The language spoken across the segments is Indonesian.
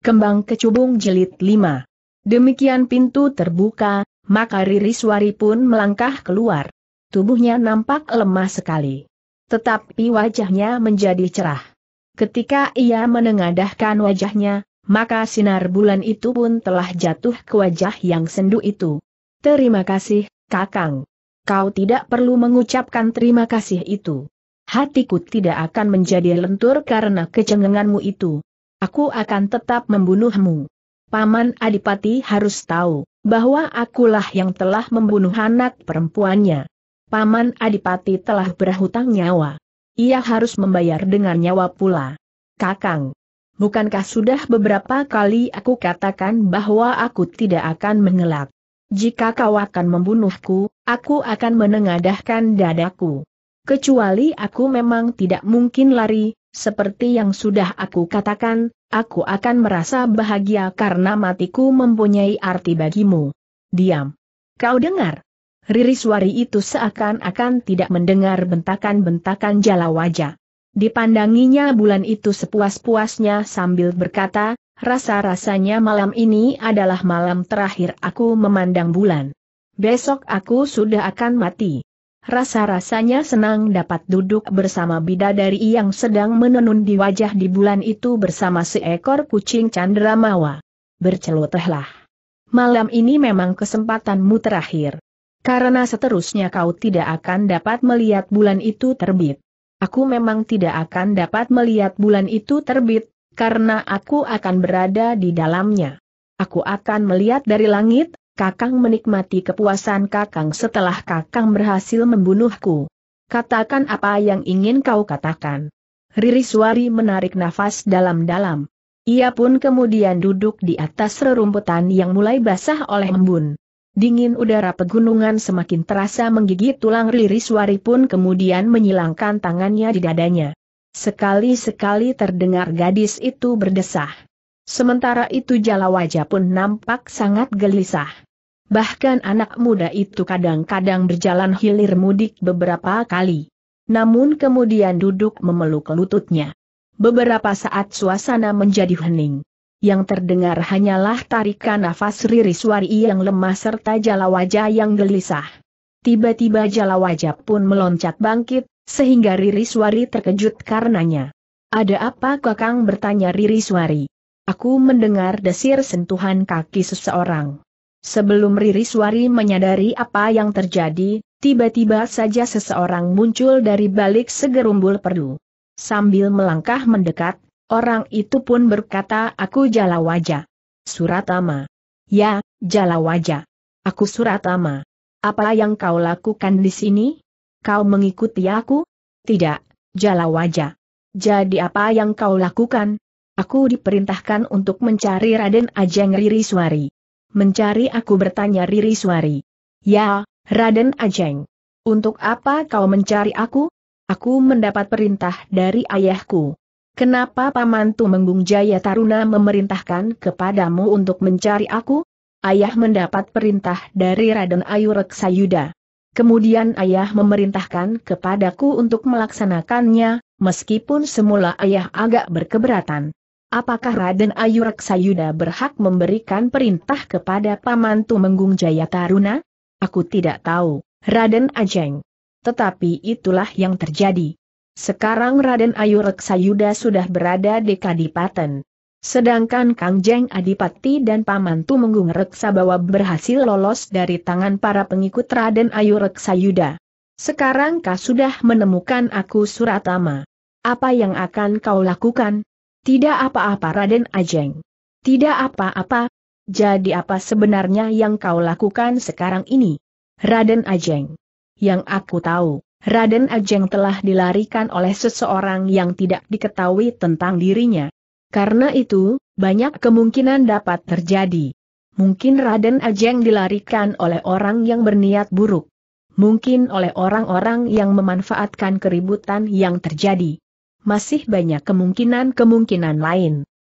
Kembang Kecubung jelit 5 Demikian pintu terbuka, maka Ririswari pun melangkah keluar. Tubuhnya nampak lemah sekali. Tetapi wajahnya menjadi cerah. Ketika ia menengadahkan wajahnya, maka sinar bulan itu pun telah jatuh ke wajah yang sendu itu. Terima kasih, Kakang. Kau tidak perlu mengucapkan terima kasih itu. Hatiku tidak akan menjadi lentur karena kecenganganmu itu aku akan tetap membunuhmu. Paman Adipati harus tahu, bahwa akulah yang telah membunuh anak perempuannya. Paman Adipati telah berhutang nyawa. Ia harus membayar dengan nyawa pula. Kakang, bukankah sudah beberapa kali aku katakan bahwa aku tidak akan mengelak? Jika kau akan membunuhku, aku akan menengadahkan dadaku. Kecuali aku memang tidak mungkin lari, seperti yang sudah aku katakan, aku akan merasa bahagia karena matiku mempunyai arti bagimu. Diam. Kau dengar? Ririswari itu seakan-akan tidak mendengar bentakan-bentakan jala wajah. Dipandanginya bulan itu sepuas-puasnya sambil berkata, rasa-rasanya malam ini adalah malam terakhir aku memandang bulan. Besok aku sudah akan mati. Rasa-rasanya senang dapat duduk bersama bidadari yang sedang menenun di wajah di bulan itu bersama seekor kucing Mawa. Bercelotehlah. Malam ini memang kesempatanmu terakhir. Karena seterusnya kau tidak akan dapat melihat bulan itu terbit. Aku memang tidak akan dapat melihat bulan itu terbit, karena aku akan berada di dalamnya. Aku akan melihat dari langit, Kakang menikmati kepuasan Kakang setelah Kakang berhasil membunuhku. Katakan apa yang ingin kau katakan. Riri Ririswari menarik nafas dalam-dalam. Ia pun kemudian duduk di atas rerumputan yang mulai basah oleh embun. Dingin udara pegunungan semakin terasa menggigit tulang Riri Ririswari pun kemudian menyilangkan tangannya di dadanya. Sekali-sekali terdengar gadis itu berdesah. Sementara itu Jalawaja pun nampak sangat gelisah. Bahkan anak muda itu kadang-kadang berjalan hilir mudik beberapa kali. Namun kemudian duduk memeluk lututnya. Beberapa saat suasana menjadi hening. Yang terdengar hanyalah tarikan nafas Ririswari yang lemah serta jala wajah yang gelisah. Tiba-tiba jala wajah pun meloncat bangkit, sehingga Ririswari terkejut karenanya. Ada apa kakang bertanya Ririswari? Aku mendengar desir sentuhan kaki seseorang. Sebelum Ririswari menyadari apa yang terjadi, tiba-tiba saja seseorang muncul dari balik segerumbul perdu. Sambil melangkah mendekat, orang itu pun berkata aku Jalawaja. Suratama. Ya, Jalawaja. Aku Suratama. Apa yang kau lakukan di sini? Kau mengikuti aku? Tidak, Jalawaja. Jadi apa yang kau lakukan? Aku diperintahkan untuk mencari Raden Ajeng Ririswari mencari aku bertanya Riri Suari. Ya, Raden Ajeng. Untuk apa kau mencari aku? Aku mendapat perintah dari ayahku. Kenapa Paman Tumenggung Jaya Taruna memerintahkan kepadamu untuk mencari aku? Ayah mendapat perintah dari Raden Ayu Reksayuda. Kemudian ayah memerintahkan kepadaku untuk melaksanakannya, meskipun semula ayah agak berkeberatan. Apakah Raden Ayu Raksayuda berhak memberikan perintah kepada Paman Tumenggung Jaya Taruna? Aku tidak tahu, Raden Ajeng. Tetapi itulah yang terjadi. Sekarang Raden Ayu Raksayuda sudah berada di Kadipaten. Sedangkan Kang Jeng Adipati dan Paman Tumenggung Reksabawa berhasil lolos dari tangan para pengikut Raden Ayu Raksayuda. Sekarang kau sudah menemukan aku Suratama. Apa yang akan kau lakukan? Tidak apa-apa Raden Ajeng. Tidak apa-apa. Jadi apa sebenarnya yang kau lakukan sekarang ini? Raden Ajeng. Yang aku tahu, Raden Ajeng telah dilarikan oleh seseorang yang tidak diketahui tentang dirinya. Karena itu, banyak kemungkinan dapat terjadi. Mungkin Raden Ajeng dilarikan oleh orang yang berniat buruk. Mungkin oleh orang-orang yang memanfaatkan keributan yang terjadi masih banyak kemungkinan-kemungkinan lain.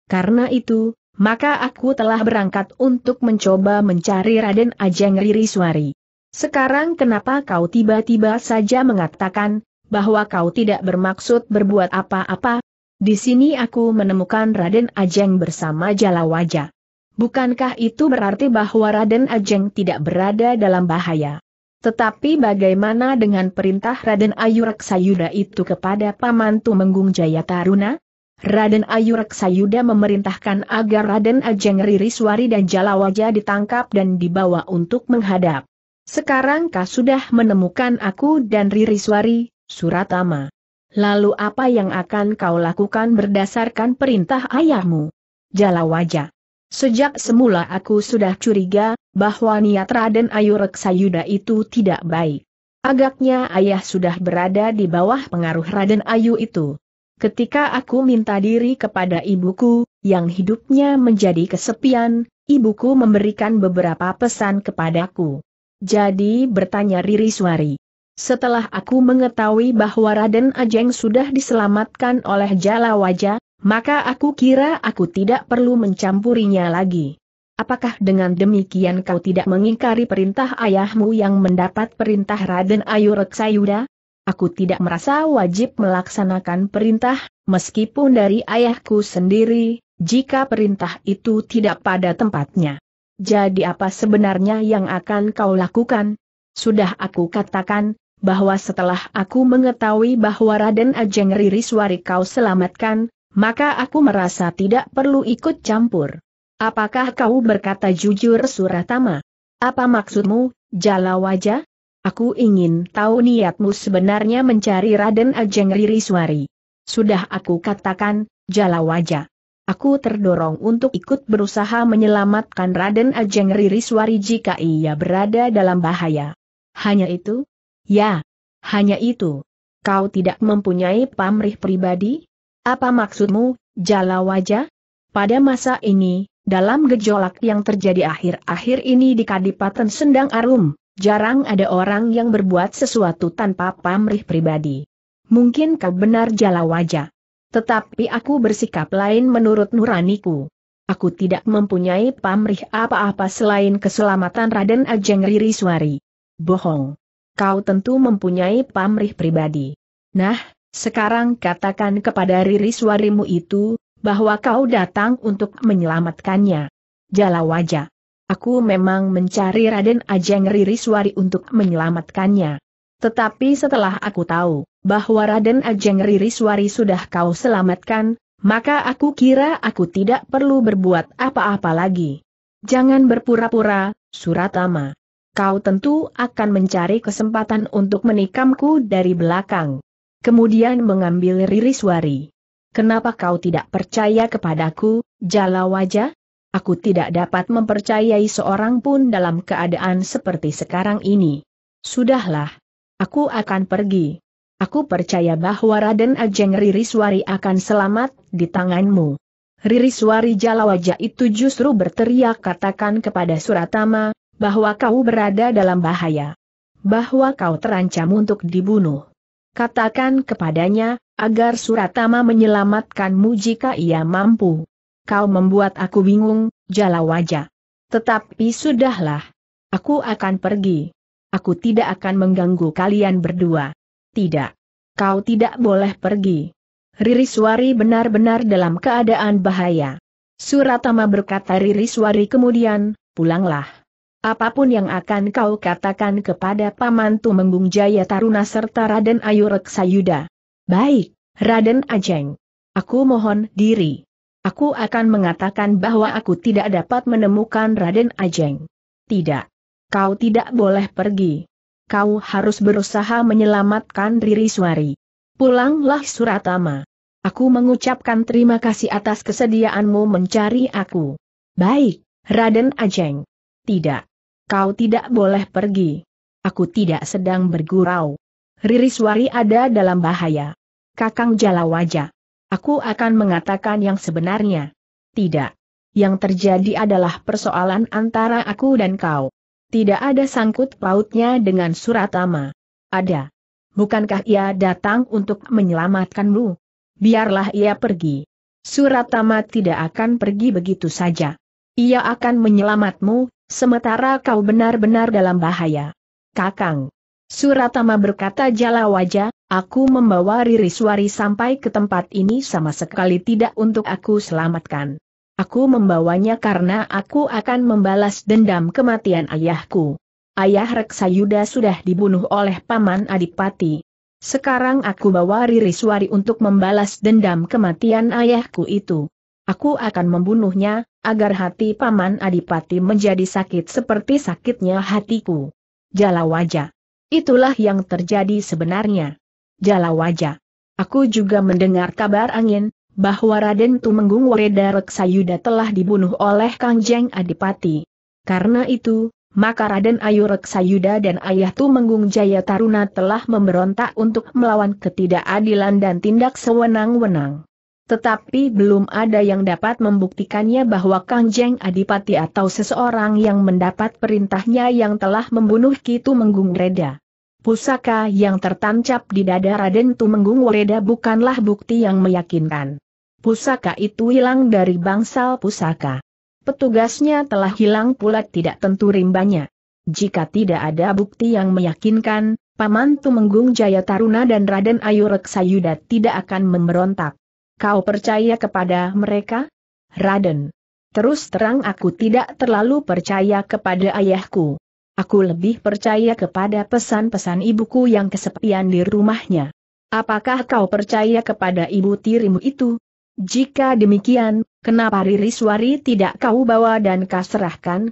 Karena itu, maka aku telah berangkat untuk mencoba mencari Raden Ajeng Ririswari. Sekarang kenapa kau tiba-tiba saja mengatakan, bahwa kau tidak bermaksud berbuat apa-apa? Di sini aku menemukan Raden Ajeng bersama Jalawaja. Bukankah itu berarti bahwa Raden Ajeng tidak berada dalam bahaya? Tetapi bagaimana dengan perintah Raden Ayu Raksayuda itu kepada Paman Tumenggung Jaya Taruna? Raden Ayu Raksayuda memerintahkan agar Raden Ajeng Ririswari dan Jalawaja ditangkap dan dibawa untuk menghadap. Sekarang kau sudah menemukan aku dan Ririswari, Suratama. Lalu apa yang akan kau lakukan berdasarkan perintah ayahmu? Jalawaja. Sejak semula aku sudah curiga, bahwa niat Raden Ayu Reksayuda itu tidak baik. Agaknya ayah sudah berada di bawah pengaruh Raden Ayu itu. Ketika aku minta diri kepada ibuku, yang hidupnya menjadi kesepian, ibuku memberikan beberapa pesan kepadaku. Jadi bertanya Riri Suari. Setelah aku mengetahui bahwa Raden Ajeng sudah diselamatkan oleh Jalawaja, maka aku kira aku tidak perlu mencampurinya lagi. Apakah dengan demikian kau tidak mengingkari perintah ayahmu yang mendapat perintah Raden Ayu Reksayuda? Aku tidak merasa wajib melaksanakan perintah, meskipun dari ayahku sendiri, jika perintah itu tidak pada tempatnya. Jadi apa sebenarnya yang akan kau lakukan? Sudah aku katakan, bahwa setelah aku mengetahui bahwa Raden Ajeng Ririswari kau selamatkan, maka aku merasa tidak perlu ikut campur. Apakah kau berkata jujur Suratama? Apa maksudmu, jala wajah? Aku ingin tahu niatmu sebenarnya mencari Raden Ajeng Ririswari. Sudah aku katakan, jala wajah. Aku terdorong untuk ikut berusaha menyelamatkan Raden Ajeng Ririswari jika ia berada dalam bahaya. Hanya itu? Ya, hanya itu. Kau tidak mempunyai pamrih pribadi? Apa maksudmu, jala wajah? Pada masa ini, dalam gejolak yang terjadi akhir-akhir ini di Kadipaten Sendang Arum, jarang ada orang yang berbuat sesuatu tanpa pamrih pribadi. Mungkin kau benar jala wajah. Tetapi aku bersikap lain menurut nuraniku. Aku tidak mempunyai pamrih apa-apa selain keselamatan Raden Ajeng Ririswari. Bohong. Kau tentu mempunyai pamrih pribadi. Nah, sekarang katakan kepada Riri Suarimu itu, bahwa kau datang untuk menyelamatkannya. Jala wajah. Aku memang mencari Raden Ajeng Riri Suari untuk menyelamatkannya. Tetapi setelah aku tahu, bahwa Raden Ajeng Riri Suari sudah kau selamatkan, maka aku kira aku tidak perlu berbuat apa-apa lagi. Jangan berpura-pura, Suratama. Kau tentu akan mencari kesempatan untuk menikamku dari belakang. Kemudian mengambil Ririswari. Kenapa kau tidak percaya kepadaku, wajah? Aku tidak dapat mempercayai seorang pun dalam keadaan seperti sekarang ini. Sudahlah. Aku akan pergi. Aku percaya bahwa Raden Ajeng Ririswari akan selamat di tanganmu. Ririswari Jalawaja itu justru berteriak katakan kepada Suratama, bahwa kau berada dalam bahaya. Bahwa kau terancam untuk dibunuh. Katakan kepadanya, agar Suratama menyelamatkanmu jika ia mampu. Kau membuat aku bingung, jala wajah. Tetapi sudahlah. Aku akan pergi. Aku tidak akan mengganggu kalian berdua. Tidak. Kau tidak boleh pergi. Ririswari benar-benar dalam keadaan bahaya. Suratama berkata Ririswari kemudian, pulanglah. Apapun yang akan kau katakan kepada Paman Tumenggung Jaya Taruna serta Raden Ayu Reksayuda. Baik, Raden Ajeng. Aku mohon diri. Aku akan mengatakan bahwa aku tidak dapat menemukan Raden Ajeng. Tidak. Kau tidak boleh pergi. Kau harus berusaha menyelamatkan Riri Suari. Pulanglah Suratama. Aku mengucapkan terima kasih atas kesediaanmu mencari aku. Baik, Raden Ajeng. Tidak. Kau tidak boleh pergi. Aku tidak sedang bergurau. Ririswari ada dalam bahaya. Kakang Jalawaja. Aku akan mengatakan yang sebenarnya. Tidak. Yang terjadi adalah persoalan antara aku dan kau. Tidak ada sangkut pautnya dengan Suratama. Ada. Bukankah ia datang untuk menyelamatkanmu? Biarlah ia pergi. Suratama tidak akan pergi begitu saja. Ia akan menyelamatmu, Sementara kau benar-benar dalam bahaya. Kakang. Suratama berkata jala wajah, aku membawa Ririswari sampai ke tempat ini sama sekali tidak untuk aku selamatkan. Aku membawanya karena aku akan membalas dendam kematian ayahku. Ayah Reksayuda sudah dibunuh oleh Paman Adipati. Sekarang aku bawa Ririswari untuk membalas dendam kematian ayahku itu. Aku akan membunuhnya, agar hati Paman Adipati menjadi sakit seperti sakitnya hatiku. Jala wajah. Itulah yang terjadi sebenarnya. Jala wajah. Aku juga mendengar kabar angin, bahwa Raden Tumenggung Wereda Reksayuda telah dibunuh oleh Kang Jeng Adipati. Karena itu, maka Raden Ayu Reksayuda dan Ayah Tumenggung Jaya Taruna telah memberontak untuk melawan ketidakadilan dan tindak sewenang-wenang. Tetapi belum ada yang dapat membuktikannya bahwa Kang Adipati atau seseorang yang mendapat perintahnya yang telah membunuh Kitu Menggung Reda. Pusaka yang tertancap di dada Raden Tumenggung Reda bukanlah bukti yang meyakinkan. Pusaka itu hilang dari bangsal pusaka. Petugasnya telah hilang pula tidak tentu rimbanya. Jika tidak ada bukti yang meyakinkan, Paman Tumenggung Jaya Taruna dan Raden Ayu Reksayuda tidak akan memberontak. Kau percaya kepada mereka? Raden. Terus terang aku tidak terlalu percaya kepada ayahku. Aku lebih percaya kepada pesan-pesan ibuku yang kesepian di rumahnya. Apakah kau percaya kepada ibu tirimu itu? Jika demikian, kenapa Ririswari tidak kau bawa dan kau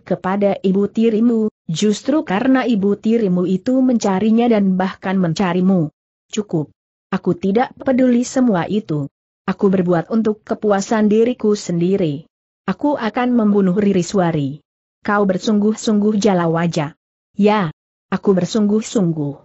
kepada ibu tirimu, justru karena ibu tirimu itu mencarinya dan bahkan mencarimu. Cukup. Aku tidak peduli semua itu. Aku berbuat untuk kepuasan diriku sendiri. Aku akan membunuh Ririswari. Kau bersungguh-sungguh jala wajah. Ya, aku bersungguh-sungguh.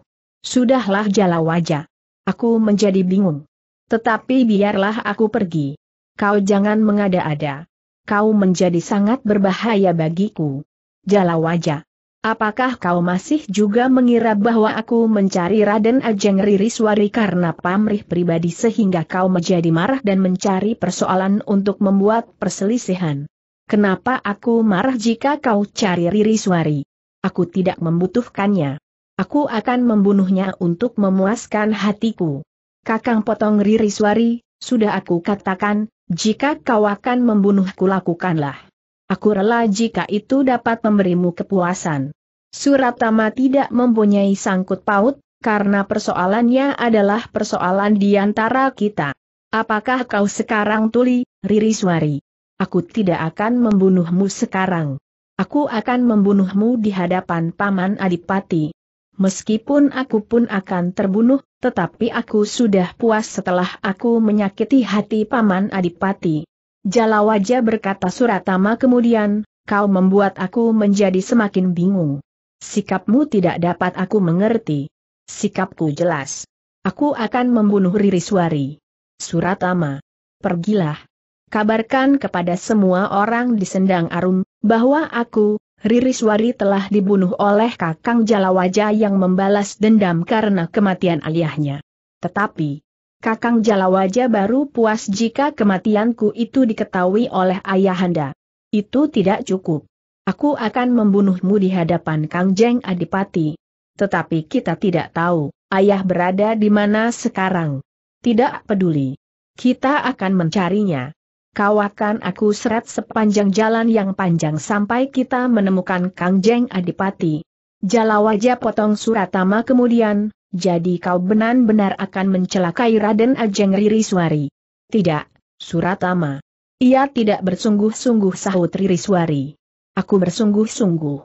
Sudahlah jala wajah. Aku menjadi bingung. Tetapi biarlah aku pergi. Kau jangan mengada-ada. Kau menjadi sangat berbahaya bagiku. Jala wajah. Apakah kau masih juga mengira bahwa aku mencari Raden Ajeng Ririswari karena pamrih pribadi sehingga kau menjadi marah dan mencari persoalan untuk membuat perselisihan? Kenapa aku marah jika kau cari Ririswari? Aku tidak membutuhkannya. Aku akan membunuhnya untuk memuaskan hatiku. Kakang potong Ririswari, sudah aku katakan, jika kau akan membunuhku lakukanlah. Aku rela jika itu dapat memberimu kepuasan. Suratama tidak mempunyai sangkut paut, karena persoalannya adalah persoalan di antara kita. Apakah kau sekarang tuli, Ririswari? Aku tidak akan membunuhmu sekarang. Aku akan membunuhmu di hadapan Paman Adipati. Meskipun aku pun akan terbunuh, tetapi aku sudah puas setelah aku menyakiti hati Paman Adipati. Jalawaja berkata Suratama kemudian, kau membuat aku menjadi semakin bingung. Sikapmu tidak dapat aku mengerti. Sikapku jelas. Aku akan membunuh Ririswari. Suratama. Pergilah. Kabarkan kepada semua orang di Sendang Arum, bahwa aku, Ririswari telah dibunuh oleh Kakang Jalawaja yang membalas dendam karena kematian ayahnya. Tetapi, Kakang Jalawaja baru puas jika kematianku itu diketahui oleh ayahanda. Itu tidak cukup. Aku akan membunuhmu di hadapan Kang Jeng Adipati. Tetapi kita tidak tahu, ayah berada di mana sekarang. Tidak peduli. Kita akan mencarinya. Kau akan aku seret sepanjang jalan yang panjang sampai kita menemukan Kang Jeng Adipati. Jalawaja potong suratama kemudian, jadi kau benar-benar akan mencelakai Raden Ajeng Ririswari. Tidak, Suratama. Ia tidak bersungguh-sungguh sahut Ririswari. Aku bersungguh-sungguh.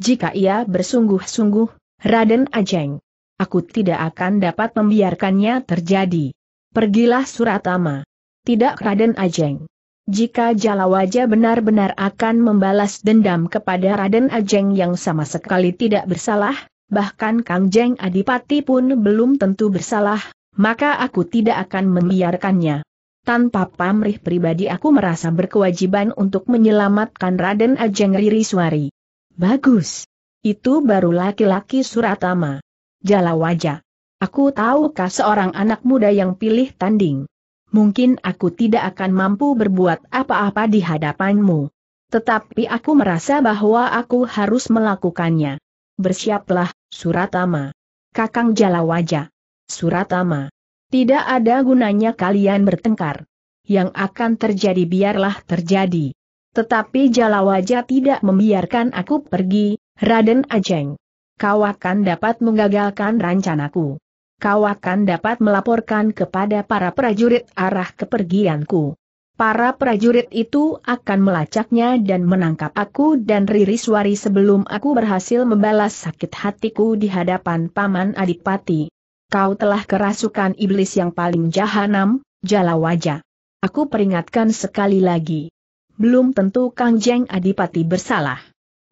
Jika ia bersungguh-sungguh, Raden Ajeng. Aku tidak akan dapat membiarkannya terjadi. Pergilah Suratama. Tidak Raden Ajeng. Jika Jalawaja benar-benar akan membalas dendam kepada Raden Ajeng yang sama sekali tidak bersalah, bahkan Kang Jeng Adipati pun belum tentu bersalah, maka aku tidak akan membiarkannya. Tanpa pamrih pribadi aku merasa berkewajiban untuk menyelamatkan Raden Ajeng Ririswari. Bagus. Itu baru laki-laki suratama. Jala wajah. Aku tahukah seorang anak muda yang pilih tanding? Mungkin aku tidak akan mampu berbuat apa-apa di hadapanmu. Tetapi aku merasa bahwa aku harus melakukannya. Bersiaplah, Suratama. Kakang Jalawaja. Suratama. Tidak ada gunanya kalian bertengkar. Yang akan terjadi biarlah terjadi. Tetapi Jalawaja tidak membiarkan aku pergi, Raden Ajeng. Kau akan dapat menggagalkan rancanaku. Kau akan dapat melaporkan kepada para prajurit arah kepergianku para prajurit itu akan melacaknya dan menangkap aku dan Ririswari sebelum aku berhasil membalas sakit hatiku di hadapan Paman Adipati. Kau telah kerasukan iblis yang paling jahanam, jala wajah. Aku peringatkan sekali lagi. Belum tentu Kang Jeng Adipati bersalah.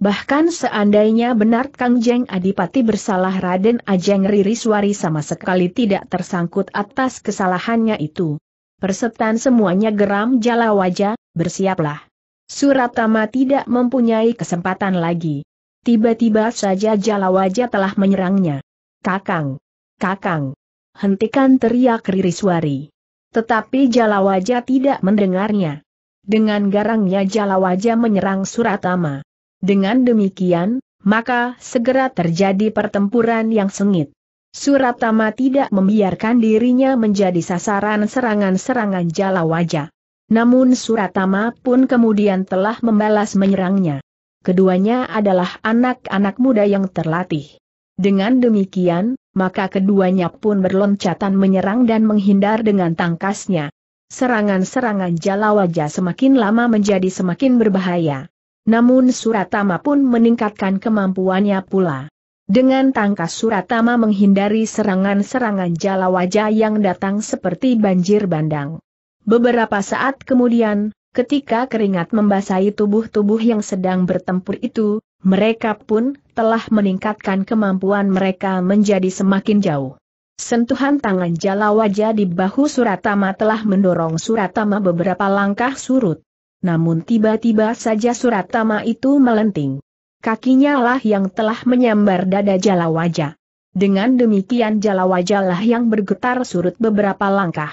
Bahkan seandainya benar Kang Jeng Adipati bersalah Raden Ajeng Ririswari sama sekali tidak tersangkut atas kesalahannya itu. Persetan semuanya geram jala wajah, bersiaplah. Suratama tidak mempunyai kesempatan lagi. Tiba-tiba saja jala wajah telah menyerangnya. Kakang! Kakang! Hentikan teriak Ririswari. Tetapi jala wajah tidak mendengarnya. Dengan garangnya jala wajah menyerang Suratama. Dengan demikian, maka segera terjadi pertempuran yang sengit. Suratama tidak membiarkan dirinya menjadi sasaran serangan-serangan jala wajah. Namun Suratama pun kemudian telah membalas menyerangnya. Keduanya adalah anak-anak muda yang terlatih. Dengan demikian, maka keduanya pun berloncatan menyerang dan menghindar dengan tangkasnya. Serangan-serangan jala wajah semakin lama menjadi semakin berbahaya. Namun Suratama pun meningkatkan kemampuannya pula. Dengan tangkas Suratama menghindari serangan-serangan jala wajah yang datang seperti banjir bandang. Beberapa saat kemudian, ketika keringat membasahi tubuh-tubuh yang sedang bertempur itu, mereka pun telah meningkatkan kemampuan mereka menjadi semakin jauh. Sentuhan tangan jala wajah di bahu Suratama telah mendorong Suratama beberapa langkah surut. Namun tiba-tiba saja Suratama itu melenting kakinya lah yang telah menyambar dada Jalawaja. Dengan demikian Jalawaja lah yang bergetar surut beberapa langkah.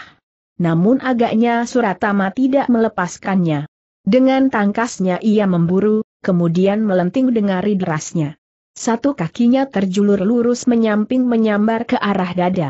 Namun agaknya Suratama tidak melepaskannya. Dengan tangkasnya ia memburu, kemudian melenting dengari derasnya. Satu kakinya terjulur lurus menyamping menyambar ke arah dada.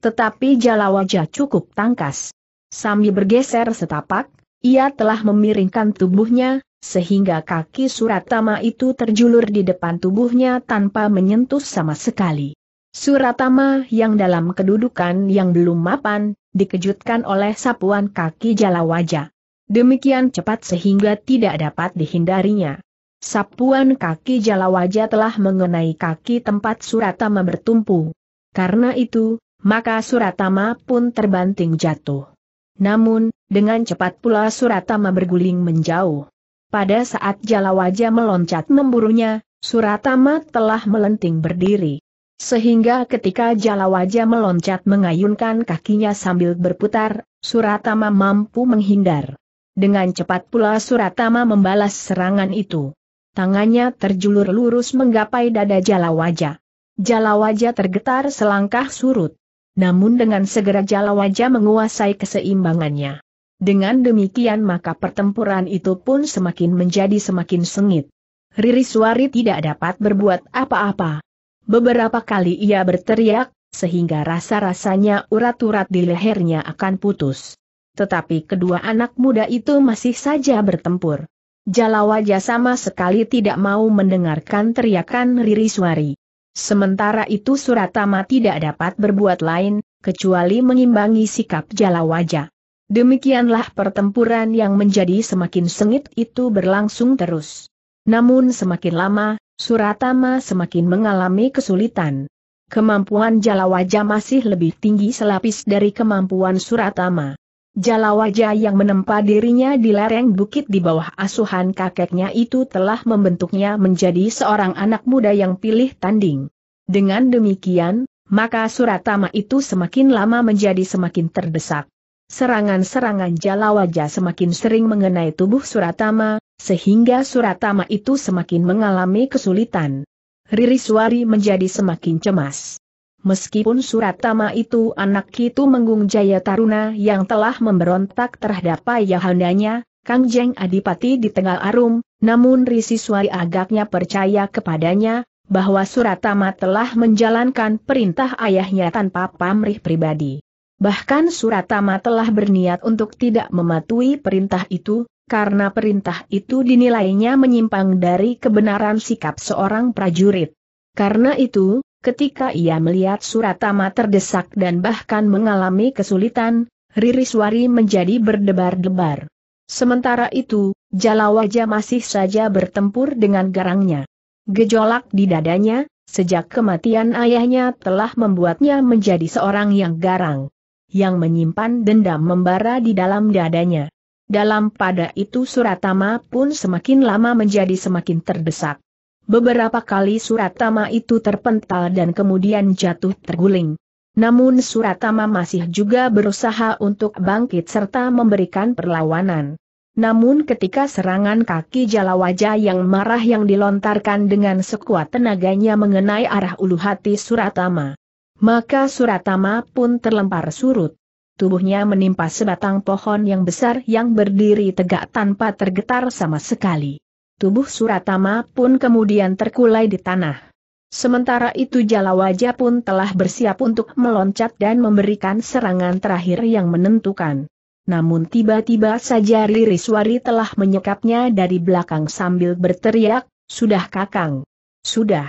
Tetapi Jalawaja cukup tangkas. Sambil bergeser setapak, ia telah memiringkan tubuhnya, sehingga kaki Suratama itu terjulur di depan tubuhnya tanpa menyentuh sama sekali. Suratama yang dalam kedudukan yang belum mapan, dikejutkan oleh sapuan kaki jala wajah. Demikian cepat sehingga tidak dapat dihindarinya. Sapuan kaki jala wajah telah mengenai kaki tempat Suratama bertumpu. Karena itu, maka Suratama pun terbanting jatuh. Namun, dengan cepat pula Suratama berguling menjauh. Pada saat Jalawaja meloncat memburunya, Suratama telah melenting berdiri. Sehingga ketika Jalawaja meloncat mengayunkan kakinya sambil berputar, Suratama mampu menghindar. Dengan cepat pula Suratama membalas serangan itu. Tangannya terjulur lurus menggapai dada Jalawaja. Jalawaja tergetar selangkah surut. Namun dengan segera Jalawaja menguasai keseimbangannya. Dengan demikian maka pertempuran itu pun semakin menjadi semakin sengit. Riri Suari tidak dapat berbuat apa-apa. Beberapa kali ia berteriak, sehingga rasa-rasanya urat-urat di lehernya akan putus. Tetapi kedua anak muda itu masih saja bertempur. Jalawaja sama sekali tidak mau mendengarkan teriakan Riri Suari. Sementara itu Suratama tidak dapat berbuat lain, kecuali mengimbangi sikap Jalawaja. Demikianlah pertempuran yang menjadi semakin sengit itu berlangsung terus. Namun semakin lama, Suratama semakin mengalami kesulitan. Kemampuan Jalawaja masih lebih tinggi selapis dari kemampuan Suratama. Jalawaja yang menempa dirinya di lereng bukit di bawah asuhan kakeknya itu telah membentuknya menjadi seorang anak muda yang pilih tanding. Dengan demikian, maka Suratama itu semakin lama menjadi semakin terdesak. Serangan-serangan Jalawaja semakin sering mengenai tubuh Suratama, sehingga Suratama itu semakin mengalami kesulitan. Ririswari menjadi semakin cemas. Meskipun Suratama itu anak Kitu Menggung Jaya Taruna yang telah memberontak terhadap ayahandanya, Kang Jeng Adipati di Tengah Arum, namun Ririswari agaknya percaya kepadanya, bahwa Suratama telah menjalankan perintah ayahnya tanpa pamrih pribadi. Bahkan Suratama telah berniat untuk tidak mematuhi perintah itu, karena perintah itu dinilainya menyimpang dari kebenaran sikap seorang prajurit. Karena itu, ketika ia melihat Suratama terdesak dan bahkan mengalami kesulitan, Ririswari menjadi berdebar-debar. Sementara itu, Jalawaja masih saja bertempur dengan garangnya. Gejolak di dadanya, sejak kematian ayahnya telah membuatnya menjadi seorang yang garang yang menyimpan dendam membara di dalam dadanya. Dalam pada itu Suratama pun semakin lama menjadi semakin terdesak. Beberapa kali Suratama itu terpental dan kemudian jatuh terguling. Namun Suratama masih juga berusaha untuk bangkit serta memberikan perlawanan. Namun ketika serangan kaki Jalawaja yang marah yang dilontarkan dengan sekuat tenaganya mengenai arah ulu hati Suratama, maka Suratama pun terlempar surut. Tubuhnya menimpa sebatang pohon yang besar yang berdiri tegak tanpa tergetar sama sekali. Tubuh Suratama pun kemudian terkulai di tanah. Sementara itu Jalawaja pun telah bersiap untuk meloncat dan memberikan serangan terakhir yang menentukan. Namun tiba-tiba saja Ririswari telah menyekapnya dari belakang sambil berteriak, Sudah kakang. Sudah.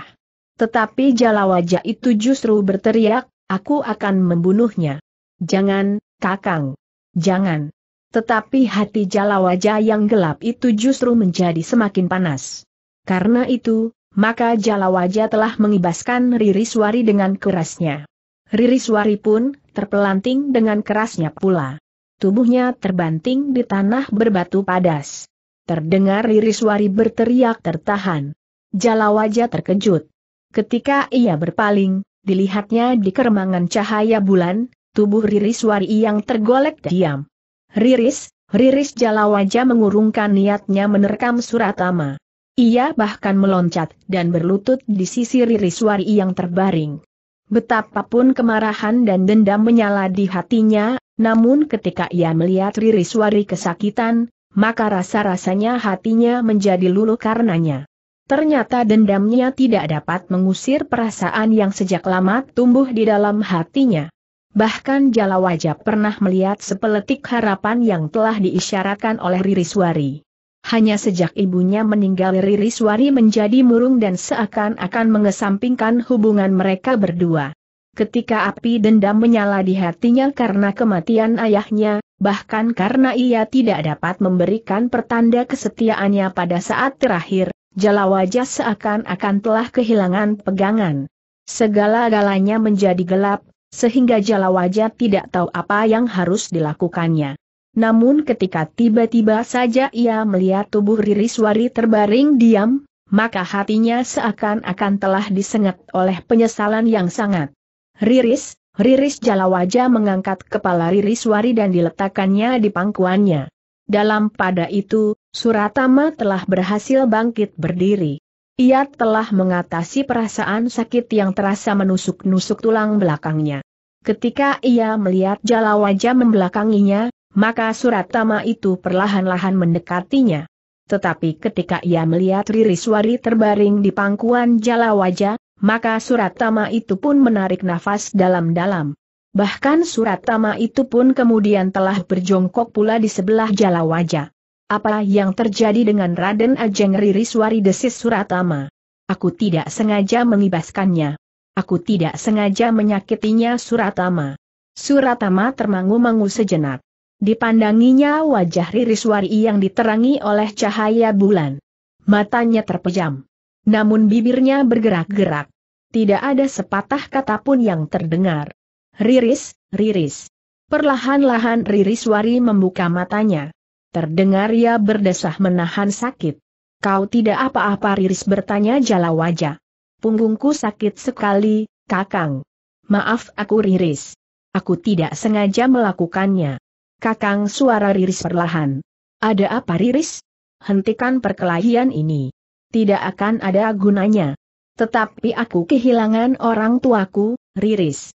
Tetapi jala wajah itu justru berteriak, aku akan membunuhnya. Jangan, Kakang. Jangan. Tetapi hati jala wajah yang gelap itu justru menjadi semakin panas. Karena itu, maka jala wajah telah mengibaskan Ririswari dengan kerasnya. Ririswari pun terpelanting dengan kerasnya pula. Tubuhnya terbanting di tanah berbatu padas. Terdengar Ririswari berteriak tertahan. Jala wajah terkejut. Ketika ia berpaling, dilihatnya di keremangan cahaya bulan, tubuh Riris Wari yang tergolek diam. Riris, Riris Jalawaja mengurungkan niatnya menerkam Suratama. Ia bahkan meloncat dan berlutut di sisi Riris Wari yang terbaring. Betapapun kemarahan dan dendam menyala di hatinya, namun ketika ia melihat Riris Wari kesakitan, maka rasa-rasanya hatinya menjadi luluh karenanya. Ternyata dendamnya tidak dapat mengusir perasaan yang sejak lama tumbuh di dalam hatinya. Bahkan Jala Wajah pernah melihat sepeletik harapan yang telah diisyaratkan oleh Ririswari. Hanya sejak ibunya meninggal Ririswari menjadi murung dan seakan-akan mengesampingkan hubungan mereka berdua. Ketika api dendam menyala di hatinya karena kematian ayahnya, bahkan karena ia tidak dapat memberikan pertanda kesetiaannya pada saat terakhir, Jalawaja seakan-akan telah kehilangan pegangan. Segala-galanya menjadi gelap, sehingga Jalawaja tidak tahu apa yang harus dilakukannya. Namun ketika tiba-tiba saja ia melihat tubuh Ririswari terbaring diam, maka hatinya seakan-akan telah disengat oleh penyesalan yang sangat. Riris, Riris Jalawaja mengangkat kepala Ririswari dan diletakkannya di pangkuannya. Dalam pada itu, Suratama telah berhasil bangkit berdiri. Ia telah mengatasi perasaan sakit yang terasa menusuk-nusuk tulang belakangnya. Ketika ia melihat jala wajah membelakanginya, maka Suratama itu perlahan-lahan mendekatinya. Tetapi ketika ia melihat Ririswari terbaring di pangkuan jala wajah, maka Suratama itu pun menarik nafas dalam-dalam. Bahkan surat tama itu pun kemudian telah berjongkok pula di sebelah jala wajah. Apa yang terjadi dengan Raden Ajeng Ririswari desis surat tama? Aku tidak sengaja mengibaskannya. Aku tidak sengaja menyakitinya Suratama. Suratama termangu-mangu sejenak. Dipandanginya wajah Ririswari yang diterangi oleh cahaya bulan. Matanya terpejam. Namun bibirnya bergerak-gerak. Tidak ada sepatah kata pun yang terdengar. Riris, Riris. Perlahan-lahan Riris Wari membuka matanya. Terdengar ia berdesah menahan sakit. Kau tidak apa-apa Riris bertanya jala wajah. Punggungku sakit sekali, Kakang. Maaf aku Riris. Aku tidak sengaja melakukannya. Kakang suara Riris perlahan. Ada apa Riris? Hentikan perkelahian ini. Tidak akan ada gunanya. Tetapi aku kehilangan orang tuaku, Riris.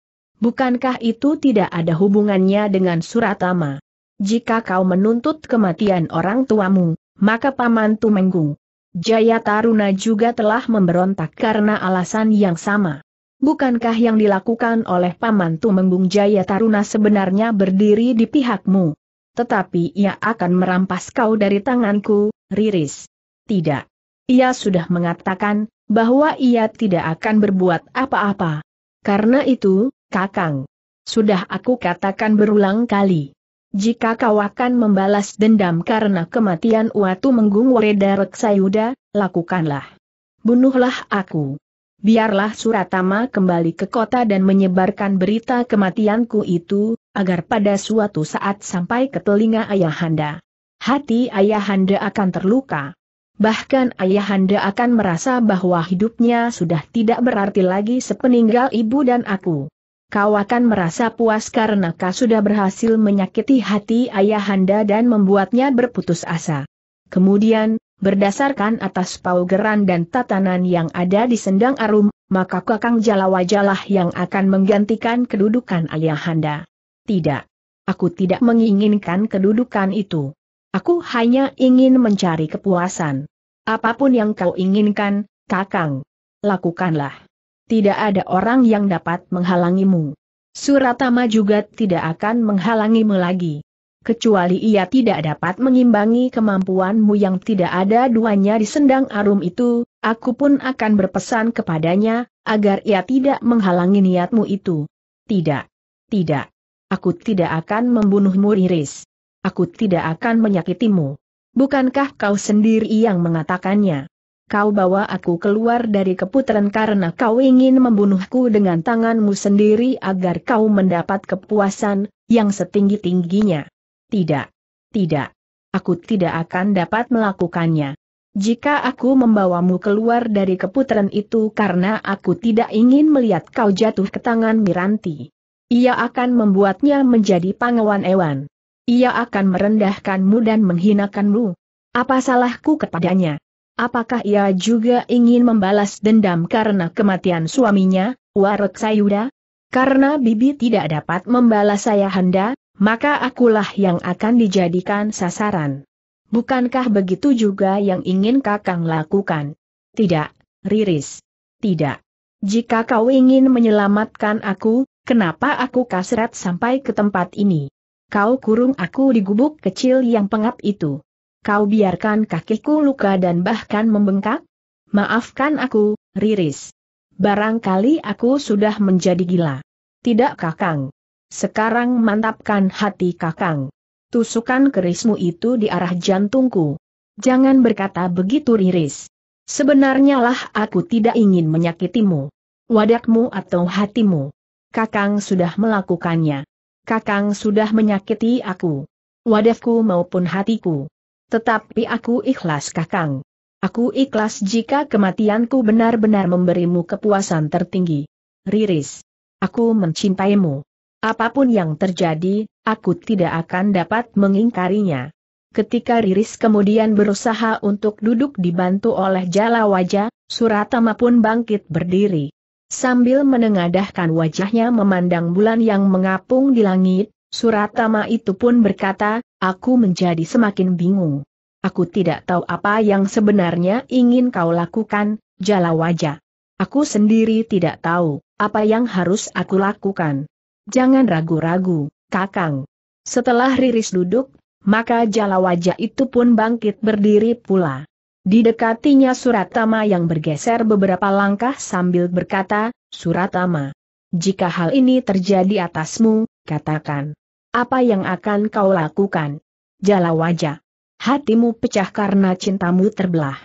Bukankah itu tidak ada hubungannya dengan surat Suratama? Jika kau menuntut kematian orang tuamu, maka paman Tumenggung. Jaya Taruna juga telah memberontak karena alasan yang sama. Bukankah yang dilakukan oleh paman Tumenggung Jaya Taruna sebenarnya berdiri di pihakmu? Tetapi ia akan merampas kau dari tanganku, Riris. Tidak. Ia sudah mengatakan, bahwa ia tidak akan berbuat apa-apa. Karena itu, Kakang. Sudah aku katakan berulang kali. Jika kau akan membalas dendam karena kematian Watu Menggung Wareda Reksayuda, lakukanlah. Bunuhlah aku. Biarlah Suratama kembali ke kota dan menyebarkan berita kematianku itu, agar pada suatu saat sampai ke telinga ayahanda. Hati ayahanda akan terluka. Bahkan ayahanda akan merasa bahwa hidupnya sudah tidak berarti lagi sepeninggal ibu dan aku kau akan merasa puas karena kau sudah berhasil menyakiti hati ayahanda dan membuatnya berputus asa. Kemudian, berdasarkan atas paugeran dan tatanan yang ada di Sendang Arum, maka Kakang Jalawajalah yang akan menggantikan kedudukan ayahanda. Tidak. Aku tidak menginginkan kedudukan itu. Aku hanya ingin mencari kepuasan. Apapun yang kau inginkan, Kakang. Lakukanlah tidak ada orang yang dapat menghalangimu. Suratama juga tidak akan menghalangimu lagi. Kecuali ia tidak dapat mengimbangi kemampuanmu yang tidak ada duanya di sendang arum itu, aku pun akan berpesan kepadanya, agar ia tidak menghalangi niatmu itu. Tidak. Tidak. Aku tidak akan membunuhmu Riris. Aku tidak akan menyakitimu. Bukankah kau sendiri yang mengatakannya? kau bawa aku keluar dari keputaran karena kau ingin membunuhku dengan tanganmu sendiri agar kau mendapat kepuasan, yang setinggi-tingginya. Tidak. Tidak. Aku tidak akan dapat melakukannya. Jika aku membawamu keluar dari keputaran itu karena aku tidak ingin melihat kau jatuh ke tangan Miranti. Ia akan membuatnya menjadi pangawan Ewan. Ia akan merendahkanmu dan menghinakanmu. Apa salahku kepadanya? Apakah ia juga ingin membalas dendam karena kematian suaminya, Warek Sayuda? Karena Bibi tidak dapat membalas saya Handa, maka akulah yang akan dijadikan sasaran. Bukankah begitu juga yang ingin Kakang lakukan? Tidak, Riris. Tidak. Jika kau ingin menyelamatkan aku, kenapa aku kasret sampai ke tempat ini? Kau kurung aku di gubuk kecil yang pengap itu. Kau biarkan kakiku luka dan bahkan membengkak? Maafkan aku, Riris. Barangkali aku sudah menjadi gila. Tidak kakang. Sekarang mantapkan hati kakang. Tusukan kerismu itu di arah jantungku. Jangan berkata begitu Riris. Sebenarnya lah aku tidak ingin menyakitimu. Wadakmu atau hatimu. Kakang sudah melakukannya. Kakang sudah menyakiti aku. Wadahku maupun hatiku. Tetapi aku ikhlas kakang. Aku ikhlas jika kematianku benar-benar memberimu kepuasan tertinggi. Riris. Aku mencintaimu. Apapun yang terjadi, aku tidak akan dapat mengingkarinya. Ketika Riris kemudian berusaha untuk duduk dibantu oleh jala wajah, Suratama pun bangkit berdiri. Sambil menengadahkan wajahnya memandang bulan yang mengapung di langit, Suratama itu pun berkata, aku menjadi semakin bingung. Aku tidak tahu apa yang sebenarnya ingin kau lakukan, jala wajah. Aku sendiri tidak tahu, apa yang harus aku lakukan. Jangan ragu-ragu, Kakang. Setelah Riris duduk, maka jala wajah itu pun bangkit berdiri pula. Didekatinya Suratama yang bergeser beberapa langkah sambil berkata, Suratama, jika hal ini terjadi atasmu, katakan. Apa yang akan kau lakukan? Jala wajah. Hatimu pecah karena cintamu terbelah.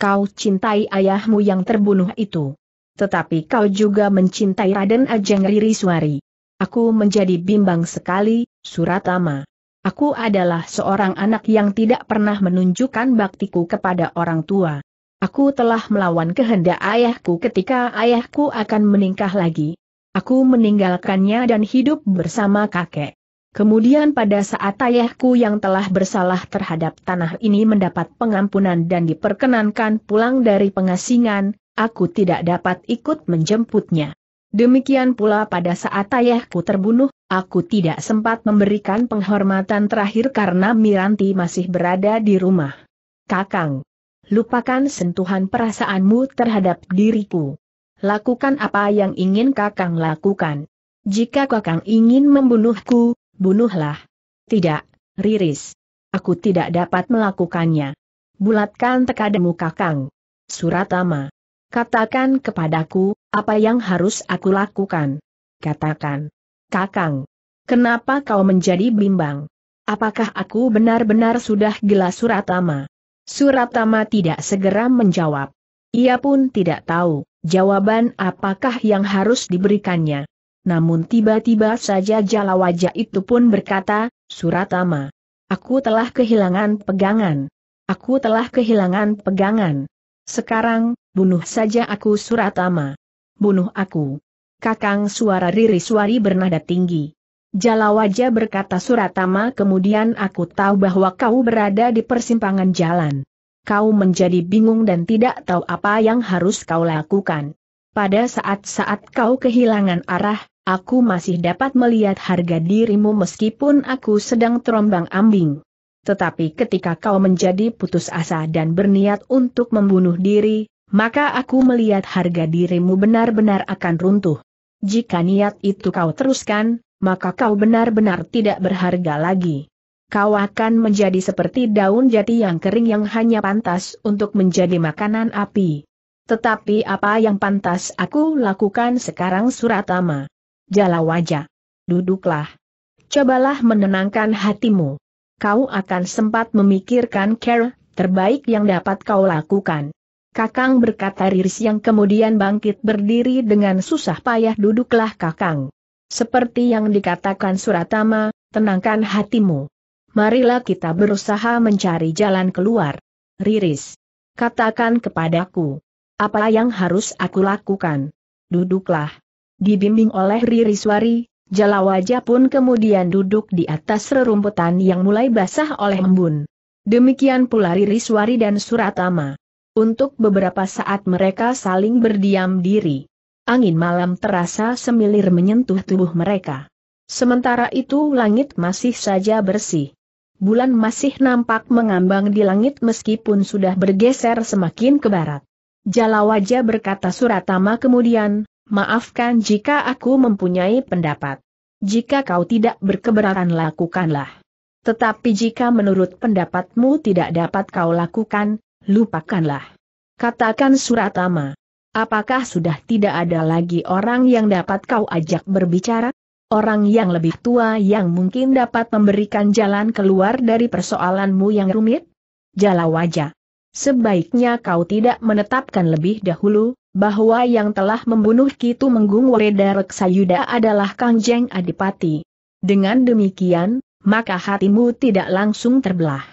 Kau cintai ayahmu yang terbunuh itu. Tetapi kau juga mencintai Raden Ajeng Ririswari. Aku menjadi bimbang sekali, Suratama. Aku adalah seorang anak yang tidak pernah menunjukkan baktiku kepada orang tua. Aku telah melawan kehendak ayahku ketika ayahku akan menikah lagi. Aku meninggalkannya dan hidup bersama kakek. Kemudian pada saat ayahku yang telah bersalah terhadap tanah ini mendapat pengampunan dan diperkenankan pulang dari pengasingan, aku tidak dapat ikut menjemputnya. Demikian pula pada saat ayahku terbunuh, aku tidak sempat memberikan penghormatan terakhir karena Miranti masih berada di rumah. Kakang, lupakan sentuhan perasaanmu terhadap diriku. Lakukan apa yang ingin kakang lakukan. Jika kakang ingin membunuhku, bunuhlah. Tidak, Riris. Aku tidak dapat melakukannya. Bulatkan tekademu kakang. Suratama. Katakan kepadaku, apa yang harus aku lakukan? Katakan. Kakang. Kenapa kau menjadi bimbang? Apakah aku benar-benar sudah gila Suratama? Suratama tidak segera menjawab. Ia pun tidak tahu, jawaban apakah yang harus diberikannya. Namun tiba-tiba saja jala wajah itu pun berkata, Suratama, aku telah kehilangan pegangan. Aku telah kehilangan pegangan. Sekarang, bunuh saja aku Suratama. Bunuh aku. Kakang suara riri ririswari bernada tinggi. Jala wajah berkata Suratama kemudian aku tahu bahwa kau berada di persimpangan jalan. Kau menjadi bingung dan tidak tahu apa yang harus kau lakukan. Pada saat-saat kau kehilangan arah, aku masih dapat melihat harga dirimu meskipun aku sedang terombang ambing. Tetapi ketika kau menjadi putus asa dan berniat untuk membunuh diri, maka aku melihat harga dirimu benar-benar akan runtuh. Jika niat itu kau teruskan, maka kau benar-benar tidak berharga lagi. Kau akan menjadi seperti daun jati yang kering yang hanya pantas untuk menjadi makanan api. Tetapi apa yang pantas aku lakukan sekarang Suratama? Jala wajah. Duduklah. Cobalah menenangkan hatimu. Kau akan sempat memikirkan care terbaik yang dapat kau lakukan. Kakang berkata Riris yang kemudian bangkit berdiri dengan susah payah duduklah Kakang. Seperti yang dikatakan Suratama, tenangkan hatimu. Marilah kita berusaha mencari jalan keluar. Riris. Katakan kepadaku. Apa yang harus aku lakukan? Duduklah. Dibimbing oleh Ririswari, Jalawaja pun kemudian duduk di atas rerumputan yang mulai basah oleh embun. Demikian pula Ririswari dan Suratama. Untuk beberapa saat mereka saling berdiam diri. Angin malam terasa semilir menyentuh tubuh mereka. Sementara itu langit masih saja bersih. Bulan masih nampak mengambang di langit meskipun sudah bergeser semakin ke barat. Jalawaja berkata Suratama kemudian, maafkan jika aku mempunyai pendapat. Jika kau tidak berkeberatan lakukanlah. Tetapi jika menurut pendapatmu tidak dapat kau lakukan, lupakanlah. Katakan Suratama. Apakah sudah tidak ada lagi orang yang dapat kau ajak berbicara? Orang yang lebih tua yang mungkin dapat memberikan jalan keluar dari persoalanmu yang rumit? Jalawaja. Sebaiknya kau tidak menetapkan lebih dahulu, bahwa yang telah membunuh Kitu Menggung Wereda Reksayuda adalah Kangjeng Adipati. Dengan demikian, maka hatimu tidak langsung terbelah.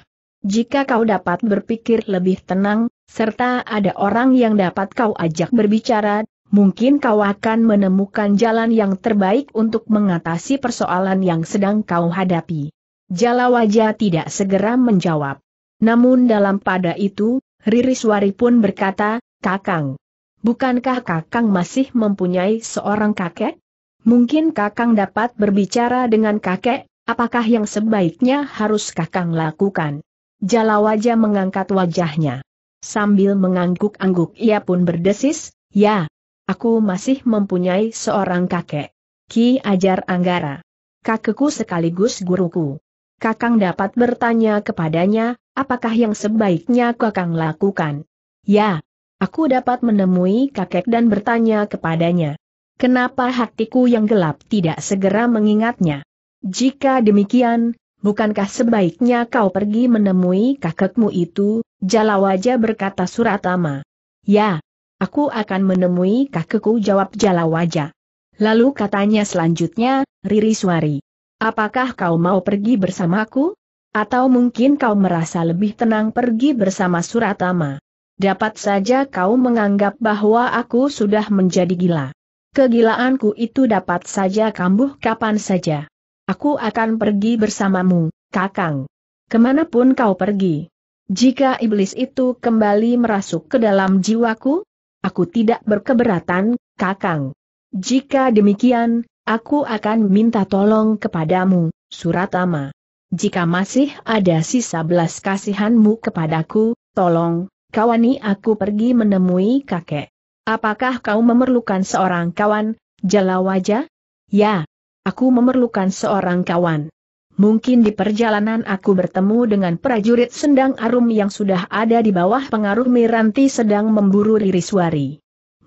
Jika kau dapat berpikir lebih tenang, serta ada orang yang dapat kau ajak berbicara, mungkin kau akan menemukan jalan yang terbaik untuk mengatasi persoalan yang sedang kau hadapi. Jalawaja tidak segera menjawab. Namun dalam pada itu, Ririswari pun berkata, Kakang. Bukankah Kakang masih mempunyai seorang kakek? Mungkin Kakang dapat berbicara dengan kakek, apakah yang sebaiknya harus Kakang lakukan? Jalawaja mengangkat wajahnya. Sambil mengangguk-angguk ia pun berdesis, ya, aku masih mempunyai seorang kakek. Ki Ajar Anggara. Kakekku sekaligus guruku. Kakang dapat bertanya kepadanya, apakah yang sebaiknya Kakang lakukan? Ya, aku dapat menemui kakek dan bertanya kepadanya. Kenapa hatiku yang gelap tidak segera mengingatnya? Jika demikian, bukankah sebaiknya kau pergi menemui kakekmu itu? Jalawaja berkata Suratama. Ya, aku akan menemui kakekku jawab Jalawaja. Lalu katanya selanjutnya, Riri Suari. Apakah kau mau pergi bersamaku? Atau mungkin kau merasa lebih tenang pergi bersama Suratama. Dapat saja kau menganggap bahwa aku sudah menjadi gila. Kegilaanku itu dapat saja kambuh kapan saja. Aku akan pergi bersamamu, kakang. Kemanapun kau pergi. Jika iblis itu kembali merasuk ke dalam jiwaku, aku tidak berkeberatan, kakang. Jika demikian, aku akan minta tolong kepadamu, Suratama. Jika masih ada sisa belas kasihanmu kepadaku, tolong, kawani aku pergi menemui kakek. Apakah kau memerlukan seorang kawan, Jalawaja? Ya, aku memerlukan seorang kawan. Mungkin di perjalanan aku bertemu dengan prajurit Sendang Arum yang sudah ada di bawah pengaruh Miranti sedang memburu Ririswari.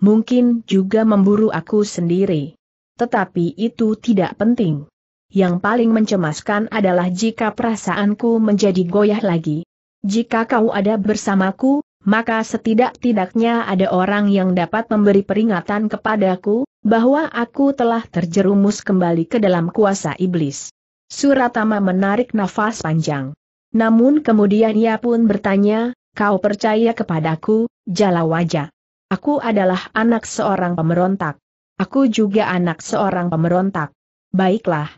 Mungkin juga memburu aku sendiri. Tetapi itu tidak penting yang paling mencemaskan adalah jika perasaanku menjadi goyah lagi. Jika kau ada bersamaku, maka setidak-tidaknya ada orang yang dapat memberi peringatan kepadaku, bahwa aku telah terjerumus kembali ke dalam kuasa iblis. Suratama menarik nafas panjang. Namun kemudian ia pun bertanya, kau percaya kepadaku, jala wajah. Aku adalah anak seorang pemberontak. Aku juga anak seorang pemberontak. Baiklah,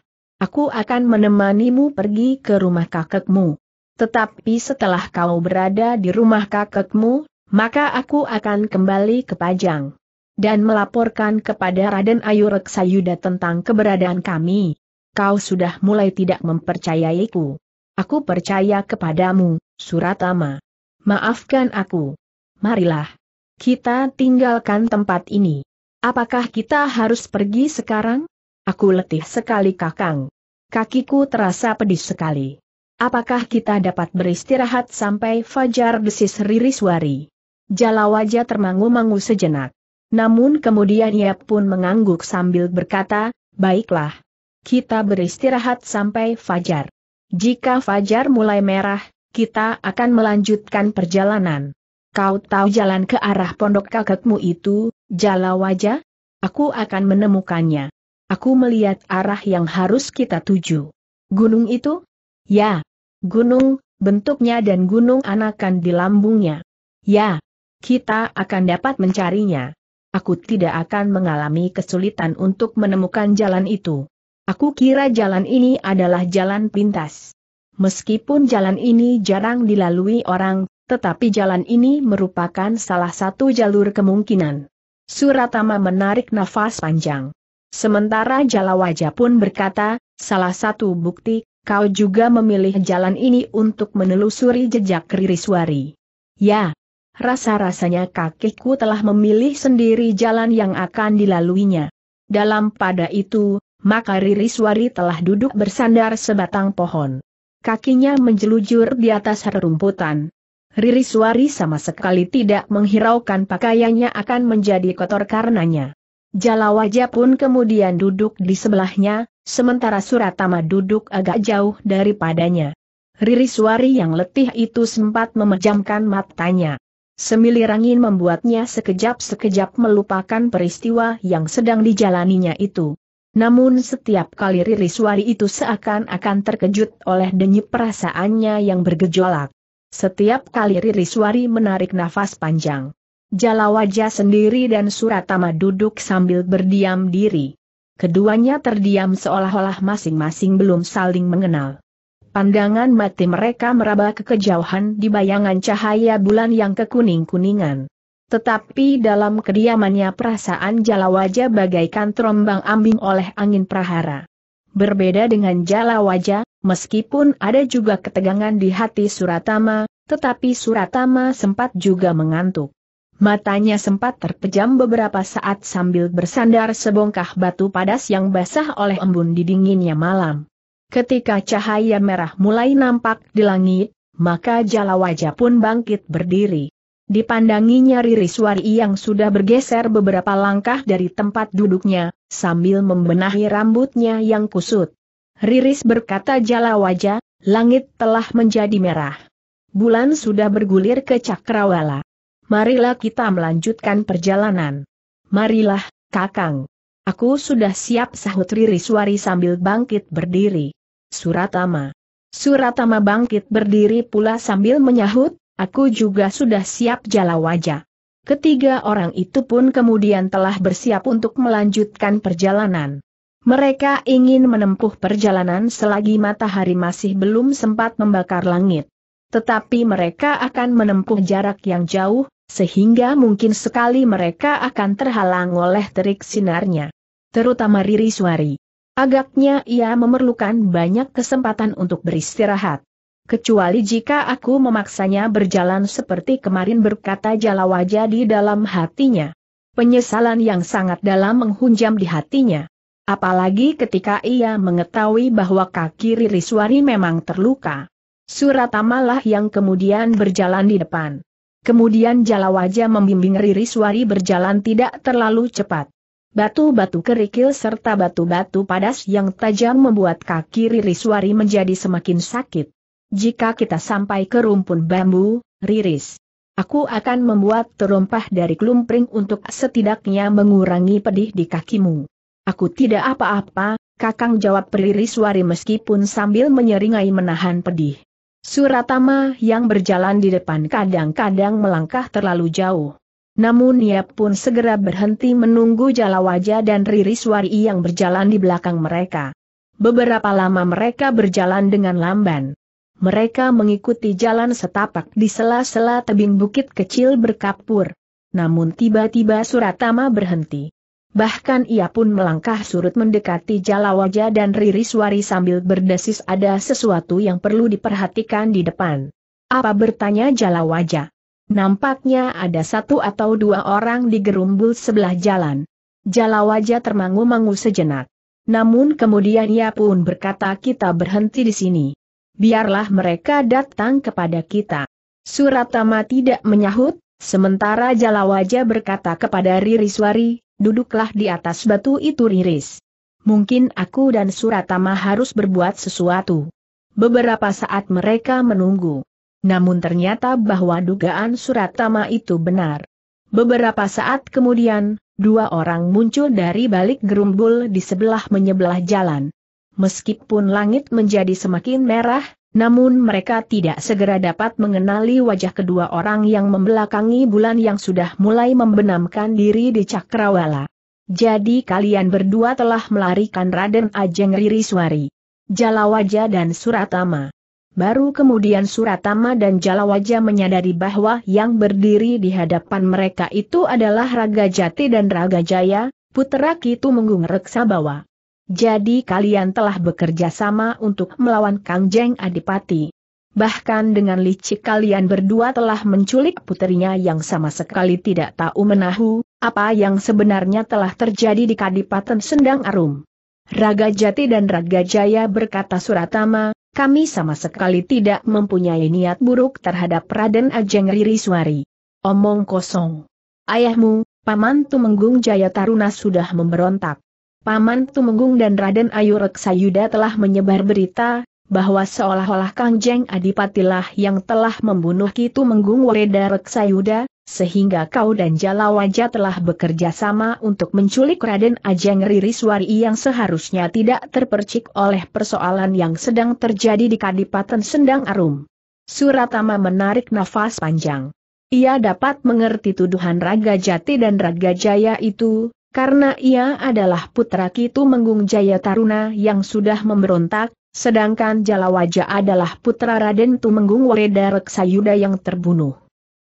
Aku akan menemanimu pergi ke rumah kakekmu. Tetapi setelah kau berada di rumah kakekmu, maka aku akan kembali ke Pajang. Dan melaporkan kepada Raden Ayu Reksayuda tentang keberadaan kami. Kau sudah mulai tidak mempercayaiku. Aku percaya kepadamu, Suratama. Maafkan aku. Marilah. Kita tinggalkan tempat ini. Apakah kita harus pergi sekarang? Aku letih sekali kakang. Kakiku terasa pedih sekali. Apakah kita dapat beristirahat sampai fajar desis ririswari? Jalawaja termangu-mangu sejenak. Namun kemudian ia pun mengangguk sambil berkata, baiklah. Kita beristirahat sampai fajar. Jika fajar mulai merah, kita akan melanjutkan perjalanan. Kau tahu jalan ke arah pondok kakekmu itu, Jalawaja? Aku akan menemukannya. Aku melihat arah yang harus kita tuju. Gunung itu? Ya. Gunung, bentuknya dan gunung anakan di lambungnya. Ya. Kita akan dapat mencarinya. Aku tidak akan mengalami kesulitan untuk menemukan jalan itu. Aku kira jalan ini adalah jalan pintas. Meskipun jalan ini jarang dilalui orang, tetapi jalan ini merupakan salah satu jalur kemungkinan. Suratama menarik nafas panjang. Sementara Jalawaja pun berkata, salah satu bukti, kau juga memilih jalan ini untuk menelusuri jejak Ririswari. Ya, rasa-rasanya kakiku telah memilih sendiri jalan yang akan dilaluinya. Dalam pada itu, maka Ririswari telah duduk bersandar sebatang pohon. Kakinya menjelujur di atas rerumputan. Ririswari sama sekali tidak menghiraukan pakaiannya akan menjadi kotor karenanya. Jalawaja pun kemudian duduk di sebelahnya, sementara Suratama duduk agak jauh daripadanya. Ririswari yang letih itu sempat memejamkan matanya. Semilir angin membuatnya sekejap-sekejap melupakan peristiwa yang sedang dijalaninya itu. Namun setiap kali Ririswari itu seakan-akan terkejut oleh denyut perasaannya yang bergejolak. Setiap kali Ririswari menarik nafas panjang, Jalawaja sendiri dan Suratama duduk sambil berdiam diri. Keduanya terdiam seolah-olah masing-masing belum saling mengenal. Pandangan mati mereka meraba ke kejauhan di bayangan cahaya bulan yang kekuning-kuningan. Tetapi dalam kediamannya perasaan Jalawaja bagaikan terombang ambing oleh angin prahara. Berbeda dengan Jalawaja, meskipun ada juga ketegangan di hati Suratama, tetapi Suratama sempat juga mengantuk matanya sempat terpejam beberapa saat sambil bersandar sebongkah batu padas yang basah oleh embun di dinginnya malam. Ketika cahaya merah mulai nampak di langit, maka jala wajah pun bangkit berdiri. Dipandanginya Ririswari yang sudah bergeser beberapa langkah dari tempat duduknya, sambil membenahi rambutnya yang kusut. Riris berkata jala wajah, langit telah menjadi merah. Bulan sudah bergulir ke Cakrawala marilah kita melanjutkan perjalanan. Marilah, Kakang. Aku sudah siap sahut Ririswari sambil bangkit berdiri. Suratama. Suratama bangkit berdiri pula sambil menyahut, aku juga sudah siap jala wajah. Ketiga orang itu pun kemudian telah bersiap untuk melanjutkan perjalanan. Mereka ingin menempuh perjalanan selagi matahari masih belum sempat membakar langit. Tetapi mereka akan menempuh jarak yang jauh, sehingga mungkin sekali mereka akan terhalang oleh terik sinarnya. Terutama Riri Suari. Agaknya ia memerlukan banyak kesempatan untuk beristirahat. Kecuali jika aku memaksanya berjalan seperti kemarin berkata jala wajah di dalam hatinya. Penyesalan yang sangat dalam menghunjam di hatinya. Apalagi ketika ia mengetahui bahwa kaki Riri Suari memang terluka. Suratamalah yang kemudian berjalan di depan. Kemudian Jalawaja membimbing Ririswari berjalan tidak terlalu cepat. Batu-batu kerikil serta batu-batu padas yang tajam membuat kaki Ririswari menjadi semakin sakit. Jika kita sampai ke rumpun bambu, Riris, aku akan membuat terompah dari klumpring untuk setidaknya mengurangi pedih di kakimu. Aku tidak apa-apa, Kakang jawab Ririswari meskipun sambil menyeringai menahan pedih. Suratama yang berjalan di depan kadang-kadang melangkah terlalu jauh. Namun ia pun segera berhenti menunggu Jalawaja dan Ririswari yang berjalan di belakang mereka. Beberapa lama mereka berjalan dengan lamban. Mereka mengikuti jalan setapak di sela-sela tebing bukit kecil berkapur. Namun tiba-tiba Suratama berhenti. Bahkan ia pun melangkah surut mendekati Jalawaja dan Ririswari sambil berdesis ada sesuatu yang perlu diperhatikan di depan. Apa bertanya Jalawaja? Nampaknya ada satu atau dua orang di gerumbul sebelah jalan. Jalawaja termangu-mangu sejenak. Namun kemudian ia pun berkata kita berhenti di sini. Biarlah mereka datang kepada kita. Suratama tidak menyahut, sementara Jalawaja berkata kepada Ririswari, duduklah di atas batu itu riris. Mungkin aku dan Suratama harus berbuat sesuatu. Beberapa saat mereka menunggu. Namun ternyata bahwa dugaan Suratama itu benar. Beberapa saat kemudian, dua orang muncul dari balik gerumbul di sebelah menyebelah jalan. Meskipun langit menjadi semakin merah, namun mereka tidak segera dapat mengenali wajah kedua orang yang membelakangi bulan yang sudah mulai membenamkan diri di Cakrawala. Jadi kalian berdua telah melarikan Raden Ajeng Ririswari, Jalawaja dan Suratama. Baru kemudian Suratama dan Jalawaja menyadari bahwa yang berdiri di hadapan mereka itu adalah Raga Jati dan Raga Jaya, putera Kitu Menggung Reksabawa. Jadi kalian telah bekerja sama untuk melawan Kang Jeng Adipati. Bahkan dengan licik kalian berdua telah menculik putrinya yang sama sekali tidak tahu menahu, apa yang sebenarnya telah terjadi di Kadipaten Sendang Arum. Raga Jati dan Raga Jaya berkata Suratama, kami sama sekali tidak mempunyai niat buruk terhadap Raden Ajeng Ririswari. Omong kosong. Ayahmu, Paman Tumenggung Jaya Taruna sudah memberontak. Paman Tumenggung dan Raden Ayu Reksayuda telah menyebar berita, bahwa seolah-olah Kangjeng Adipatilah yang telah membunuh Ki Tumenggung Wereda Reksayuda, sehingga kau dan Jalawaja telah bekerja sama untuk menculik Raden Ajeng Ririswari yang seharusnya tidak terpercik oleh persoalan yang sedang terjadi di Kadipaten Sendang Arum. Suratama menarik nafas panjang. Ia dapat mengerti tuduhan Raga Jati dan Raga Jaya itu, karena ia adalah putra Kitu Menggung Jaya Taruna yang sudah memberontak, sedangkan Jalawaja adalah putra Raden Tumenggung Wereda Reksayuda yang terbunuh.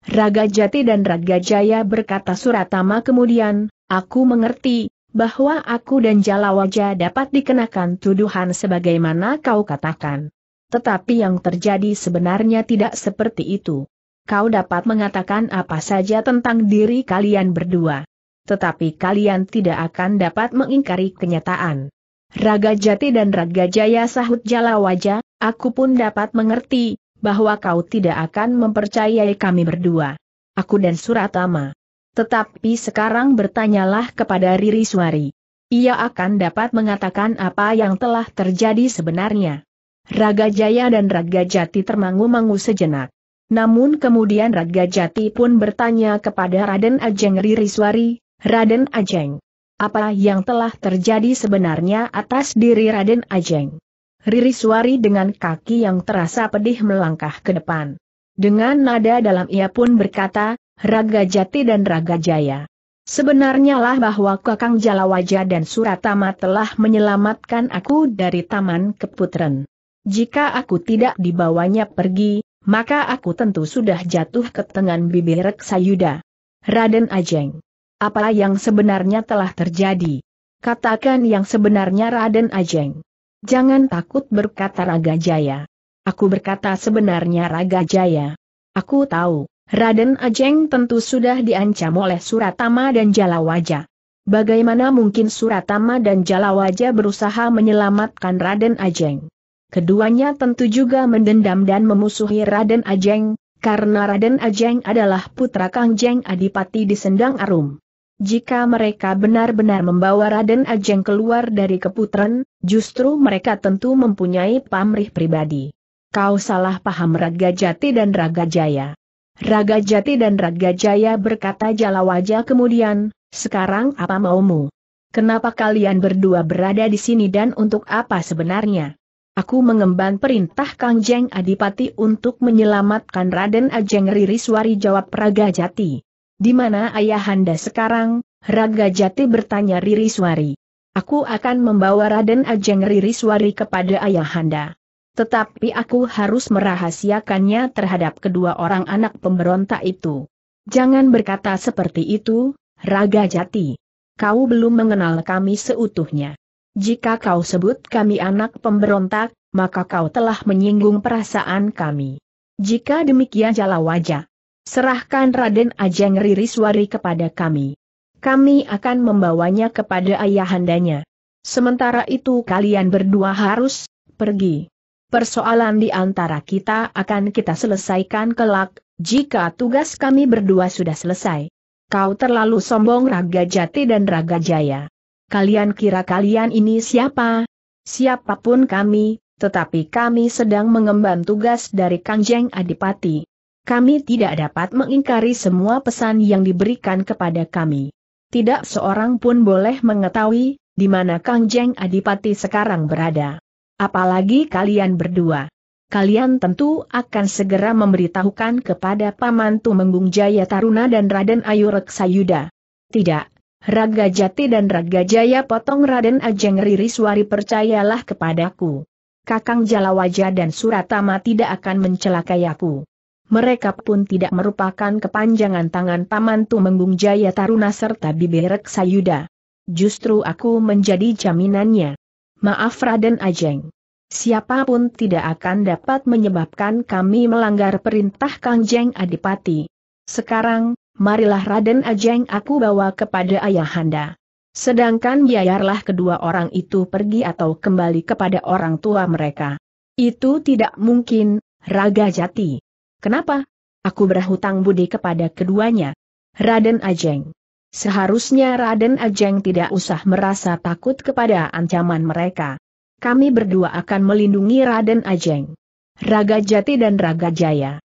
Raga Jati dan Raga Jaya berkata Suratama kemudian, aku mengerti, bahwa aku dan Jalawaja dapat dikenakan tuduhan sebagaimana kau katakan. Tetapi yang terjadi sebenarnya tidak seperti itu. Kau dapat mengatakan apa saja tentang diri kalian berdua tetapi kalian tidak akan dapat mengingkari kenyataan. Raga Jati dan Raga Jaya sahut jala wajah, aku pun dapat mengerti, bahwa kau tidak akan mempercayai kami berdua. Aku dan Suratama. Tetapi sekarang bertanyalah kepada Riri Suari. Ia akan dapat mengatakan apa yang telah terjadi sebenarnya. Raga Jaya dan Raga Jati termangu-mangu sejenak. Namun kemudian Raga Jati pun bertanya kepada Raden Ajeng Riri Suari, Raden Ajeng. Apa yang telah terjadi sebenarnya atas diri Raden Ajeng? Riri Suari dengan kaki yang terasa pedih melangkah ke depan. Dengan nada dalam ia pun berkata, Raga Jati dan Raga Jaya. Sebenarnya lah bahwa Kakang Jalawaja dan Suratama telah menyelamatkan aku dari Taman Keputren. Jika aku tidak dibawanya pergi, maka aku tentu sudah jatuh ke tangan bibir Reksayuda. Raden Ajeng apa yang sebenarnya telah terjadi. Katakan yang sebenarnya Raden Ajeng. Jangan takut berkata Raga Jaya. Aku berkata sebenarnya Raga Jaya. Aku tahu, Raden Ajeng tentu sudah diancam oleh Suratama dan Jalawaja. Bagaimana mungkin Suratama dan Jalawaja berusaha menyelamatkan Raden Ajeng? Keduanya tentu juga mendendam dan memusuhi Raden Ajeng, karena Raden Ajeng adalah putra Kangjeng Adipati di Sendang Arum. Jika mereka benar-benar membawa Raden Ajeng keluar dari keputren, justru mereka tentu mempunyai pamrih pribadi. Kau salah paham Raga Jati dan Raga Jaya. Raga Jati dan Raga Jaya berkata Jalawaja kemudian, sekarang apa maumu? Kenapa kalian berdua berada di sini dan untuk apa sebenarnya? Aku mengemban perintah Kang Jeng Adipati untuk menyelamatkan Raden Ajeng Ririswari jawab Raga Jati. Di mana ayahanda sekarang? Raga Jati bertanya Ririswari. Aku akan membawa Raden Ajeng Ririswari kepada ayahanda. Tetapi aku harus merahasiakannya terhadap kedua orang anak pemberontak itu. Jangan berkata seperti itu, Raga Jati. Kau belum mengenal kami seutuhnya. Jika kau sebut kami anak pemberontak, maka kau telah menyinggung perasaan kami. Jika demikian jala wajah, Serahkan Raden Ajeng Ririswari kepada kami. Kami akan membawanya kepada ayahandanya. Sementara itu kalian berdua harus pergi. Persoalan di antara kita akan kita selesaikan kelak, jika tugas kami berdua sudah selesai. Kau terlalu sombong Raga Jati dan Raga Jaya. Kalian kira kalian ini siapa? Siapapun kami, tetapi kami sedang mengemban tugas dari Kangjeng Adipati. Kami tidak dapat mengingkari semua pesan yang diberikan kepada kami. Tidak seorang pun boleh mengetahui di mana Kangjeng Adipati sekarang berada. Apalagi kalian berdua. Kalian tentu akan segera memberitahukan kepada Paman Tumenggung Jaya Taruna dan Raden Ayu Reksayuda. Tidak, Raga Jati dan Raga Jaya potong Raden Ajeng Ririswari percayalah kepadaku. Kakang Jalawaja dan Suratama tidak akan mencelakai aku mereka pun tidak merupakan kepanjangan tangan Paman Tumenggung Jaya Taruna serta Biberek Sayuda. Justru aku menjadi jaminannya. Maaf Raden Ajeng. Siapapun tidak akan dapat menyebabkan kami melanggar perintah Kang Jeng Adipati. Sekarang, marilah Raden Ajeng aku bawa kepada ayahanda. Sedangkan biarlah kedua orang itu pergi atau kembali kepada orang tua mereka. Itu tidak mungkin, Raga Jati. Kenapa? Aku berhutang budi kepada keduanya. Raden Ajeng. Seharusnya Raden Ajeng tidak usah merasa takut kepada ancaman mereka. Kami berdua akan melindungi Raden Ajeng. Raga Jati dan Raga Jaya.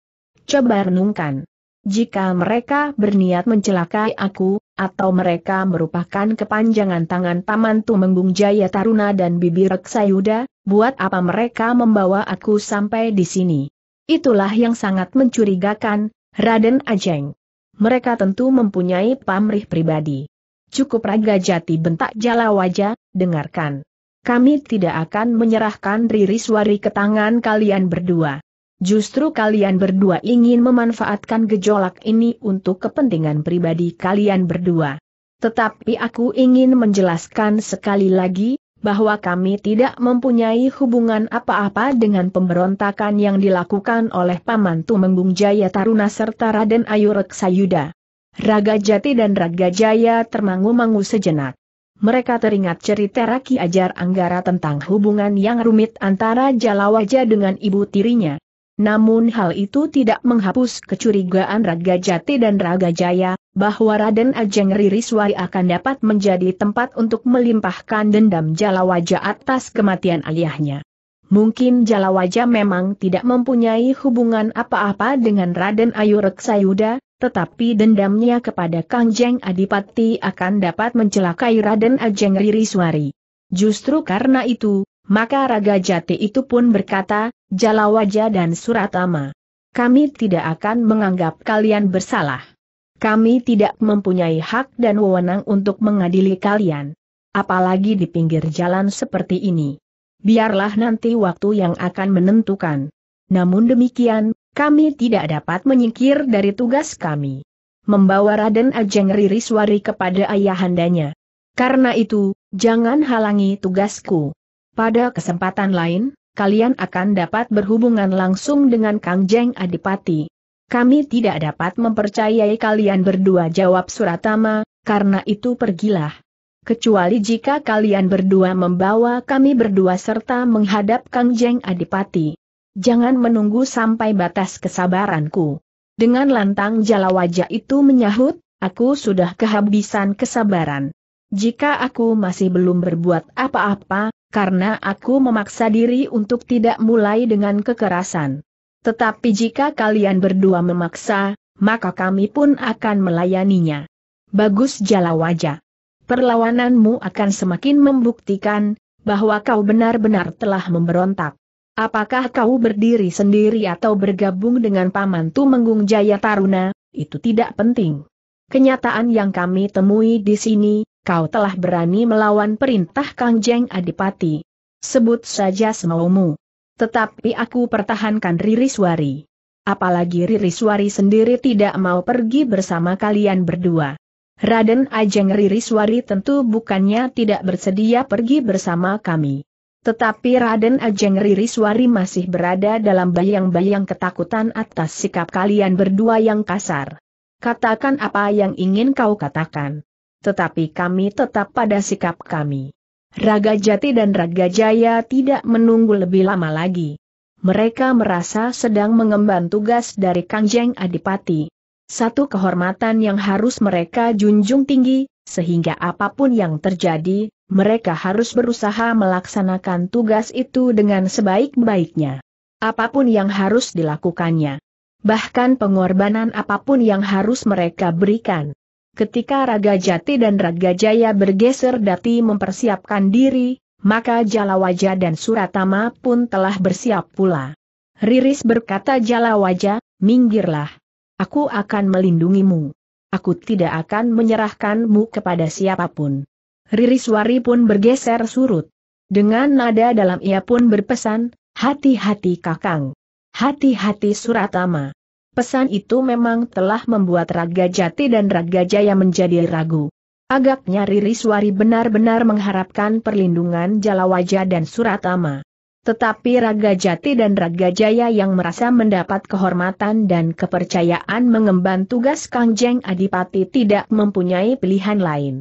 Coba renungkan. Jika mereka berniat mencelakai aku, atau mereka merupakan kepanjangan tangan Paman Tumenggung Jaya Taruna dan Bibi Reksa buat apa mereka membawa aku sampai di sini? Itulah yang sangat mencurigakan, Raden Ajeng. Mereka tentu mempunyai pamrih pribadi. Cukup Raga Jati bentak jala wajah, dengarkan. Kami tidak akan menyerahkan Ririswari ke tangan kalian berdua. Justru kalian berdua ingin memanfaatkan gejolak ini untuk kepentingan pribadi kalian berdua. Tetapi aku ingin menjelaskan sekali lagi, bahwa kami tidak mempunyai hubungan apa-apa dengan pemberontakan yang dilakukan oleh Paman Tumenggung Jaya Taruna serta Raden Ayu Reksayuda. Raga Jati dan Raga Jaya termangu-mangu sejenak. Mereka teringat cerita Raki Ajar Anggara tentang hubungan yang rumit antara Jalawaja dengan ibu tirinya. Namun hal itu tidak menghapus kecurigaan Raga Jati dan Raga Jaya, bahwa Raden Ajeng Ririswai akan dapat menjadi tempat untuk melimpahkan dendam Jalawaja atas kematian ayahnya. Mungkin Jalawaja memang tidak mempunyai hubungan apa-apa dengan Raden Ayu Reksayuda, tetapi dendamnya kepada Kangjeng Adipati akan dapat mencelakai Raden Ajeng Ririswari. Justru karena itu, maka Raga Jati itu pun berkata, Jalawaja dan Suratama. Kami tidak akan menganggap kalian bersalah. Kami tidak mempunyai hak dan wewenang untuk mengadili kalian. Apalagi di pinggir jalan seperti ini. Biarlah nanti waktu yang akan menentukan. Namun demikian, kami tidak dapat menyingkir dari tugas kami. Membawa Raden Ajeng Ririswari kepada ayahandanya. Karena itu, jangan halangi tugasku. Pada kesempatan lain, kalian akan dapat berhubungan langsung dengan Kang Jeng Adipati. Kami tidak dapat mempercayai kalian berdua jawab Suratama, karena itu pergilah. Kecuali jika kalian berdua membawa kami berdua serta menghadap Kang Jeng Adipati. Jangan menunggu sampai batas kesabaranku. Dengan lantang jala wajah itu menyahut, aku sudah kehabisan kesabaran. Jika aku masih belum berbuat apa-apa, karena aku memaksa diri untuk tidak mulai dengan kekerasan. Tetapi jika kalian berdua memaksa, maka kami pun akan melayaninya. Bagus jala wajah. Perlawananmu akan semakin membuktikan bahwa kau benar-benar telah memberontak. Apakah kau berdiri sendiri atau bergabung dengan Paman Tumenggung Jaya Taruna, itu tidak penting. Kenyataan yang kami temui di sini, kau telah berani melawan perintah Kangjeng Adipati. Sebut saja semaumu. Tetapi aku pertahankan Ririswari. Apalagi Ririswari sendiri tidak mau pergi bersama kalian berdua. Raden Ajeng Ririswari tentu bukannya tidak bersedia pergi bersama kami. Tetapi Raden Ajeng Ririswari masih berada dalam bayang-bayang ketakutan atas sikap kalian berdua yang kasar. Katakan apa yang ingin kau katakan tetapi kami tetap pada sikap kami. Raga Jati dan Raga Jaya tidak menunggu lebih lama lagi. Mereka merasa sedang mengemban tugas dari Kangjeng Adipati. Satu kehormatan yang harus mereka junjung tinggi, sehingga apapun yang terjadi, mereka harus berusaha melaksanakan tugas itu dengan sebaik-baiknya. Apapun yang harus dilakukannya. Bahkan pengorbanan apapun yang harus mereka berikan. Ketika Raga Jati dan Raga Jaya bergeser dati mempersiapkan diri, maka Jalawaja dan Suratama pun telah bersiap pula. Riris berkata Jalawaja, minggirlah. Aku akan melindungimu. Aku tidak akan menyerahkanmu kepada siapapun. Riris Wari pun bergeser surut. Dengan nada dalam ia pun berpesan, hati-hati kakang. Hati-hati Suratama. Pesan itu memang telah membuat Raga Jati dan Raga Jaya menjadi ragu. Agaknya Ririswari benar-benar mengharapkan perlindungan Jalawaja dan Suratama. Tetapi Raga Jati dan Raga Jaya yang merasa mendapat kehormatan dan kepercayaan mengemban tugas Kangjeng Adipati tidak mempunyai pilihan lain.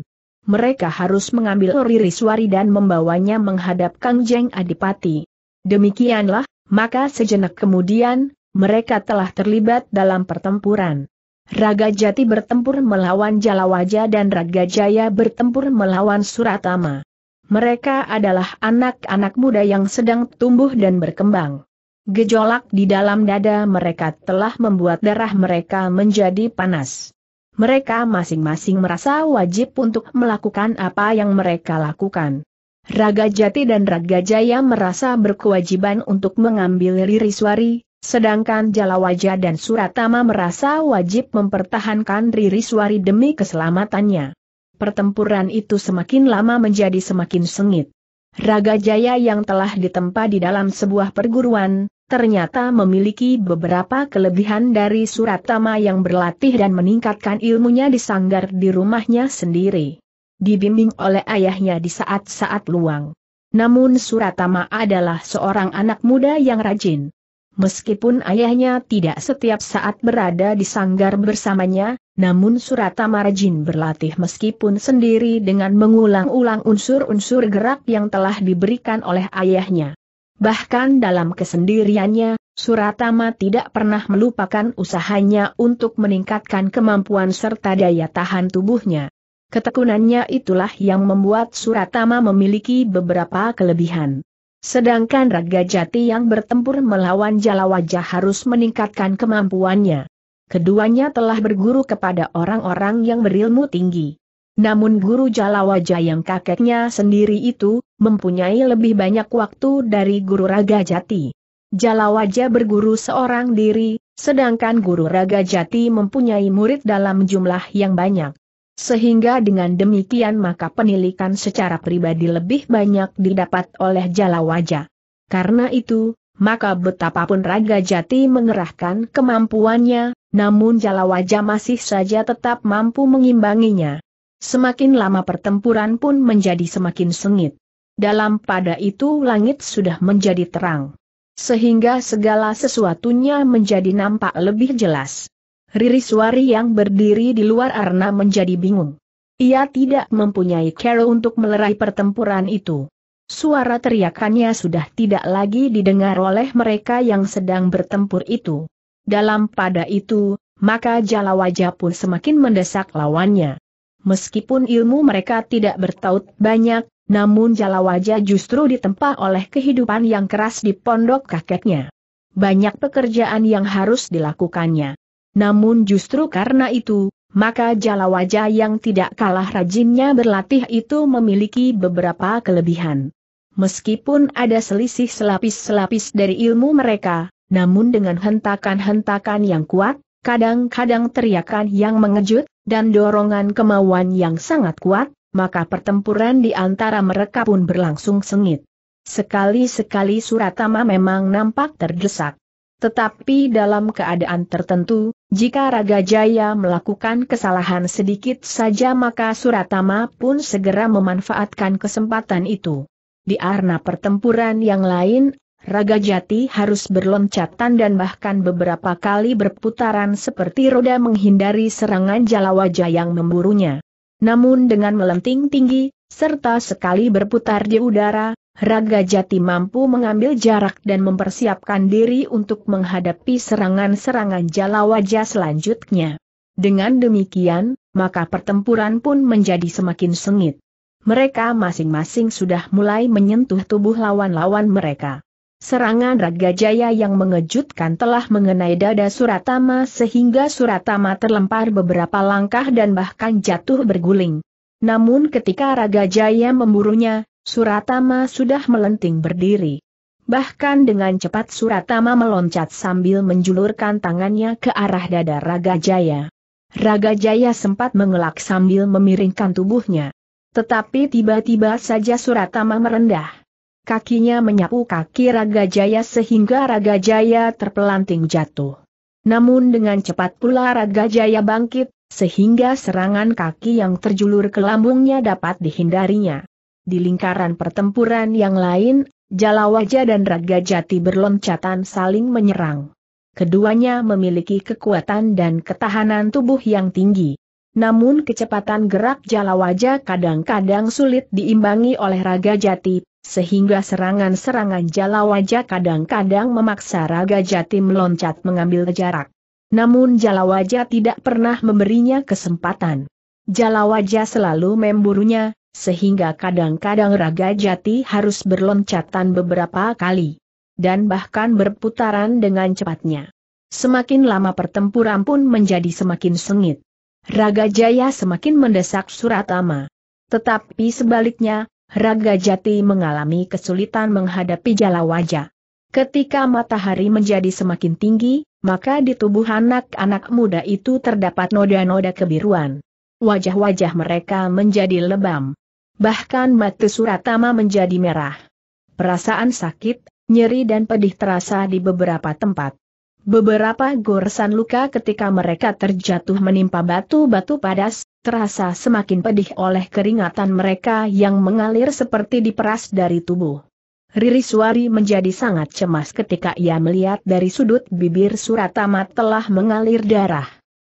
Mereka harus mengambil Ririswari dan membawanya menghadap Kangjeng Adipati. Demikianlah, maka sejenak kemudian, mereka telah terlibat dalam pertempuran. Raga Jati bertempur melawan Jalawaja dan Raga Jaya bertempur melawan Suratama. Mereka adalah anak-anak muda yang sedang tumbuh dan berkembang. Gejolak di dalam dada mereka telah membuat darah mereka menjadi panas. Mereka masing-masing merasa wajib untuk melakukan apa yang mereka lakukan. Raga Jati dan Raga Jaya merasa berkewajiban untuk mengambil Ririswari, Sedangkan Jalawaja dan Suratama merasa wajib mempertahankan Ririswari demi keselamatannya. Pertempuran itu semakin lama menjadi semakin sengit. Raga Jaya yang telah ditempa di dalam sebuah perguruan, ternyata memiliki beberapa kelebihan dari Suratama yang berlatih dan meningkatkan ilmunya di sanggar di rumahnya sendiri. Dibimbing oleh ayahnya di saat-saat luang. Namun Suratama adalah seorang anak muda yang rajin Meskipun ayahnya tidak setiap saat berada di sanggar bersamanya, namun Suratama rajin berlatih meskipun sendiri dengan mengulang-ulang unsur-unsur gerak yang telah diberikan oleh ayahnya. Bahkan dalam kesendiriannya, Suratama tidak pernah melupakan usahanya untuk meningkatkan kemampuan serta daya tahan tubuhnya. Ketekunannya itulah yang membuat Suratama memiliki beberapa kelebihan. Sedangkan Raga Jati yang bertempur melawan jala wajah harus meningkatkan kemampuannya. Keduanya telah berguru kepada orang-orang yang berilmu tinggi. Namun guru jala wajah yang kakeknya sendiri itu, mempunyai lebih banyak waktu dari guru Raga Jati. Jala wajah berguru seorang diri, sedangkan guru Raga Jati mempunyai murid dalam jumlah yang banyak. Sehingga dengan demikian maka penilikan secara pribadi lebih banyak didapat oleh jala wajah. Karena itu, maka betapapun Raga Jati mengerahkan kemampuannya, namun jala wajah masih saja tetap mampu mengimbanginya. Semakin lama pertempuran pun menjadi semakin sengit. Dalam pada itu langit sudah menjadi terang. Sehingga segala sesuatunya menjadi nampak lebih jelas. Riri Ririswari yang berdiri di luar arena menjadi bingung. Ia tidak mempunyai cara untuk melerai pertempuran itu. Suara teriakannya sudah tidak lagi didengar oleh mereka yang sedang bertempur itu. Dalam pada itu, maka jala wajah pun semakin mendesak lawannya. Meskipun ilmu mereka tidak bertaut banyak, namun jala wajah justru ditempa oleh kehidupan yang keras di pondok kakeknya. Banyak pekerjaan yang harus dilakukannya. Namun justru karena itu, maka jala wajah yang tidak kalah rajinnya berlatih itu memiliki beberapa kelebihan. Meskipun ada selisih selapis-selapis dari ilmu mereka, namun dengan hentakan-hentakan yang kuat, kadang-kadang teriakan yang mengejut, dan dorongan kemauan yang sangat kuat, maka pertempuran di antara mereka pun berlangsung sengit. Sekali-sekali Suratama memang nampak terdesak. Tetapi dalam keadaan tertentu, jika Raga Jaya melakukan kesalahan sedikit saja maka Suratama pun segera memanfaatkan kesempatan itu. Di arena pertempuran yang lain, Raga Jati harus berloncatan dan bahkan beberapa kali berputaran seperti roda menghindari serangan Jalawaja yang memburunya. Namun dengan melenting tinggi, serta sekali berputar di udara, Raga Jati mampu mengambil jarak dan mempersiapkan diri untuk menghadapi serangan-serangan Jalawaja selanjutnya. Dengan demikian, maka pertempuran pun menjadi semakin sengit. Mereka masing-masing sudah mulai menyentuh tubuh lawan-lawan mereka. Serangan Raga Jaya yang mengejutkan telah mengenai dada Suratama sehingga Suratama terlempar beberapa langkah dan bahkan jatuh berguling. Namun ketika Raga Jaya memburunya, Suratama sudah melenting berdiri. Bahkan dengan cepat Suratama meloncat sambil menjulurkan tangannya ke arah dada Raga Jaya. Raga Jaya sempat mengelak sambil memiringkan tubuhnya. Tetapi tiba-tiba saja Suratama merendah. Kakinya menyapu kaki Raga Jaya sehingga Raga Jaya terpelanting jatuh. Namun dengan cepat pula Raga Jaya bangkit, sehingga serangan kaki yang terjulur ke lambungnya dapat dihindarinya. Di lingkaran pertempuran yang lain, Jalawaja dan Raga Jati berloncatan saling menyerang. Keduanya memiliki kekuatan dan ketahanan tubuh yang tinggi. Namun kecepatan gerak Jalawaja kadang-kadang sulit diimbangi oleh Raga Jati, sehingga serangan-serangan Jalawaja kadang-kadang memaksa Raga Jati meloncat mengambil jarak. Namun Jalawaja tidak pernah memberinya kesempatan. Jalawaja selalu memburunya, sehingga kadang-kadang Raga Jati harus berloncatan beberapa kali. Dan bahkan berputaran dengan cepatnya. Semakin lama pertempuran pun menjadi semakin sengit. Raga Jaya semakin mendesak Suratama. Tetapi sebaliknya, Raga Jati mengalami kesulitan menghadapi jala wajah. Ketika matahari menjadi semakin tinggi, maka di tubuh anak-anak muda itu terdapat noda-noda kebiruan. Wajah-wajah mereka menjadi lebam. Bahkan mata Suratama menjadi merah. Perasaan sakit, nyeri dan pedih terasa di beberapa tempat. Beberapa goresan luka ketika mereka terjatuh menimpa batu-batu padas, terasa semakin pedih oleh keringatan mereka yang mengalir seperti diperas dari tubuh. Riri Suari menjadi sangat cemas ketika ia melihat dari sudut bibir Suratama telah mengalir darah.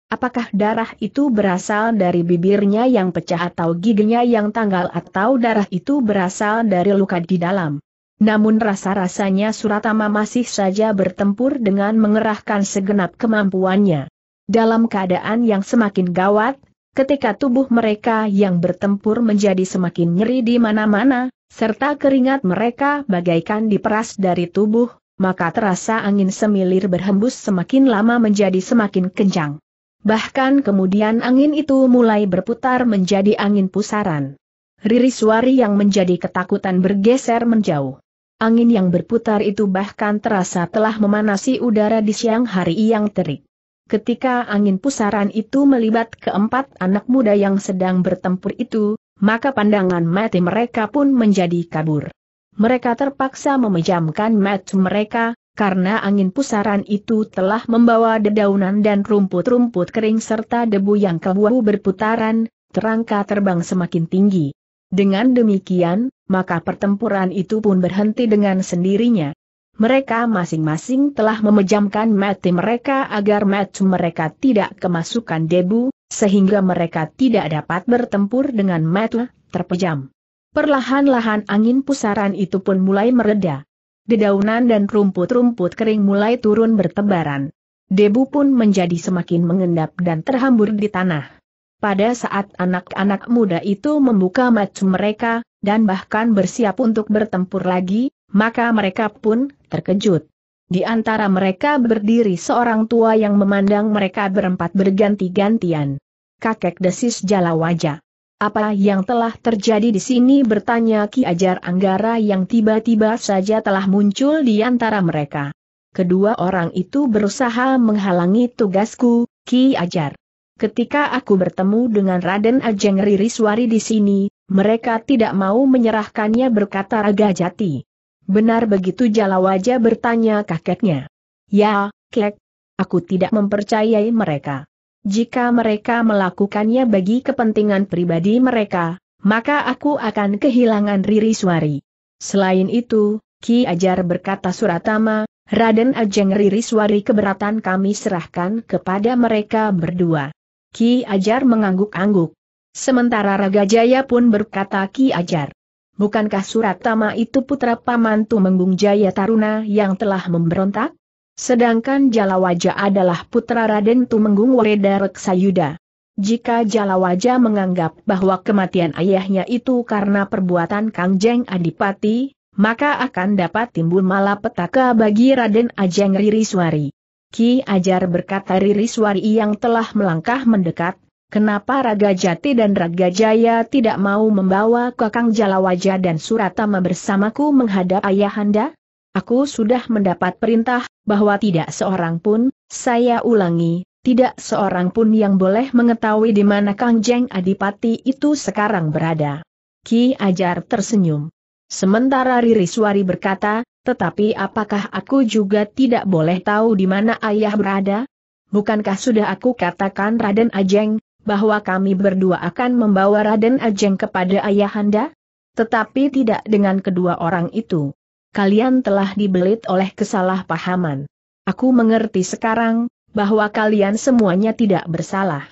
Apakah darah itu berasal dari bibirnya yang pecah atau giginya yang tanggal atau darah itu berasal dari luka di dalam? Namun rasa-rasanya Suratama masih saja bertempur dengan mengerahkan segenap kemampuannya. Dalam keadaan yang semakin gawat, ketika tubuh mereka yang bertempur menjadi semakin nyeri di mana-mana, serta keringat mereka bagaikan diperas dari tubuh, maka terasa angin semilir berhembus semakin lama menjadi semakin kencang. Bahkan kemudian angin itu mulai berputar menjadi angin pusaran. Ririswari yang menjadi ketakutan bergeser menjauh. Angin yang berputar itu bahkan terasa telah memanasi udara di siang hari yang terik. Ketika angin pusaran itu melibat keempat anak muda yang sedang bertempur itu, maka pandangan mati mereka pun menjadi kabur. Mereka terpaksa memejamkan mata mereka, karena angin pusaran itu telah membawa dedaunan dan rumput-rumput kering serta debu yang kelabu berputaran, terangka terbang semakin tinggi. Dengan demikian, maka pertempuran itu pun berhenti dengan sendirinya. Mereka masing-masing telah memejamkan mati mereka agar mata mereka tidak kemasukan debu, sehingga mereka tidak dapat bertempur dengan mata terpejam. Perlahan-lahan angin pusaran itu pun mulai meredah dedaunan dan rumput-rumput kering mulai turun bertebaran. Debu pun menjadi semakin mengendap dan terhambur di tanah. Pada saat anak-anak muda itu membuka mata mereka, dan bahkan bersiap untuk bertempur lagi, maka mereka pun terkejut. Di antara mereka berdiri seorang tua yang memandang mereka berempat berganti-gantian. Kakek Desis jala wajah. Apa yang telah terjadi di sini bertanya Ki Ajar Anggara yang tiba-tiba saja telah muncul di antara mereka. Kedua orang itu berusaha menghalangi tugasku, Ki Ajar. Ketika aku bertemu dengan Raden Ajeng Ririswari di sini, mereka tidak mau menyerahkannya berkata Raga Jati. Benar begitu Jalawaja bertanya kakeknya. Ya, kek, aku tidak mempercayai mereka. Jika mereka melakukannya bagi kepentingan pribadi mereka, maka aku akan kehilangan Riri Suari. Selain itu, Ki Ajar berkata Suratama, Raden Ajeng Riri Suari keberatan kami serahkan kepada mereka berdua. Ki Ajar mengangguk-angguk. Sementara Raga Jaya pun berkata Ki Ajar. Bukankah Suratama itu putra Pamantu Menggung Jaya Taruna yang telah memberontak? Sedangkan Jalawaja adalah putra Raden Tumenggung Wereda Reksayuda. Jika Jalawaja menganggap bahwa kematian ayahnya itu karena perbuatan Kangjeng Adipati, maka akan dapat timbul malapetaka bagi Raden Ajeng Ririswari. Ki Ajar berkata Ririswari yang telah melangkah mendekat, kenapa Raga Jati dan Raga Jaya tidak mau membawa Kakang Jalawaja dan Suratama bersamaku menghadap ayahanda? Aku sudah mendapat perintah, bahwa tidak seorang pun, saya ulangi, tidak seorang pun yang boleh mengetahui di mana Kang Jeng Adipati itu sekarang berada. Ki Ajar tersenyum. Sementara Ririswari berkata, tetapi apakah aku juga tidak boleh tahu di mana ayah berada? Bukankah sudah aku katakan Raden Ajeng, bahwa kami berdua akan membawa Raden Ajeng kepada ayahanda? Tetapi tidak dengan kedua orang itu kalian telah dibelit oleh kesalahpahaman. Aku mengerti sekarang, bahwa kalian semuanya tidak bersalah.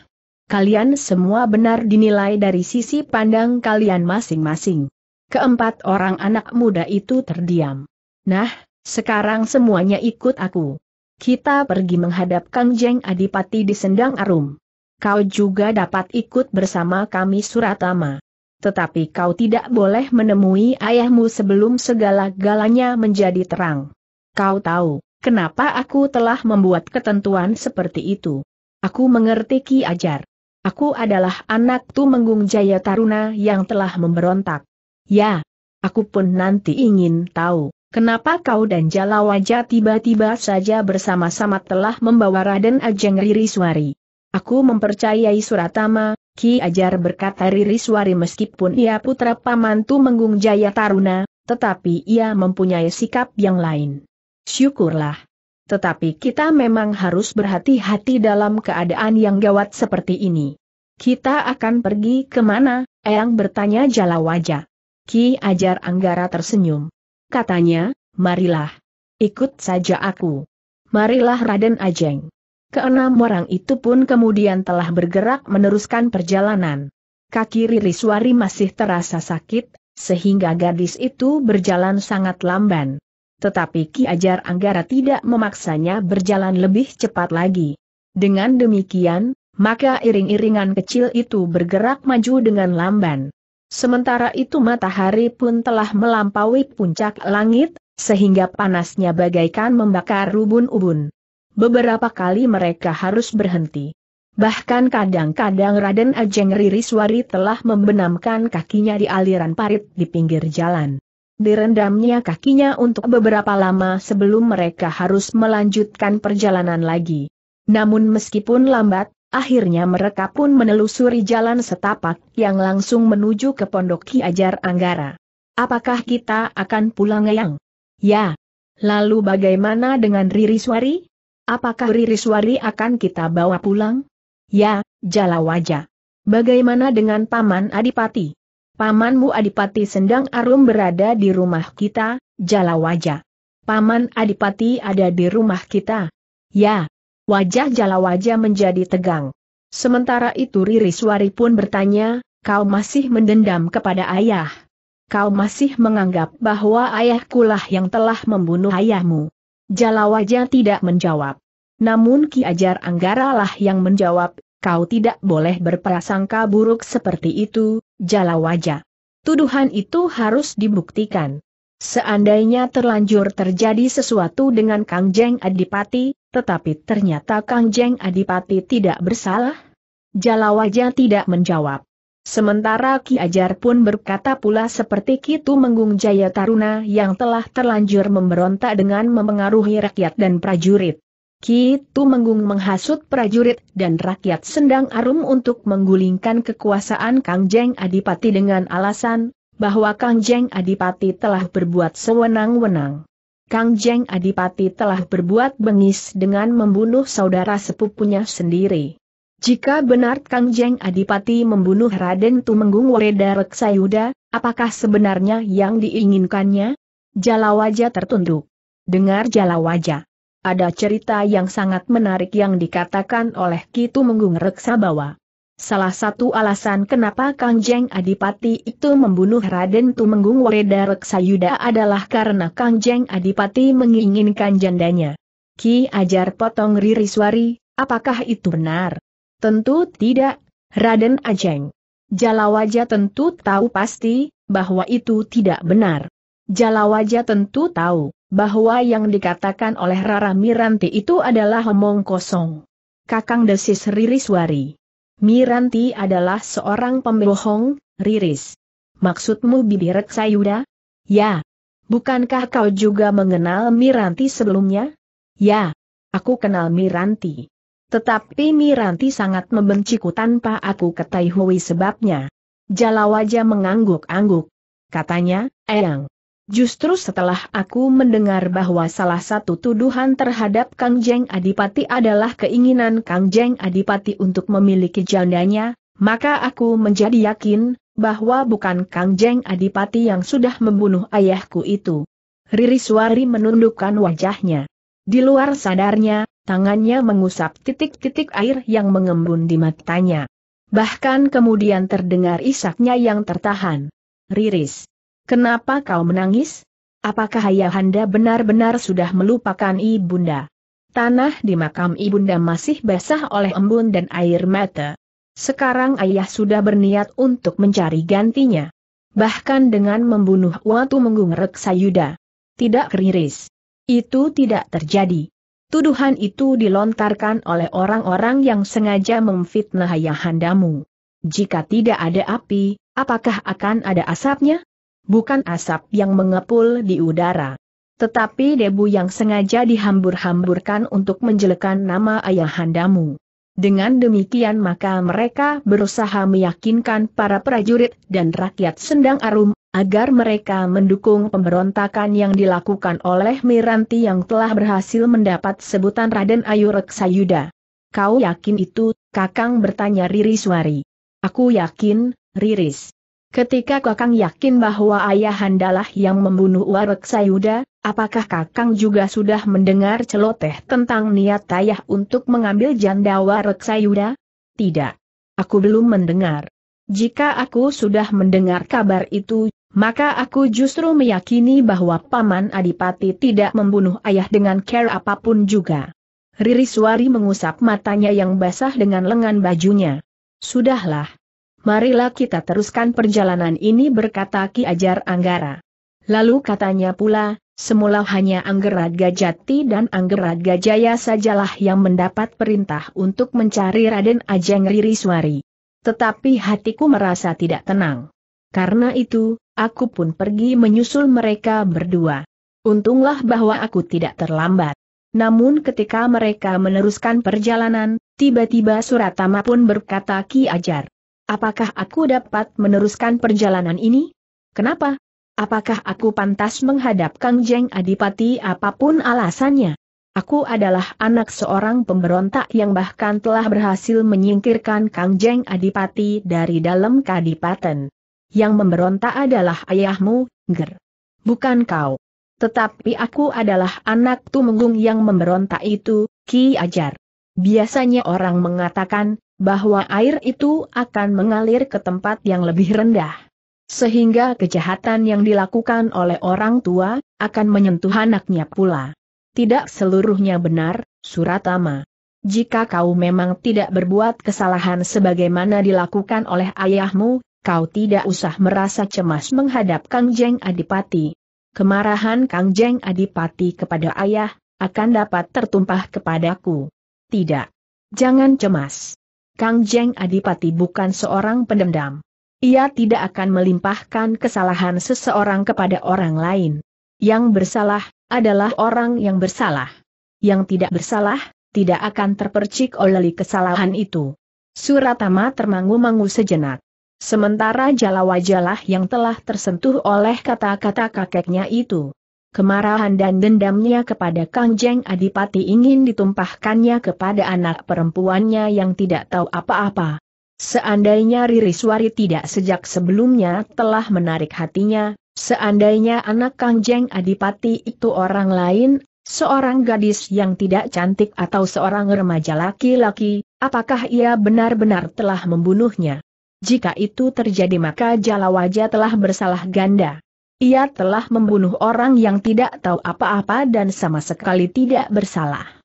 Kalian semua benar dinilai dari sisi pandang kalian masing-masing. Keempat orang anak muda itu terdiam. Nah, sekarang semuanya ikut aku. Kita pergi menghadap Kang Jeng Adipati di Sendang Arum. Kau juga dapat ikut bersama kami Suratama. Tetapi kau tidak boleh menemui ayahmu sebelum segala-galanya menjadi terang. Kau tahu, kenapa aku telah membuat ketentuan seperti itu. Aku mengerti Ki Ajar. Aku adalah anak Tumenggung Jaya Taruna yang telah memberontak. Ya, aku pun nanti ingin tahu. Kenapa kau dan Jalawaja tiba-tiba saja bersama-sama telah membawa Raden Ajeng Ririswari? Aku mempercayai Suratama, Ki Ajar berkata Ririswari meskipun ia putra pamantu Menggung Jaya Taruna, tetapi ia mempunyai sikap yang lain. Syukurlah. Tetapi kita memang harus berhati-hati dalam keadaan yang gawat seperti ini. Kita akan pergi kemana? Eyang bertanya jala wajah. Ki Ajar Anggara tersenyum. Katanya, marilah. Ikut saja aku. Marilah Raden Ajeng. Keenam orang itu pun kemudian telah bergerak meneruskan perjalanan. Kaki Riri Suari masih terasa sakit, sehingga gadis itu berjalan sangat lamban. Tetapi Ki Ajar Anggara tidak memaksanya berjalan lebih cepat lagi. Dengan demikian, maka iring-iringan kecil itu bergerak maju dengan lamban. Sementara itu matahari pun telah melampaui puncak langit, sehingga panasnya bagaikan membakar ubun-ubun. Beberapa kali mereka harus berhenti. Bahkan kadang-kadang Raden Ajeng Ririswari telah membenamkan kakinya di aliran parit di pinggir jalan. Direndamnya kakinya untuk beberapa lama sebelum mereka harus melanjutkan perjalanan lagi. Namun meskipun lambat, Akhirnya mereka pun menelusuri jalan setapak yang langsung menuju ke pondok Ki Ajar Anggara. Apakah kita akan pulang Eyang? Ya. Lalu bagaimana dengan Ririswari? Apakah Ririswari akan kita bawa pulang? Ya, wajah. Bagaimana dengan Paman Adipati? Pamanmu Adipati Sendang Arum berada di rumah kita, wajah. Paman Adipati ada di rumah kita. Ya. Wajah wajah menjadi tegang. Sementara itu Ririswari pun bertanya, kau masih mendendam kepada ayah. Kau masih menganggap bahwa ayahkulah yang telah membunuh ayahmu. Jalawaja tidak menjawab. Namun Ki Ajar Anggara lah yang menjawab, kau tidak boleh berprasangka buruk seperti itu, Jalawaja. Tuduhan itu harus dibuktikan. Seandainya terlanjur terjadi sesuatu dengan Kang Jeng Adipati, tetapi ternyata Kang Jeng Adipati tidak bersalah? Jalawaja tidak menjawab. Sementara Ki Ajar pun berkata pula seperti Kitu Menggung Jaya Taruna yang telah terlanjur memberontak dengan memengaruhi rakyat dan prajurit. Kitu Menggung menghasut prajurit dan rakyat Sendang Arum untuk menggulingkan kekuasaan Kang Jeng Adipati dengan alasan bahwa Kang Jeng Adipati telah berbuat sewenang-wenang. Kang Jeng Adipati telah berbuat bengis dengan membunuh saudara sepupunya sendiri. Jika benar Kang Jeng Adipati membunuh Raden Tumenggung Wereda Reksayuda, apakah sebenarnya yang diinginkannya? Jalawaja tertunduk. Dengar Jalawaja. Ada cerita yang sangat menarik yang dikatakan oleh Ki Tumenggung Reksabawa. Salah satu alasan kenapa Kang Jeng Adipati itu membunuh Raden Tumenggung Wereda Reksayuda adalah karena Kang Jeng Adipati menginginkan jandanya. Ki Ajar Potong Ririswari, apakah itu benar? Tentu tidak, Raden Ajeng. Jalawaja tentu tahu pasti, bahwa itu tidak benar. Jalawaja tentu tahu, bahwa yang dikatakan oleh Rara Miranti itu adalah omong kosong. Kakang desis Ririswari. Miranti adalah seorang pembohong, Riris. Maksudmu Bibi Reksayuda? Ya. Bukankah kau juga mengenal Miranti sebelumnya? Ya. Aku kenal Miranti. Tetapi Miranti sangat membenciku tanpa aku ketahui sebabnya. Jalawaja mengangguk-angguk. Katanya, Eyang. Justru setelah aku mendengar bahwa salah satu tuduhan terhadap Kang Jeng Adipati adalah keinginan Kang Jeng Adipati untuk memiliki jandanya, maka aku menjadi yakin bahwa bukan Kang Jeng Adipati yang sudah membunuh ayahku itu. Ririswari menundukkan wajahnya. Di luar sadarnya, Tangannya mengusap titik-titik air yang mengembun di matanya. Bahkan kemudian terdengar isaknya yang tertahan. Riris. Kenapa kau menangis? Apakah ayahanda benar-benar sudah melupakan ibunda? Tanah di makam ibunda masih basah oleh embun dan air mata. Sekarang ayah sudah berniat untuk mencari gantinya. Bahkan dengan membunuh Watu Menggung Yuda. Tidak riris. Itu tidak terjadi. Tuduhan itu dilontarkan oleh orang-orang yang sengaja memfitnah Ayahandamu. Jika tidak ada api, apakah akan ada asapnya? Bukan asap yang mengepul di udara. Tetapi debu yang sengaja dihambur-hamburkan untuk menjelekan nama Ayahandamu. Dengan demikian maka mereka berusaha meyakinkan para prajurit dan rakyat Sendang Arum, agar mereka mendukung pemberontakan yang dilakukan oleh Miranti yang telah berhasil mendapat sebutan Raden Ayu Reksayuda. Kau yakin itu? Kakang bertanya Ririswari. Aku yakin, Riris. Ketika Kakang yakin bahwa Ayah handalah yang membunuh Sayuda, Apakah Kakang juga sudah mendengar celoteh tentang niat Tayah untuk mengambil janda warut sayuda? Tidak. Aku belum mendengar. Jika aku sudah mendengar kabar itu, maka aku justru meyakini bahwa Paman Adipati tidak membunuh ayah dengan care apapun juga. Riri Suari mengusap matanya yang basah dengan lengan bajunya. Sudahlah. Marilah kita teruskan perjalanan ini berkata Ki Ajar Anggara. Lalu katanya pula, Semula hanya Anggerat Gajati dan Anggerat Gajaya sajalah yang mendapat perintah untuk mencari Raden Ajeng Ririswari. Tetapi hatiku merasa tidak tenang. Karena itu, aku pun pergi menyusul mereka berdua. Untunglah bahwa aku tidak terlambat. Namun ketika mereka meneruskan perjalanan, tiba-tiba Suratama pun berkata Ki Ajar. Apakah aku dapat meneruskan perjalanan ini? Kenapa? Apakah aku pantas menghadap Kang Jeng Adipati apapun alasannya? Aku adalah anak seorang pemberontak yang bahkan telah berhasil menyingkirkan Kang Jeng Adipati dari dalam kadipaten. Yang memberontak adalah ayahmu, Ger. Bukan kau. Tetapi aku adalah anak Tumenggung yang memberontak itu, Ki Ajar. Biasanya orang mengatakan, bahwa air itu akan mengalir ke tempat yang lebih rendah. Sehingga kejahatan yang dilakukan oleh orang tua, akan menyentuh anaknya pula. Tidak seluruhnya benar, Suratama. Jika kau memang tidak berbuat kesalahan sebagaimana dilakukan oleh ayahmu, kau tidak usah merasa cemas menghadap Kang Jeng Adipati. Kemarahan Kang Jeng Adipati kepada ayah, akan dapat tertumpah kepadaku. Tidak. Jangan cemas. Kang Jeng Adipati bukan seorang pendendam. Ia tidak akan melimpahkan kesalahan seseorang kepada orang lain. Yang bersalah, adalah orang yang bersalah. Yang tidak bersalah, tidak akan terpercik oleh kesalahan itu. Suratama termangu-mangu sejenak. Sementara jalawajalah yang telah tersentuh oleh kata-kata kakeknya itu. Kemarahan dan dendamnya kepada Kang Jeng Adipati ingin ditumpahkannya kepada anak perempuannya yang tidak tahu apa-apa. Seandainya Ririswari tidak sejak sebelumnya telah menarik hatinya, seandainya anak Kang Adipati itu orang lain, seorang gadis yang tidak cantik atau seorang remaja laki-laki, apakah ia benar-benar telah membunuhnya? Jika itu terjadi maka Jalawaja telah bersalah ganda. Ia telah membunuh orang yang tidak tahu apa-apa dan sama sekali tidak bersalah.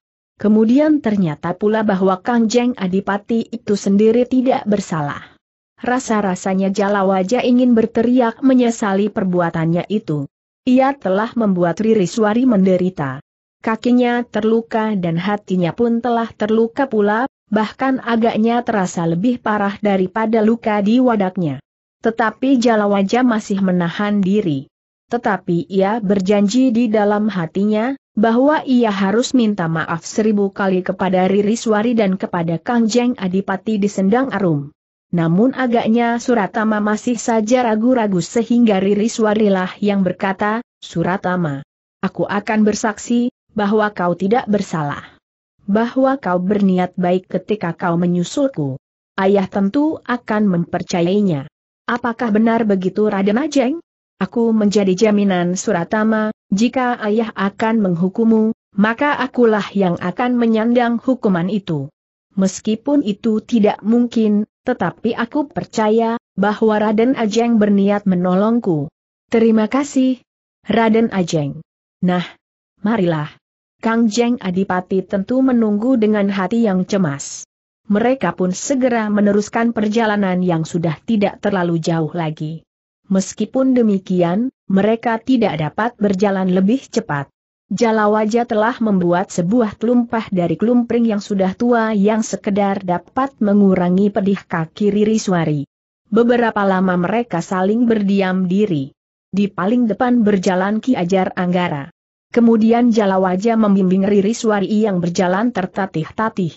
Kemudian ternyata pula bahwa Kangjeng Adipati itu sendiri tidak bersalah. Rasa-rasanya jala Jalawaja ingin berteriak menyesali perbuatannya itu. Ia telah membuat Ririswari menderita. Kakinya terluka dan hatinya pun telah terluka pula, bahkan agaknya terasa lebih parah daripada luka di wadaknya. Tetapi jala Jalawaja masih menahan diri. Tetapi ia berjanji di dalam hatinya, bahwa ia harus minta maaf seribu kali kepada Riri Suwari dan kepada Kang Jeng Adipati di Sendang Arum. Namun agaknya Suratama masih saja ragu-ragu sehingga Riri lah yang berkata, Suratama, aku akan bersaksi, bahwa kau tidak bersalah. Bahwa kau berniat baik ketika kau menyusulku. Ayah tentu akan mempercayainya. Apakah benar begitu Raden Ajeng? Aku menjadi jaminan Suratama, jika ayah akan menghukummu, maka akulah yang akan menyandang hukuman itu. Meskipun itu tidak mungkin, tetapi aku percaya, bahwa Raden Ajeng berniat menolongku. Terima kasih, Raden Ajeng. Nah, marilah. Kang Jeng Adipati tentu menunggu dengan hati yang cemas. Mereka pun segera meneruskan perjalanan yang sudah tidak terlalu jauh lagi. Meskipun demikian, mereka tidak dapat berjalan lebih cepat. Jalawaja telah membuat sebuah kelumpah dari kelumpring yang sudah tua yang sekedar dapat mengurangi pedih kaki Riri Suari. Beberapa lama mereka saling berdiam diri. Di paling depan berjalan Ki Ajar Anggara. Kemudian Jalawaja membimbing Riri Suari yang berjalan tertatih-tatih.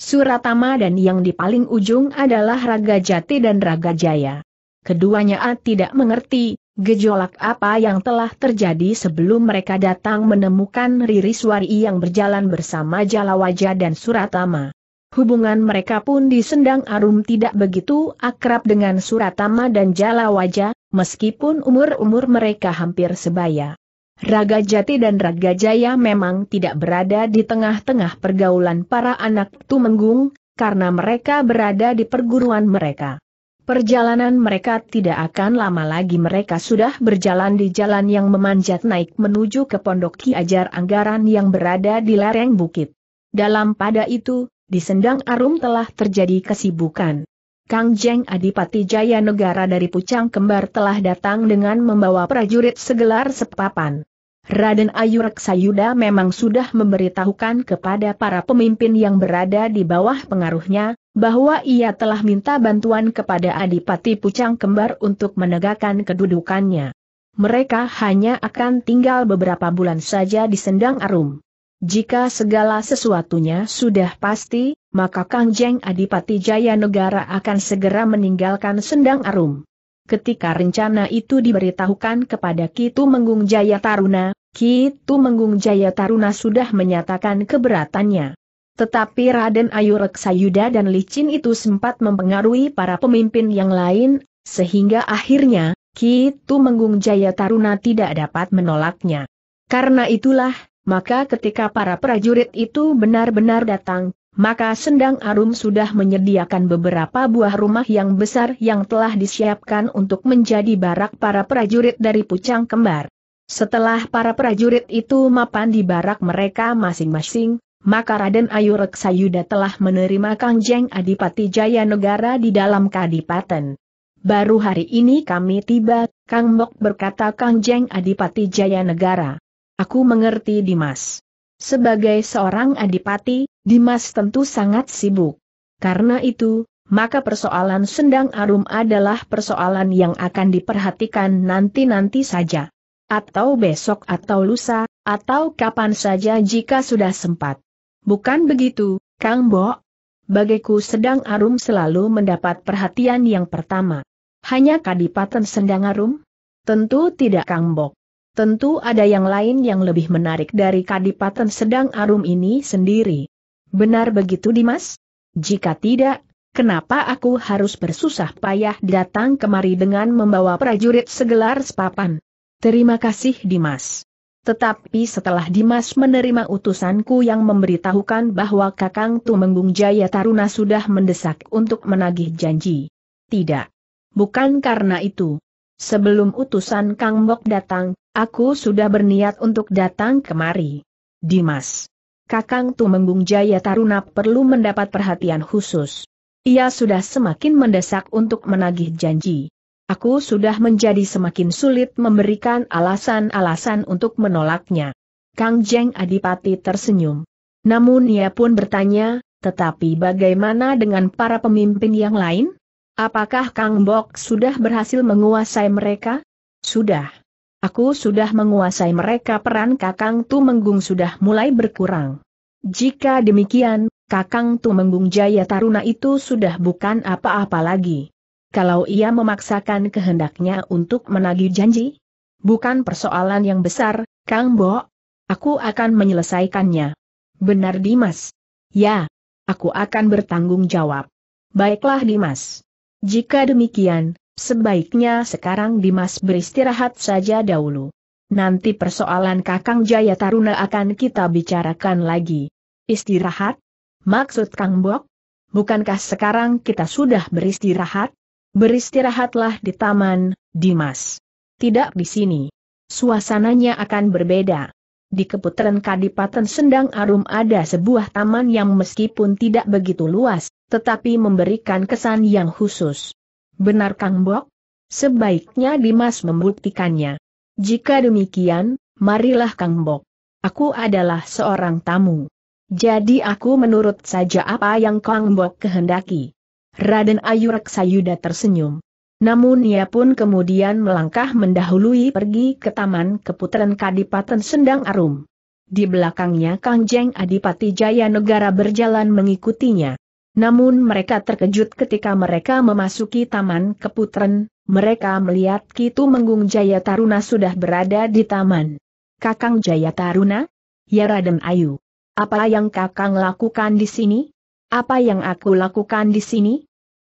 Suratama dan yang di paling ujung adalah Raga Jati dan Raga Jaya. Keduanya tidak mengerti, gejolak apa yang telah terjadi sebelum mereka datang menemukan Riri Ririswari yang berjalan bersama Jalawaja dan Suratama. Hubungan mereka pun di Sendang Arum tidak begitu akrab dengan Suratama dan Jalawaja, meskipun umur-umur mereka hampir sebaya. Raga Jati dan Raga Jaya memang tidak berada di tengah-tengah pergaulan para anak Tumenggung, karena mereka berada di perguruan mereka. Perjalanan mereka tidak akan lama lagi mereka sudah berjalan di jalan yang memanjat naik menuju ke pondok Ki Ajar Anggaran yang berada di lereng bukit. Dalam pada itu, di Sendang Arum telah terjadi kesibukan. Kang Jeng Adipati Jaya Negara dari Pucang Kembar telah datang dengan membawa prajurit segelar sepapan. Raden Ayu Yuda memang sudah memberitahukan kepada para pemimpin yang berada di bawah pengaruhnya, bahwa ia telah minta bantuan kepada Adipati Pucang Kembar untuk menegakkan kedudukannya. Mereka hanya akan tinggal beberapa bulan saja di Sendang Arum. Jika segala sesuatunya sudah pasti, maka Kang Jeng Adipati Jaya Negara akan segera meninggalkan Sendang Arum. Ketika rencana itu diberitahukan kepada Kitu Menggung Jaya Taruna, Kitu Menggung Jaya Taruna sudah menyatakan keberatannya. Tetapi Raden Ayu Reksayuda dan Licin itu sempat mempengaruhi para pemimpin yang lain, sehingga akhirnya, Kitu Menggung Jaya Taruna tidak dapat menolaknya. Karena itulah, maka ketika para prajurit itu benar-benar datang, maka Sendang Arum sudah menyediakan beberapa buah rumah yang besar yang telah disiapkan untuk menjadi barak para prajurit dari Pucang Kembar. Setelah para prajurit itu mapan di barak mereka masing-masing, maka Raden Ayu Reksayuda telah menerima Kang Jeng Adipati Jaya Negara di dalam Kadipaten. Baru hari ini kami tiba, Kang Mok berkata Kang Jeng Adipati Jaya Negara. Aku mengerti Dimas. Sebagai seorang adipati, Dimas tentu sangat sibuk. Karena itu, maka persoalan sendang arum adalah persoalan yang akan diperhatikan nanti-nanti saja. Atau besok atau lusa, atau kapan saja jika sudah sempat. Bukan begitu, Kang Bo? Bagiku sedang arum selalu mendapat perhatian yang pertama. Hanya kadipaten Sendang arum? Tentu tidak Kang Bo. Tentu ada yang lain yang lebih menarik dari kadipaten sedang arum ini sendiri. Benar begitu Dimas? Jika tidak, kenapa aku harus bersusah payah datang kemari dengan membawa prajurit segelar sepapan? Terima kasih Dimas. Tetapi setelah Dimas menerima utusanku yang memberitahukan bahwa Kakang Tumenggung Jaya Taruna sudah mendesak untuk menagih janji. Tidak. Bukan karena itu. Sebelum utusan Kang Bok datang, aku sudah berniat untuk datang kemari. Dimas. Kakang Tumenggung Jaya Taruna perlu mendapat perhatian khusus. Ia sudah semakin mendesak untuk menagih janji. Aku sudah menjadi semakin sulit memberikan alasan-alasan untuk menolaknya. Kang Jeng Adipati tersenyum. Namun ia pun bertanya, tetapi bagaimana dengan para pemimpin yang lain? Apakah Kang Bok sudah berhasil menguasai mereka? Sudah. Aku sudah menguasai mereka peran Kakang Tumenggung sudah mulai berkurang. Jika demikian, Kakang Tumenggung Jaya Taruna itu sudah bukan apa-apa lagi. Kalau ia memaksakan kehendaknya untuk menagih janji? Bukan persoalan yang besar, Kang Bo. Aku akan menyelesaikannya. Benar Dimas. Ya, aku akan bertanggung jawab. Baiklah Dimas. Jika demikian, Sebaiknya sekarang Dimas beristirahat saja dahulu. Nanti persoalan Kakang Jaya Taruna akan kita bicarakan lagi. Istirahat? Maksud Kang Bok? Bukankah sekarang kita sudah beristirahat? Beristirahatlah di taman, Dimas. Tidak di sini. Suasananya akan berbeda. Di Keputaran Kadipaten Sendang Arum ada sebuah taman yang meskipun tidak begitu luas, tetapi memberikan kesan yang khusus. Benar Kang Bok? Sebaiknya Dimas membuktikannya. Jika demikian, marilah Kang Bok. Aku adalah seorang tamu. Jadi aku menurut saja apa yang Kang Bok kehendaki. Raden Ayu Raksayuda tersenyum. Namun ia pun kemudian melangkah mendahului pergi ke Taman Keputaran Kadipaten Sendang Arum. Di belakangnya Kang Jeng Adipati Jaya Negara berjalan mengikutinya. Namun mereka terkejut ketika mereka memasuki Taman Keputren, mereka melihat Kitu Menggung Jaya Taruna sudah berada di taman. Kakang Jaya Taruna? Ya Raden Ayu. Apa yang kakang lakukan di sini? Apa yang aku lakukan di sini?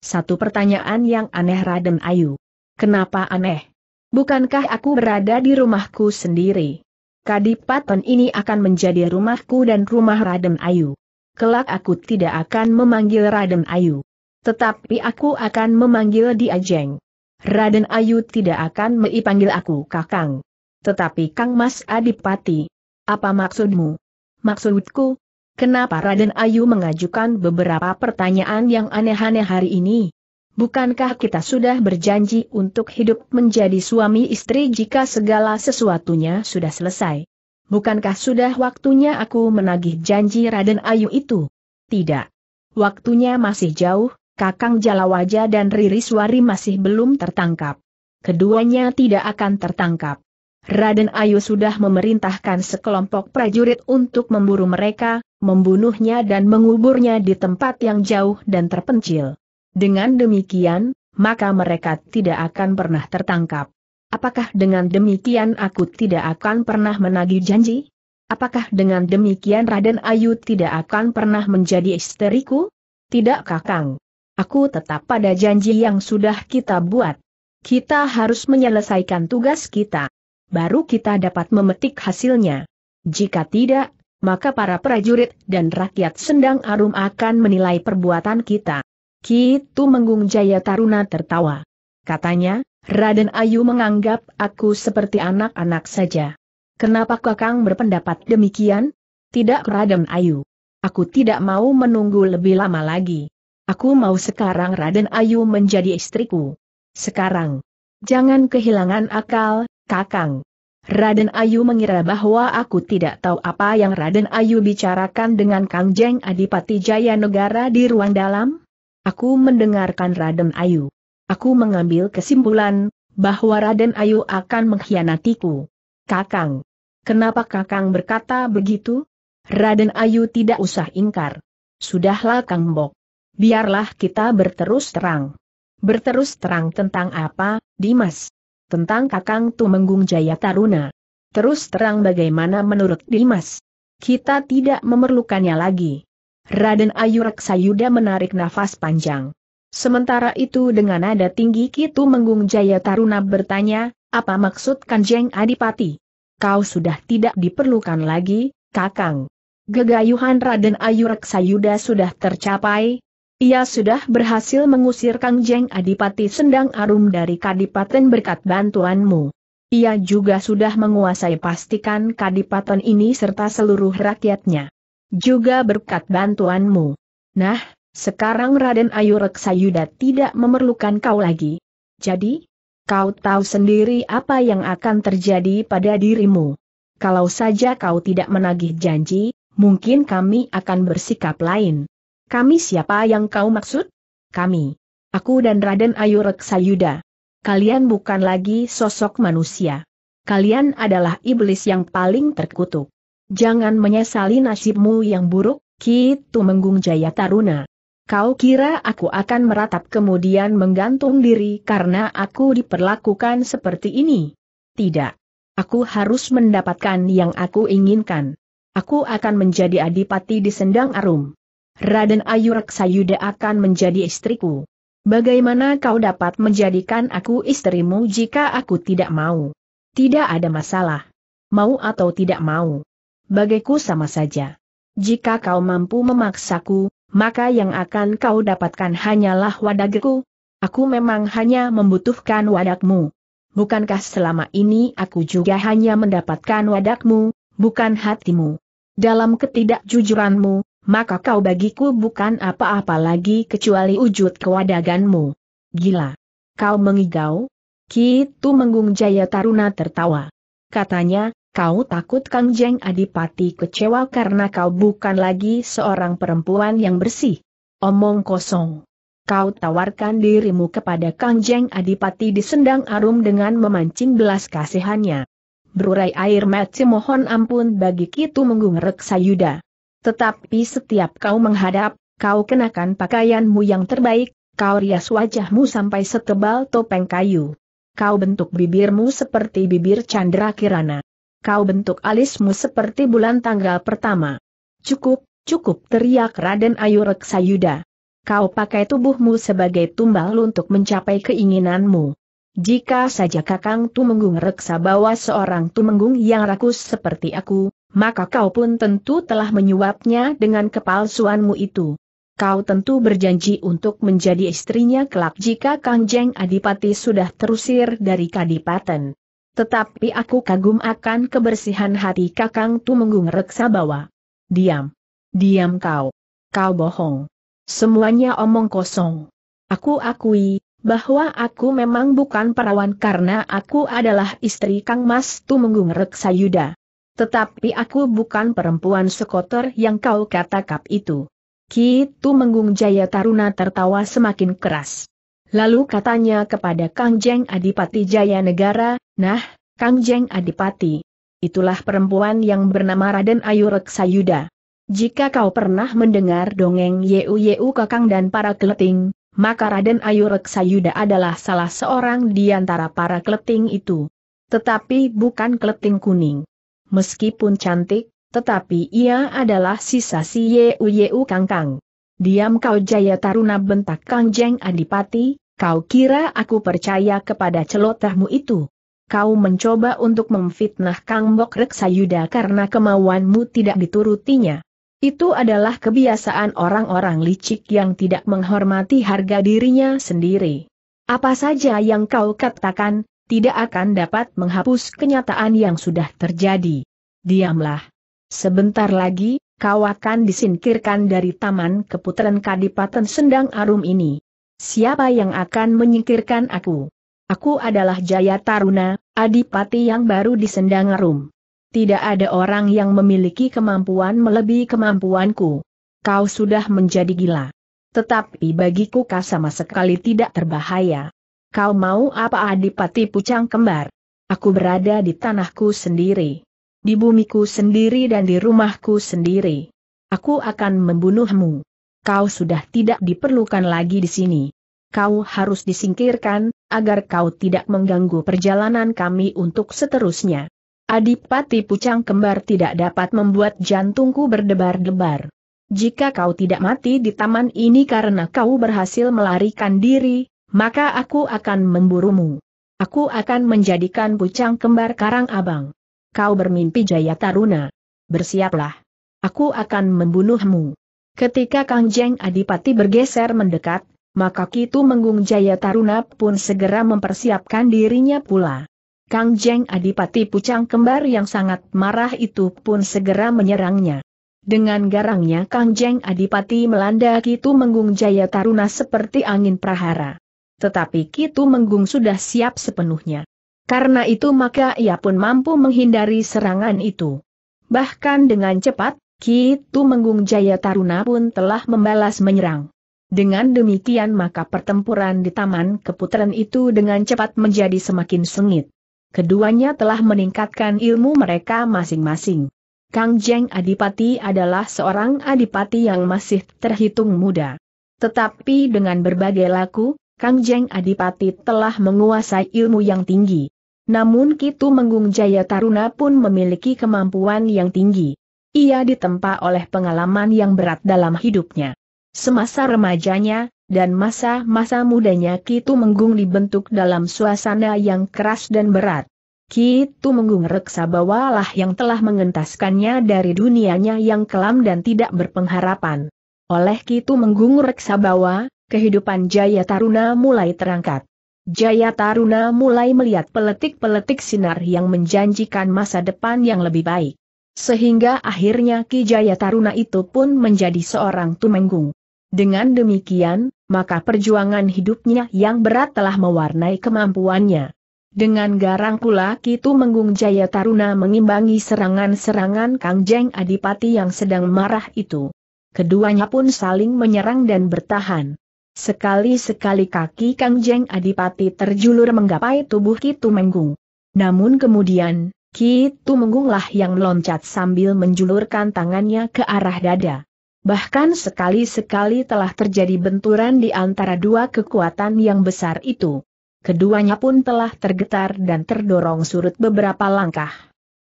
Satu pertanyaan yang aneh Raden Ayu. Kenapa aneh? Bukankah aku berada di rumahku sendiri? Kadipaten ini akan menjadi rumahku dan rumah Raden Ayu kelak aku tidak akan memanggil Raden Ayu. Tetapi aku akan memanggil dia Jeng. Raden Ayu tidak akan meipanggil aku Kakang. Tetapi Kang Mas Adipati. Apa maksudmu? Maksudku, kenapa Raden Ayu mengajukan beberapa pertanyaan yang aneh-aneh hari ini? Bukankah kita sudah berjanji untuk hidup menjadi suami istri jika segala sesuatunya sudah selesai? Bukankah sudah waktunya aku menagih janji Raden Ayu itu? Tidak. Waktunya masih jauh, Kakang Jalawaja dan Ririswari masih belum tertangkap. Keduanya tidak akan tertangkap. Raden Ayu sudah memerintahkan sekelompok prajurit untuk memburu mereka, membunuhnya dan menguburnya di tempat yang jauh dan terpencil. Dengan demikian, maka mereka tidak akan pernah tertangkap. Apakah dengan demikian aku tidak akan pernah menagih janji? Apakah dengan demikian Raden Ayu tidak akan pernah menjadi isteriku? Tidak kakang. Aku tetap pada janji yang sudah kita buat. Kita harus menyelesaikan tugas kita. Baru kita dapat memetik hasilnya. Jika tidak, maka para prajurit dan rakyat sendang arum akan menilai perbuatan kita. Kitu Menggung Jaya Taruna tertawa. Katanya, Raden Ayu menganggap aku seperti anak-anak saja. Kenapa Kakang berpendapat demikian? Tidak Raden Ayu. Aku tidak mau menunggu lebih lama lagi. Aku mau sekarang Raden Ayu menjadi istriku. Sekarang. Jangan kehilangan akal, Kakang. Raden Ayu mengira bahwa aku tidak tahu apa yang Raden Ayu bicarakan dengan Kang Jeng Adipati Jaya Negara di ruang dalam. Aku mendengarkan Raden Ayu. Aku mengambil kesimpulan, bahwa Raden Ayu akan mengkhianatiku. Kakang. Kenapa Kakang berkata begitu? Raden Ayu tidak usah ingkar. Sudahlah Kang Bok. Biarlah kita berterus terang. Berterus terang tentang apa, Dimas? Tentang Kakang Tumenggung Jaya Taruna. Terus terang bagaimana menurut Dimas? Kita tidak memerlukannya lagi. Raden Ayu Reksayuda menarik nafas panjang. Sementara itu dengan nada tinggi Kitu Menggung Jaya Taruna bertanya, apa maksud Kanjeng Adipati? Kau sudah tidak diperlukan lagi, Kakang. Gegayuhan Raden Ayu Raksayuda sudah tercapai. Ia sudah berhasil mengusir Kangjeng Adipati Sendang Arum dari Kadipaten berkat bantuanmu. Ia juga sudah menguasai pastikan Kadipaten ini serta seluruh rakyatnya. Juga berkat bantuanmu. Nah, sekarang Raden Ayu Reksayuda tidak memerlukan kau lagi. Jadi, kau tahu sendiri apa yang akan terjadi pada dirimu. Kalau saja kau tidak menagih janji, mungkin kami akan bersikap lain. Kami siapa yang kau maksud? Kami. Aku dan Raden Ayu Reksayuda. Kalian bukan lagi sosok manusia. Kalian adalah iblis yang paling terkutuk. Jangan menyesali nasibmu yang buruk, Ki Tumenggung Jaya Taruna. Kau kira aku akan meratap kemudian menggantung diri karena aku diperlakukan seperti ini? Tidak. Aku harus mendapatkan yang aku inginkan. Aku akan menjadi adipati di Sendang Arum. Raden Ayu Raksayuda akan menjadi istriku. Bagaimana kau dapat menjadikan aku istrimu jika aku tidak mau? Tidak ada masalah. Mau atau tidak mau. Bagiku sama saja. Jika kau mampu memaksaku, maka yang akan kau dapatkan hanyalah wadagku. Aku memang hanya membutuhkan wadakmu. Bukankah selama ini aku juga hanya mendapatkan wadakmu, bukan hatimu? Dalam ketidakjujuranmu, maka kau bagiku bukan apa-apa lagi kecuali wujud kewadaganmu. Gila! Kau mengigau? Kitu Menggung Jaya Taruna tertawa. Katanya, Kau takut Kangjeng Adipati kecewa karena kau bukan lagi seorang perempuan yang bersih. Omong kosong. Kau tawarkan dirimu kepada Kangjeng Adipati di sendang arum dengan memancing belas kasihannya. Berurai air mati mohon ampun bagi Kitu Menggung Yuda. Tetapi setiap kau menghadap, kau kenakan pakaianmu yang terbaik, kau rias wajahmu sampai setebal topeng kayu. Kau bentuk bibirmu seperti bibir Chandra Kirana Kau bentuk alismu seperti bulan tanggal pertama. Cukup, cukup teriak Raden Ayu Reksayuda. Kau pakai tubuhmu sebagai tumbal untuk mencapai keinginanmu. Jika saja Kakang Tumenggung reksa bahwa seorang Tumenggung yang rakus seperti aku, maka kau pun tentu telah menyuapnya dengan kepalsuanmu itu. Kau tentu berjanji untuk menjadi istrinya kelak jika Kangjeng Adipati sudah terusir dari Kadipaten. Tetapi aku kagum akan kebersihan hati Kakang Tumenggung Reksa bawa. Diam. Diam kau. Kau bohong. Semuanya omong kosong. Aku akui, bahwa aku memang bukan perawan karena aku adalah istri Kang Mas Tumenggung Reksa Yuda. Tetapi aku bukan perempuan sekotor yang kau katakan itu. Ki Tumenggung Jaya Taruna tertawa semakin keras. Lalu katanya kepada Kang Jeng Adipati Jaya Negara, nah, Kang Jeng Adipati. Itulah perempuan yang bernama Raden Ayu Reksayuda. Jika kau pernah mendengar dongeng Yeu Yeu Kakang dan para keleting, maka Raden Ayu Reksayuda adalah salah seorang di antara para keleting itu. Tetapi bukan keleting kuning. Meskipun cantik, tetapi ia adalah sisa si Yeu Yeu Kangkang. Diam kau Jaya Taruna bentak Kang Jeng Adipati, kau kira aku percaya kepada celotahmu itu. Kau mencoba untuk memfitnah Kang Bok Reksayuda karena kemauanmu tidak diturutinya. Itu adalah kebiasaan orang-orang licik yang tidak menghormati harga dirinya sendiri. Apa saja yang kau katakan, tidak akan dapat menghapus kenyataan yang sudah terjadi. Diamlah. Sebentar lagi, kau akan disingkirkan dari Taman Keputaran Kadipaten Sendang Arum ini. Siapa yang akan menyingkirkan aku? Aku adalah Jaya Taruna, adipati yang baru di Sendang Arum. Tidak ada orang yang memiliki kemampuan melebihi kemampuanku. Kau sudah menjadi gila. Tetapi bagiku kau sama sekali tidak terbahaya. Kau mau apa adipati pucang kembar? Aku berada di tanahku sendiri di bumiku sendiri dan di rumahku sendiri. Aku akan membunuhmu. Kau sudah tidak diperlukan lagi di sini. Kau harus disingkirkan, agar kau tidak mengganggu perjalanan kami untuk seterusnya. Adipati Pucang Kembar tidak dapat membuat jantungku berdebar-debar. Jika kau tidak mati di taman ini karena kau berhasil melarikan diri, maka aku akan memburumu. Aku akan menjadikan Pucang Kembar Karang Abang kau bermimpi jaya taruna. Bersiaplah. Aku akan membunuhmu. Ketika Kang Jeng Adipati bergeser mendekat, maka Kitu Menggung Jaya Taruna pun segera mempersiapkan dirinya pula. Kang Jeng Adipati Pucang Kembar yang sangat marah itu pun segera menyerangnya. Dengan garangnya Kang Jeng Adipati melanda Kitu Menggung Jaya Taruna seperti angin prahara. Tetapi Kitu Menggung sudah siap sepenuhnya. Karena itu maka ia pun mampu menghindari serangan itu. Bahkan dengan cepat, Kitu Menggung Jaya Taruna pun telah membalas menyerang. Dengan demikian maka pertempuran di Taman Keputaran itu dengan cepat menjadi semakin sengit. Keduanya telah meningkatkan ilmu mereka masing-masing. Kang Jeng Adipati adalah seorang adipati yang masih terhitung muda. Tetapi dengan berbagai laku, Kang Jeng Adipati telah menguasai ilmu yang tinggi. Namun Kitu Menggung Jaya Taruna pun memiliki kemampuan yang tinggi. Ia ditempa oleh pengalaman yang berat dalam hidupnya. Semasa remajanya, dan masa-masa mudanya Kitu Menggung dibentuk dalam suasana yang keras dan berat. Kitu Menggung reksa bawalah yang telah mengentaskannya dari dunianya yang kelam dan tidak berpengharapan. Oleh Kitu Menggung reksa bawa, kehidupan Jaya Taruna mulai terangkat. Jaya Taruna mulai melihat peletik-peletik sinar yang menjanjikan masa depan yang lebih baik. Sehingga akhirnya Ki Jaya Taruna itu pun menjadi seorang tumenggung. Dengan demikian, maka perjuangan hidupnya yang berat telah mewarnai kemampuannya. Dengan garang pula Ki Tumenggung Jaya Taruna mengimbangi serangan-serangan Kang Jeng Adipati yang sedang marah itu. Keduanya pun saling menyerang dan bertahan. Sekali-sekali kaki Kang Jeng Adipati terjulur menggapai tubuh Kitu Menggung. Namun kemudian, Kitu Menggunglah yang loncat sambil menjulurkan tangannya ke arah dada. Bahkan sekali-sekali telah terjadi benturan di antara dua kekuatan yang besar itu. Keduanya pun telah tergetar dan terdorong surut beberapa langkah.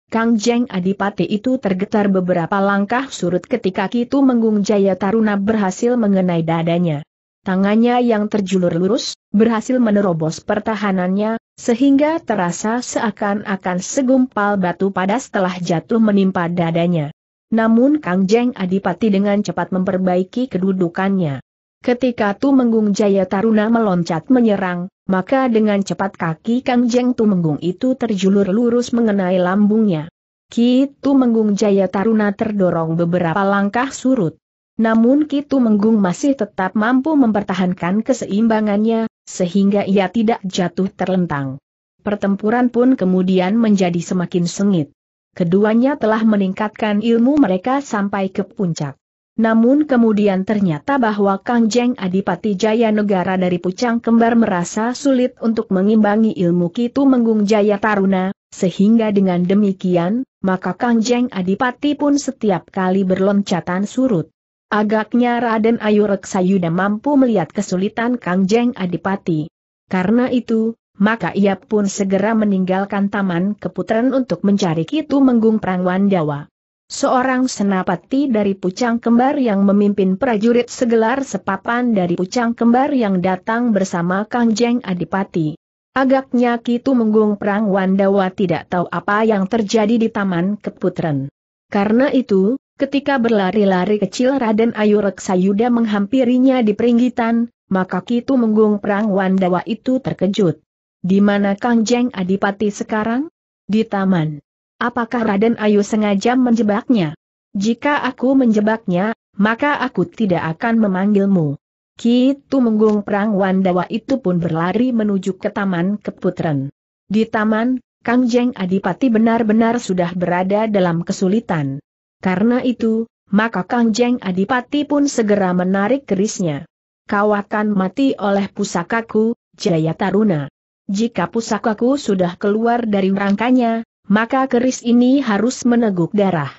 Kang Jeng Adipati itu tergetar beberapa langkah surut ketika Kitu Menggung Jaya Taruna berhasil mengenai dadanya. Tangannya yang terjulur lurus, berhasil menerobos pertahanannya, sehingga terasa seakan-akan segumpal batu pada setelah jatuh menimpa dadanya. Namun Kang Jeng Adipati dengan cepat memperbaiki kedudukannya. Ketika Tumenggung Jaya Taruna meloncat menyerang, maka dengan cepat kaki Kang Jeng Tumenggung itu terjulur lurus mengenai lambungnya. Ki Tumenggung Jaya Taruna terdorong beberapa langkah surut. Namun Kitu Menggung masih tetap mampu mempertahankan keseimbangannya, sehingga ia tidak jatuh terlentang. Pertempuran pun kemudian menjadi semakin sengit. Keduanya telah meningkatkan ilmu mereka sampai ke puncak. Namun kemudian ternyata bahwa Kang Jeng Adipati Jaya Negara dari Pucang Kembar merasa sulit untuk mengimbangi ilmu Kitu Menggung Jaya Taruna, sehingga dengan demikian, maka Kang Jeng Adipati pun setiap kali berloncatan surut. Agaknya Raden Ayu Reksayuda mampu melihat kesulitan Kang Jeng Adipati. Karena itu, maka ia pun segera meninggalkan Taman Keputren untuk mencari Kitu Menggung Prangwandawa. Seorang senapati dari Pucang Kembar yang memimpin prajurit segelar sepapan dari Pucang Kembar yang datang bersama Kang Jeng Adipati. Agaknya Kitu Menggung Prangwandawa tidak tahu apa yang terjadi di Taman Keputren. Karena itu, Ketika berlari-lari kecil Raden Ayu Reksayuda menghampirinya di peringgitan, maka Kitu Menggung Perang Wandawa itu terkejut. Di mana Kang Jeng Adipati sekarang? Di taman. Apakah Raden Ayu sengaja menjebaknya? Jika aku menjebaknya, maka aku tidak akan memanggilmu. Kitu Menggung Perang Wandawa itu pun berlari menuju ke Taman Keputren. Di taman, Kang Jeng Adipati benar-benar sudah berada dalam kesulitan. Karena itu, maka Kang Jeng Adipati pun segera menarik kerisnya. Kau akan mati oleh pusakaku, Jaya Taruna. Jika pusakaku sudah keluar dari rangkanya, maka keris ini harus meneguk darah.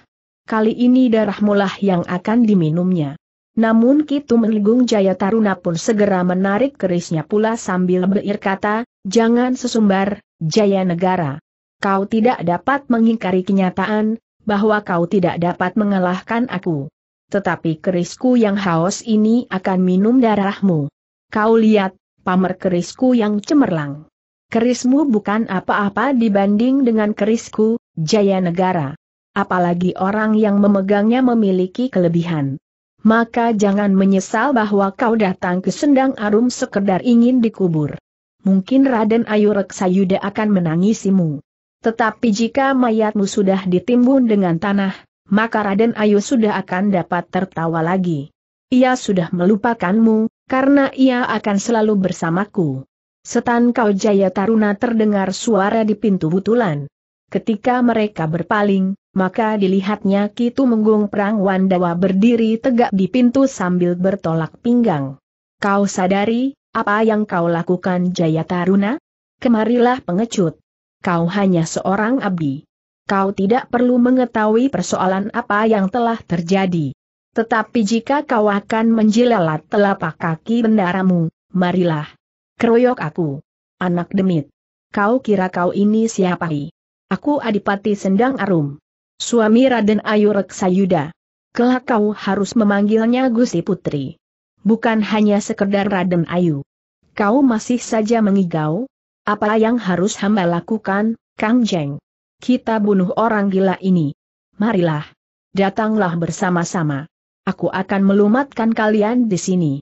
Kali ini darah mulah yang akan diminumnya. Namun Kitu Menggung Jaya Taruna pun segera menarik kerisnya pula sambil berkata, Jangan sesumbar, Jaya Negara. Kau tidak dapat mengingkari kenyataan, bahwa kau tidak dapat mengalahkan aku. Tetapi kerisku yang haus ini akan minum darahmu. Kau lihat, pamer kerisku yang cemerlang. Kerismu bukan apa-apa dibanding dengan kerisku, Jaya Negara. Apalagi orang yang memegangnya memiliki kelebihan. Maka jangan menyesal bahwa kau datang ke Sendang Arum sekedar ingin dikubur. Mungkin Raden Ayu Reksayuda akan menangisimu. Tetapi jika mayatmu sudah ditimbun dengan tanah, maka Raden Ayu sudah akan dapat tertawa lagi. Ia sudah melupakanmu, karena ia akan selalu bersamaku. Setan kau jaya taruna terdengar suara di pintu butulan. Ketika mereka berpaling, maka dilihatnya Kitu Menggung Perang Wandawa berdiri tegak di pintu sambil bertolak pinggang. Kau sadari, apa yang kau lakukan Jaya Taruna? Kemarilah pengecut kau hanya seorang abdi. Kau tidak perlu mengetahui persoalan apa yang telah terjadi. Tetapi jika kau akan menjilalat telapak kaki bendaramu, marilah. Keroyok aku. Anak demit. Kau kira kau ini siapa? Aku Adipati Sendang Arum. Suami Raden Ayu Reksayuda. Kelak kau harus memanggilnya Gusti Putri. Bukan hanya sekedar Raden Ayu. Kau masih saja mengigau, apa yang harus hamba lakukan, Kang Jeng? Kita bunuh orang gila ini. Marilah. Datanglah bersama-sama. Aku akan melumatkan kalian di sini.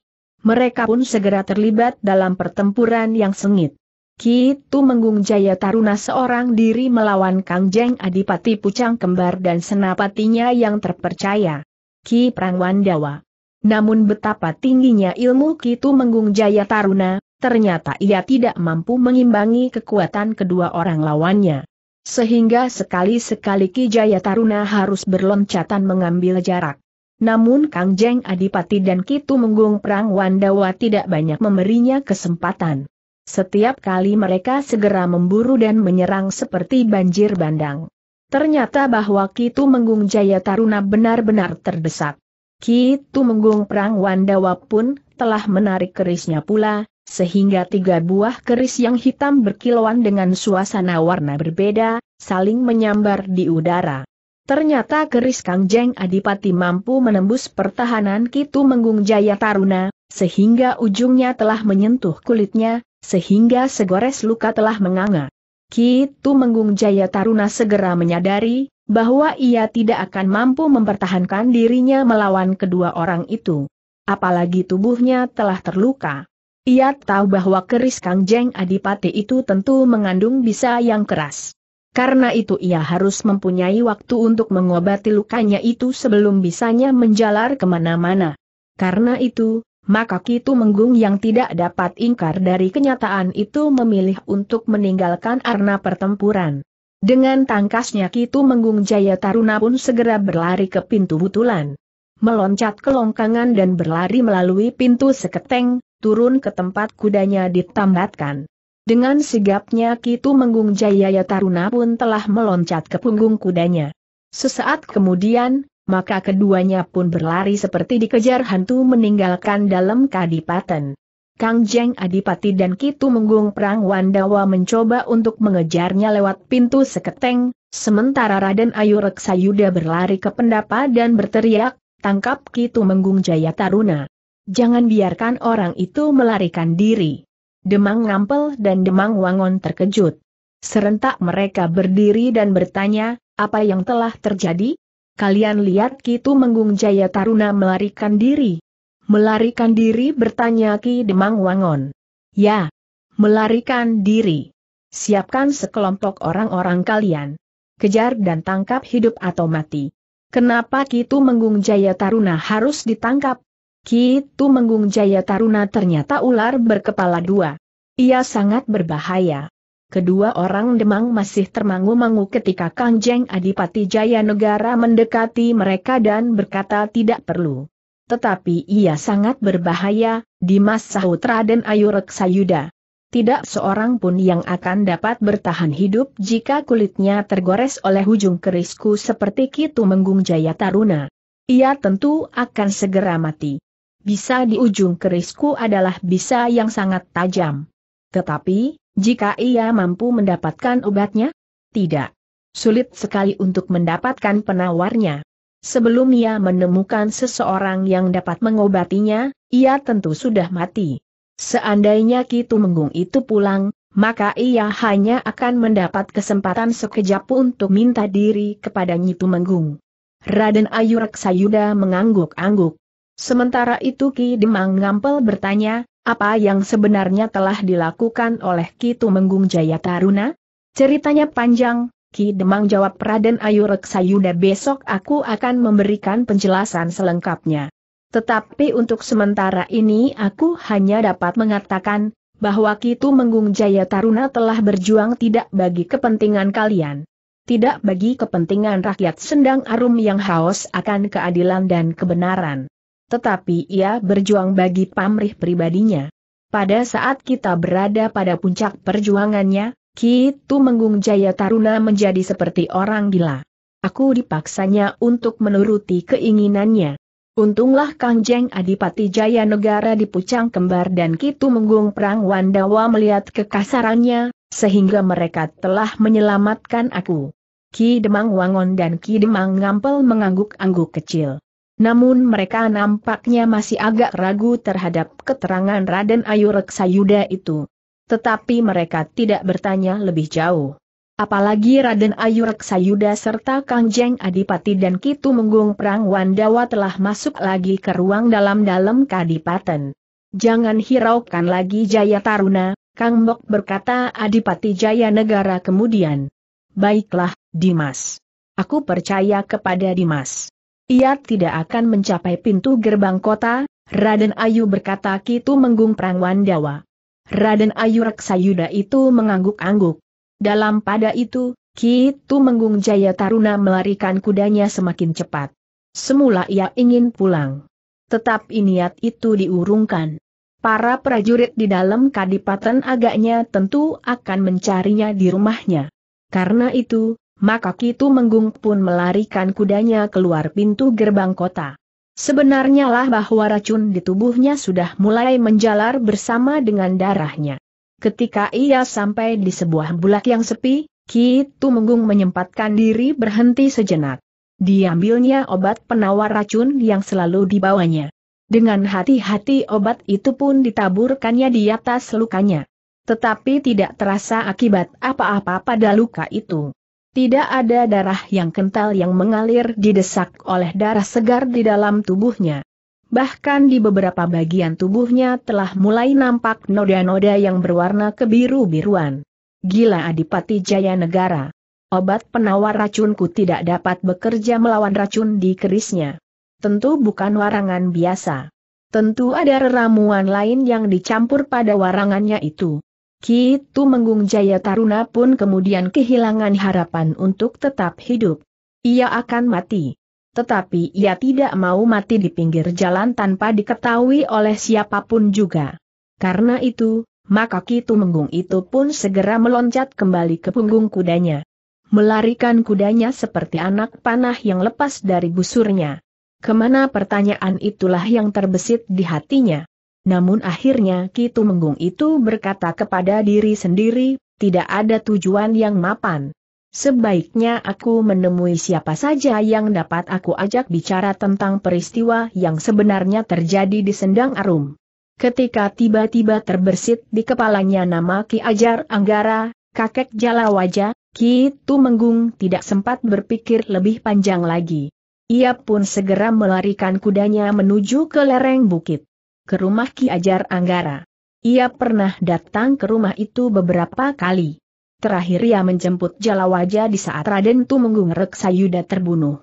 Mereka pun segera terlibat dalam pertempuran yang sengit. Kitu Menggung Jaya Taruna seorang diri melawan Kang Jeng Adipati Pucang Kembar dan senapatinya yang terpercaya. Ki Prangwandawa. Namun betapa tingginya ilmu Kitu Menggung Jaya Taruna, ternyata ia tidak mampu mengimbangi kekuatan kedua orang lawannya. Sehingga sekali-sekali Ki Kijaya Taruna harus berloncatan mengambil jarak. Namun Kang Jeng Adipati dan Kitu Menggung Perang Wandawa tidak banyak memberinya kesempatan. Setiap kali mereka segera memburu dan menyerang seperti banjir bandang. Ternyata bahwa Kitu Menggung Jaya Taruna benar-benar terdesak. Kitu Menggung Perang Wandawa pun telah menarik kerisnya pula, sehingga tiga buah keris yang hitam berkilauan dengan suasana warna berbeda, saling menyambar di udara. Ternyata keris Kang Jeng Adipati mampu menembus pertahanan Kitu Menggung Jaya Taruna, sehingga ujungnya telah menyentuh kulitnya, sehingga segores luka telah menganga. Kitu Menggung Jaya Taruna segera menyadari, bahwa ia tidak akan mampu mempertahankan dirinya melawan kedua orang itu. Apalagi tubuhnya telah terluka. Ia tahu bahwa keris Kangjeng Adipati itu tentu mengandung bisa yang keras. Karena itu ia harus mempunyai waktu untuk mengobati lukanya itu sebelum bisanya menjalar kemana-mana. Karena itu, maka Kitu Menggung yang tidak dapat ingkar dari kenyataan itu memilih untuk meninggalkan arena pertempuran. Dengan tangkasnya Kitu Menggung Jaya Taruna pun segera berlari ke pintu butulan. Meloncat ke longkangan dan berlari melalui pintu seketeng, turun ke tempat kudanya ditambatkan. Dengan sigapnya Kitu Menggung Jayaya Taruna pun telah meloncat ke punggung kudanya. Sesaat kemudian, maka keduanya pun berlari seperti dikejar hantu meninggalkan dalam kadipaten. Kang Jeng Adipati dan Kitu Menggung Perang Wandawa mencoba untuk mengejarnya lewat pintu seketeng, sementara Raden Ayu Reksayuda berlari ke pendapa dan berteriak, tangkap Kitu Menggung Jaya Taruna. Jangan biarkan orang itu melarikan diri. Demang Ngampel dan Demang Wangon terkejut. Serentak mereka berdiri dan bertanya, apa yang telah terjadi? Kalian lihat Kitu Menggung Jaya Taruna melarikan diri. Melarikan diri bertanya Ki Demang Wangon. Ya, melarikan diri. Siapkan sekelompok orang-orang kalian. Kejar dan tangkap hidup atau mati. Kenapa Kitu Menggung Jaya Taruna harus ditangkap? Kitu Menggung Jaya Taruna ternyata ular berkepala dua. Ia sangat berbahaya. Kedua orang Demang masih termangu-mangu ketika Kangjeng Adipati Jaya Negara mendekati mereka dan berkata tidak perlu. Tetapi ia sangat berbahaya, Dimas Sahutra dan Ayu Reksayuda. Tidak seorang pun yang akan dapat bertahan hidup jika kulitnya tergores oleh ujung kerisku seperti Kitu Menggung Jaya Taruna. Ia tentu akan segera mati. Bisa di ujung kerisku adalah bisa yang sangat tajam. Tetapi, jika ia mampu mendapatkan obatnya? Tidak. Sulit sekali untuk mendapatkan penawarnya. Sebelum ia menemukan seseorang yang dapat mengobatinya, ia tentu sudah mati. Seandainya Kitu Menggung itu pulang, maka ia hanya akan mendapat kesempatan sekejap untuk minta diri kepada Nyitu Menggung. Raden Ayu Raksayuda mengangguk-angguk. Sementara itu Ki Demang Ngampel bertanya, apa yang sebenarnya telah dilakukan oleh Ki Tumenggung Jaya Taruna? Ceritanya panjang, Ki Demang jawab Raden Ayu Reksayuda besok aku akan memberikan penjelasan selengkapnya. Tetapi untuk sementara ini aku hanya dapat mengatakan, bahwa Ki Tumenggung Jaya Taruna telah berjuang tidak bagi kepentingan kalian. Tidak bagi kepentingan rakyat sendang arum yang haus akan keadilan dan kebenaran tetapi ia berjuang bagi pamrih pribadinya. Pada saat kita berada pada puncak perjuangannya, Kitu Menggung Jaya Taruna menjadi seperti orang gila. Aku dipaksanya untuk menuruti keinginannya. Untunglah Kang Jeng Adipati Jaya Negara di Pucang Kembar dan Kitu Menggung Perang Wandawa melihat kekasarannya, sehingga mereka telah menyelamatkan aku. Ki Demang Wangon dan Ki Demang Ngampel mengangguk-angguk kecil. Namun mereka nampaknya masih agak ragu terhadap keterangan Raden Ayu Reksayuda itu. Tetapi mereka tidak bertanya lebih jauh. Apalagi Raden Ayu Reksayuda serta Kang Jeng Adipati dan Kitu Menggung Perang Wandawa telah masuk lagi ke ruang dalam-dalam Kadipaten. Jangan hiraukan lagi Jaya Taruna, Kang Mok berkata Adipati Jaya Negara kemudian. Baiklah, Dimas. Aku percaya kepada Dimas. Ia tidak akan mencapai pintu gerbang kota, Raden Ayu berkata Kitu Menggung Prangwan Dawa. Raden Ayu Raksayuda itu mengangguk-angguk. Dalam pada itu, Kitu Menggung Jaya Taruna melarikan kudanya semakin cepat. Semula ia ingin pulang. Tetapi niat itu diurungkan. Para prajurit di dalam kadipaten agaknya tentu akan mencarinya di rumahnya. Karena itu, maka Kitu Menggung pun melarikan kudanya keluar pintu gerbang kota. Sebenarnya lah bahwa racun di tubuhnya sudah mulai menjalar bersama dengan darahnya. Ketika ia sampai di sebuah bulak yang sepi, Kitu Menggung menyempatkan diri berhenti sejenak. Diambilnya obat penawar racun yang selalu dibawanya. Dengan hati-hati obat itu pun ditaburkannya di atas lukanya. Tetapi tidak terasa akibat apa-apa pada luka itu. Tidak ada darah yang kental yang mengalir didesak oleh darah segar di dalam tubuhnya. Bahkan di beberapa bagian tubuhnya telah mulai nampak noda-noda yang berwarna kebiru-biruan. Gila Adipati Jaya Negara. Obat penawar racunku tidak dapat bekerja melawan racun di kerisnya. Tentu bukan warangan biasa. Tentu ada ramuan lain yang dicampur pada warangannya itu. Ki Menggung Jaya Taruna pun kemudian kehilangan harapan untuk tetap hidup. Ia akan mati. Tetapi ia tidak mau mati di pinggir jalan tanpa diketahui oleh siapapun juga. Karena itu, maka Ki Menggung itu pun segera meloncat kembali ke punggung kudanya. Melarikan kudanya seperti anak panah yang lepas dari busurnya. Kemana pertanyaan itulah yang terbesit di hatinya. Namun akhirnya Ki Tumenggung itu berkata kepada diri sendiri, tidak ada tujuan yang mapan. Sebaiknya aku menemui siapa saja yang dapat aku ajak bicara tentang peristiwa yang sebenarnya terjadi di Sendang Arum. Ketika tiba-tiba terbersit di kepalanya nama Ki Ajar Anggara, kakek Jalawaja, Ki Tumenggung tidak sempat berpikir lebih panjang lagi. Ia pun segera melarikan kudanya menuju ke lereng bukit ke rumah Ki Ajar Anggara. Ia pernah datang ke rumah itu beberapa kali. Terakhir ia menjemput Jalawaja di saat Raden Tumenggung Reksayuda terbunuh.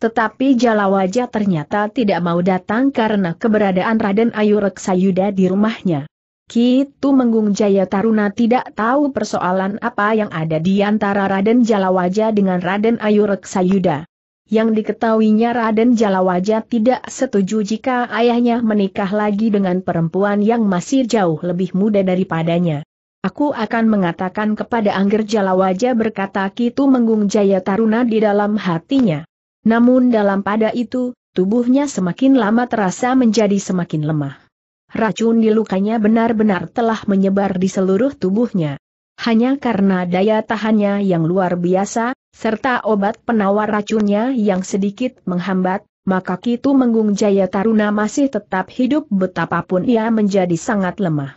Tetapi Jalawaja ternyata tidak mau datang karena keberadaan Raden Ayu Reksayuda di rumahnya. Ki Tumenggung Jaya Taruna tidak tahu persoalan apa yang ada di antara Raden Jalawaja dengan Raden Ayu Reksayuda yang diketahuinya Raden Jalawaja tidak setuju jika ayahnya menikah lagi dengan perempuan yang masih jauh lebih muda daripadanya. Aku akan mengatakan kepada Angger Jalawaja berkata Kitu Menggung Jaya Taruna di dalam hatinya. Namun dalam pada itu, tubuhnya semakin lama terasa menjadi semakin lemah. Racun di lukanya benar-benar telah menyebar di seluruh tubuhnya. Hanya karena daya tahannya yang luar biasa, serta obat penawar racunnya yang sedikit menghambat, maka Kitu Menggung Jaya Taruna masih tetap hidup betapapun ia menjadi sangat lemah.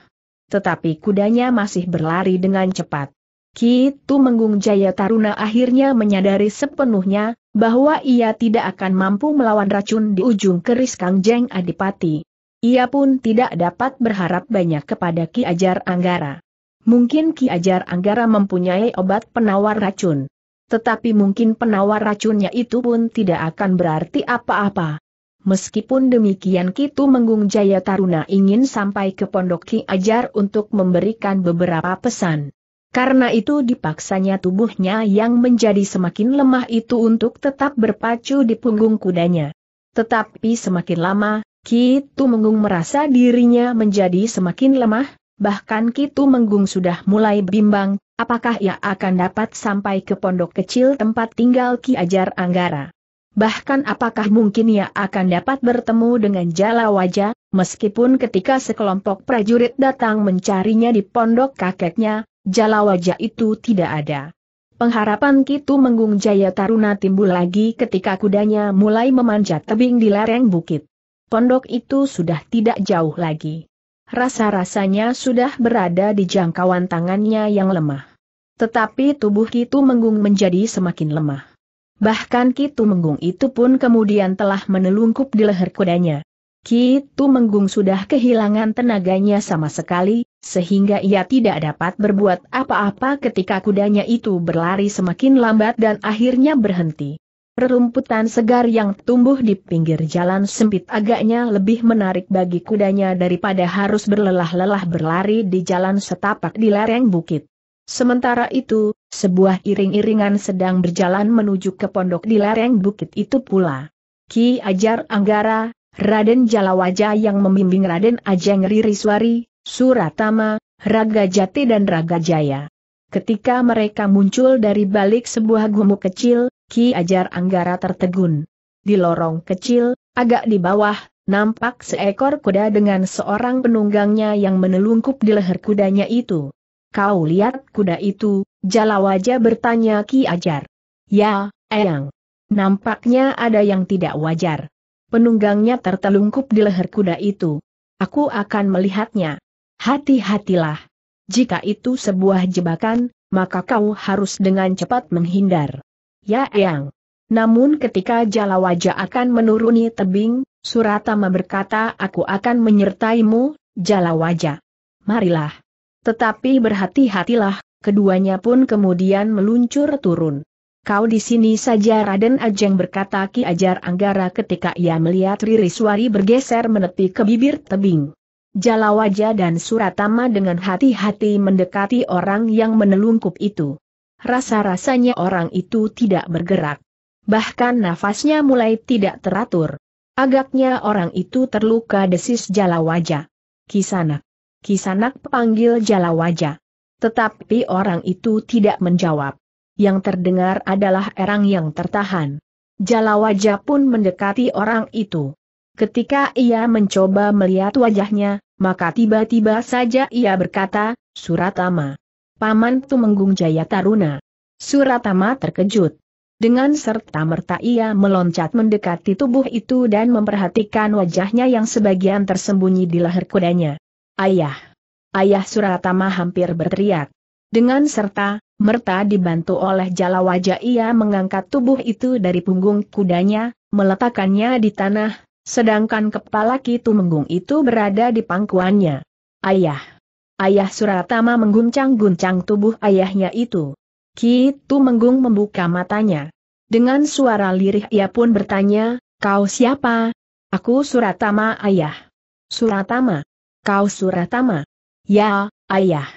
Tetapi kudanya masih berlari dengan cepat. Kitu Menggung Jaya Taruna akhirnya menyadari sepenuhnya, bahwa ia tidak akan mampu melawan racun di ujung keris Kangjeng Adipati. Ia pun tidak dapat berharap banyak kepada Ki Ajar Anggara. Mungkin Ki Ajar Anggara mempunyai obat penawar racun. Tetapi mungkin penawar racunnya itu pun tidak akan berarti apa-apa. Meskipun demikian Kitu Menggung Jaya Taruna ingin sampai ke Pondok Ki Ajar untuk memberikan beberapa pesan. Karena itu dipaksanya tubuhnya yang menjadi semakin lemah itu untuk tetap berpacu di punggung kudanya. Tetapi semakin lama, Kitu Menggung merasa dirinya menjadi semakin lemah, bahkan Kitu Menggung sudah mulai bimbang, apakah ia akan dapat sampai ke pondok kecil tempat tinggal Ki Ajar Anggara? Bahkan apakah mungkin ia akan dapat bertemu dengan jala wajah, meskipun ketika sekelompok prajurit datang mencarinya di pondok kakeknya, jala wajah itu tidak ada. Pengharapan Kitu Menggung Jaya Taruna timbul lagi ketika kudanya mulai memanjat tebing di lereng bukit. Pondok itu sudah tidak jauh lagi rasa-rasanya sudah berada di jangkauan tangannya yang lemah. Tetapi tubuh Kitu Menggung menjadi semakin lemah. Bahkan Kitu Menggung itu pun kemudian telah menelungkup di leher kudanya. Kitu Menggung sudah kehilangan tenaganya sama sekali, sehingga ia tidak dapat berbuat apa-apa ketika kudanya itu berlari semakin lambat dan akhirnya berhenti. Perumputan segar yang tumbuh di pinggir jalan sempit agaknya lebih menarik bagi kudanya daripada harus berlelah-lelah berlari di jalan setapak di lereng bukit. Sementara itu, sebuah iring-iringan sedang berjalan menuju ke pondok di lereng bukit itu pula. Ki Ajar Anggara, Raden Jalawaja yang membimbing Raden Ajeng Ririswari, Suratama, Raga Jati dan Raga Jaya. Ketika mereka muncul dari balik sebuah gumuk kecil, Ki Ajar Anggara tertegun. Di lorong kecil, agak di bawah, nampak seekor kuda dengan seorang penunggangnya yang menelungkup di leher kudanya itu. Kau lihat kuda itu, jala wajah bertanya Ki Ajar. Ya, Eyang. Nampaknya ada yang tidak wajar. Penunggangnya tertelungkup di leher kuda itu. Aku akan melihatnya. Hati-hatilah. Jika itu sebuah jebakan, maka kau harus dengan cepat menghindar. Ya Eyang. Namun ketika Jalawaja akan menuruni tebing, Suratama berkata aku akan menyertaimu, Jalawaja. Marilah. Tetapi berhati-hatilah, keduanya pun kemudian meluncur turun. Kau di sini saja Raden Ajeng berkata Ki Ajar Anggara ketika ia melihat Ririswari bergeser menepi ke bibir tebing. Jalawaja dan Suratama dengan hati-hati mendekati orang yang menelungkup itu rasa-rasanya orang itu tidak bergerak. Bahkan nafasnya mulai tidak teratur. Agaknya orang itu terluka desis jala Jalawaja. Kisanak. Kisanak panggil jala wajah. Tetapi orang itu tidak menjawab. Yang terdengar adalah erang yang tertahan. Jala wajah pun mendekati orang itu. Ketika ia mencoba melihat wajahnya, maka tiba-tiba saja ia berkata, Suratama. Paman Tumenggung Jaya Taruna. Suratama terkejut. Dengan serta-merta ia meloncat mendekati tubuh itu dan memperhatikan wajahnya yang sebagian tersembunyi di leher kudanya. Ayah! Ayah Suratama hampir berteriak. Dengan serta, merta dibantu oleh jala wajah ia mengangkat tubuh itu dari punggung kudanya, meletakkannya di tanah, sedangkan kepala Ki Tumenggung itu berada di pangkuannya. Ayah! Ayah Suratama mengguncang-guncang tubuh ayahnya itu. Kitu Menggung membuka matanya. Dengan suara lirih ia pun bertanya, kau siapa? Aku Suratama ayah. Suratama. Kau Suratama. Ya, ayah.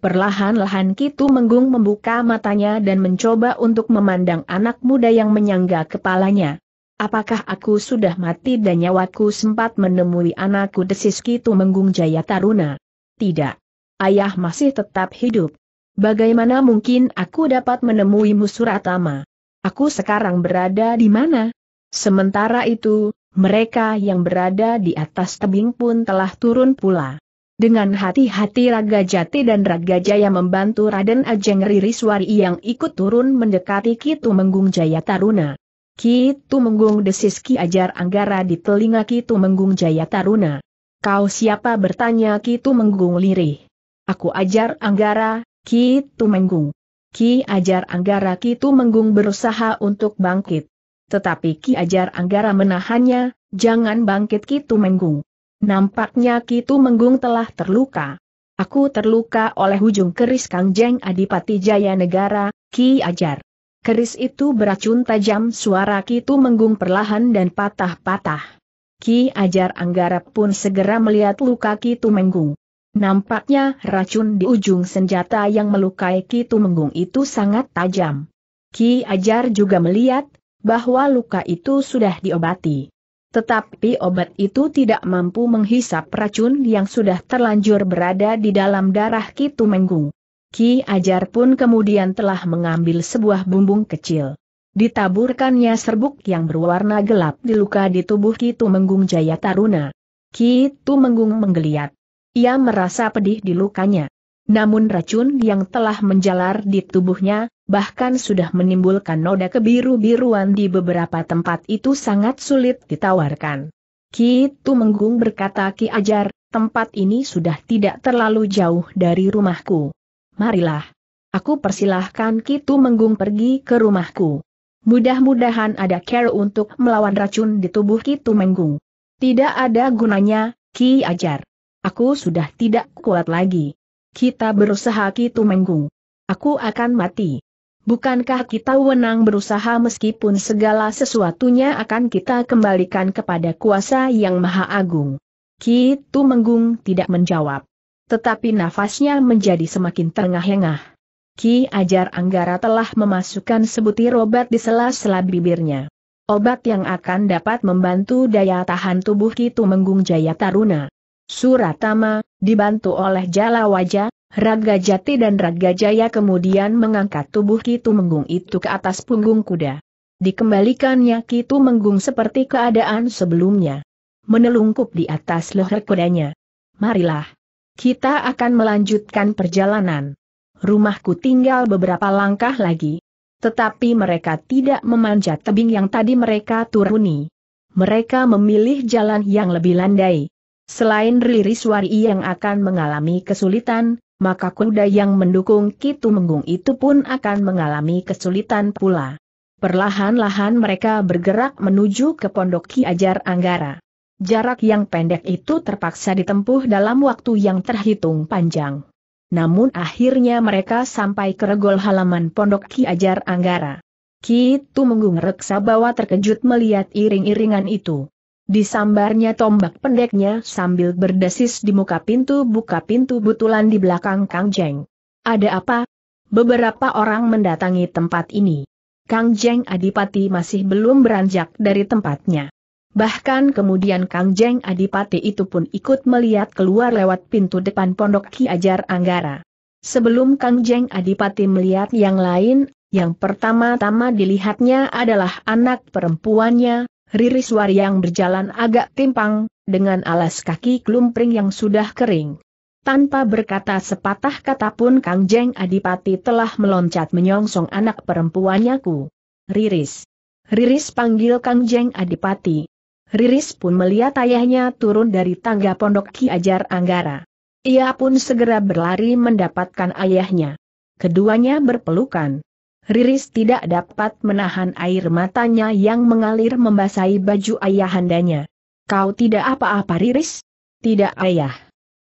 Perlahan-lahan Kitu Menggung membuka matanya dan mencoba untuk memandang anak muda yang menyangga kepalanya. Apakah aku sudah mati dan nyawaku sempat menemui anakku desis Kitu Menggung Jaya Taruna? Tidak. Ayah masih tetap hidup. Bagaimana mungkin aku dapat menemuimu Suratama? Aku sekarang berada di mana? Sementara itu, mereka yang berada di atas tebing pun telah turun pula. Dengan hati-hati Raga Jati dan Raga Jaya membantu Raden Ajeng Ririswari yang ikut turun mendekati Kitu Menggung Jaya Taruna. Kitu Menggung desis Ki Ajar Anggara di telinga Kitu Menggung Jaya Taruna. Kau siapa bertanya Ki Tumenggung lirih. Aku ajar Anggara, Ki Tumenggung. Ki ajar Anggara Ki Tumenggung berusaha untuk bangkit. Tetapi Ki ajar Anggara menahannya, jangan bangkit Ki Tumenggung. Nampaknya Ki Tumenggung telah terluka. Aku terluka oleh ujung keris Kangjeng Adipati Jaya Negara, Ki Ajar. Keris itu beracun tajam suara Ki Tumenggung perlahan dan patah-patah. Ki Ajar Anggara pun segera melihat luka Ki Tumenggung. Nampaknya racun di ujung senjata yang melukai Ki Tumenggung itu sangat tajam. Ki Ajar juga melihat bahwa luka itu sudah diobati. Tetapi obat itu tidak mampu menghisap racun yang sudah terlanjur berada di dalam darah Ki Tumenggung. Ki Ajar pun kemudian telah mengambil sebuah bumbung kecil. Ditaburkannya serbuk yang berwarna gelap di luka di tubuh Kitu Menggung Jaya Taruna. Kitu Menggung menggeliat. Ia merasa pedih di lukanya. Namun racun yang telah menjalar di tubuhnya, bahkan sudah menimbulkan noda kebiru-biruan di beberapa tempat itu sangat sulit ditawarkan. Kitu Menggung berkata Ki Ajar, tempat ini sudah tidak terlalu jauh dari rumahku. Marilah. Aku persilahkan Kitu Menggung pergi ke rumahku. Mudah-mudahan ada care untuk melawan racun di tubuh Kitu Menggung. Tidak ada gunanya, Ki Ajar. Aku sudah tidak kuat lagi. Kita berusaha Kitu Menggung. Aku akan mati. Bukankah kita wenang berusaha meskipun segala sesuatunya akan kita kembalikan kepada kuasa yang maha agung? Kitu Menggung tidak menjawab. Tetapi nafasnya menjadi semakin terengah-engah. Ki Ajar Anggara telah memasukkan sebutir obat di sela-sela bibirnya. Obat yang akan dapat membantu daya tahan tubuh Ki Tumenggung Jaya Taruna. Suratama, dibantu oleh Jala Jalawaja, Raga Jati dan Raga Jaya kemudian mengangkat tubuh Ki Tumenggung itu ke atas punggung kuda. Dikembalikannya Ki Tumenggung seperti keadaan sebelumnya. Menelungkup di atas leher kudanya. Marilah. Kita akan melanjutkan perjalanan. Rumahku tinggal beberapa langkah lagi. Tetapi mereka tidak memanjat tebing yang tadi mereka turuni. Mereka memilih jalan yang lebih landai. Selain Ririswari yang akan mengalami kesulitan, maka kuda yang mendukung Kitu Menggung itu pun akan mengalami kesulitan pula. Perlahan-lahan mereka bergerak menuju ke pondok Ki Ajar Anggara. Jarak yang pendek itu terpaksa ditempuh dalam waktu yang terhitung panjang namun akhirnya mereka sampai ke regol halaman pondok Ki Ajar Anggara. Ki Tu Menggung Reksa bawa terkejut melihat iring-iringan itu. Disambarnya tombak pendeknya sambil berdesis di muka pintu buka pintu butulan di belakang Kang Jeng. Ada apa? Beberapa orang mendatangi tempat ini. Kang Jeng Adipati masih belum beranjak dari tempatnya. Bahkan kemudian Kang Jeng Adipati itu pun ikut melihat keluar lewat pintu depan pondok Ki Ajar Anggara. Sebelum Kang Jeng Adipati melihat yang lain, yang pertama-tama dilihatnya adalah anak perempuannya, Ririswar yang berjalan agak timpang, dengan alas kaki klumpring yang sudah kering. Tanpa berkata sepatah kata pun Kang Jeng Adipati telah meloncat menyongsong anak perempuannya ku. Riris. Riris panggil Kang Jeng Adipati. Riris pun melihat ayahnya turun dari tangga pondok Ki Ajar Anggara. Ia pun segera berlari mendapatkan ayahnya. Keduanya berpelukan. Riris tidak dapat menahan air matanya yang mengalir membasahi baju ayahandanya. Kau tidak apa-apa Riris? Tidak ayah.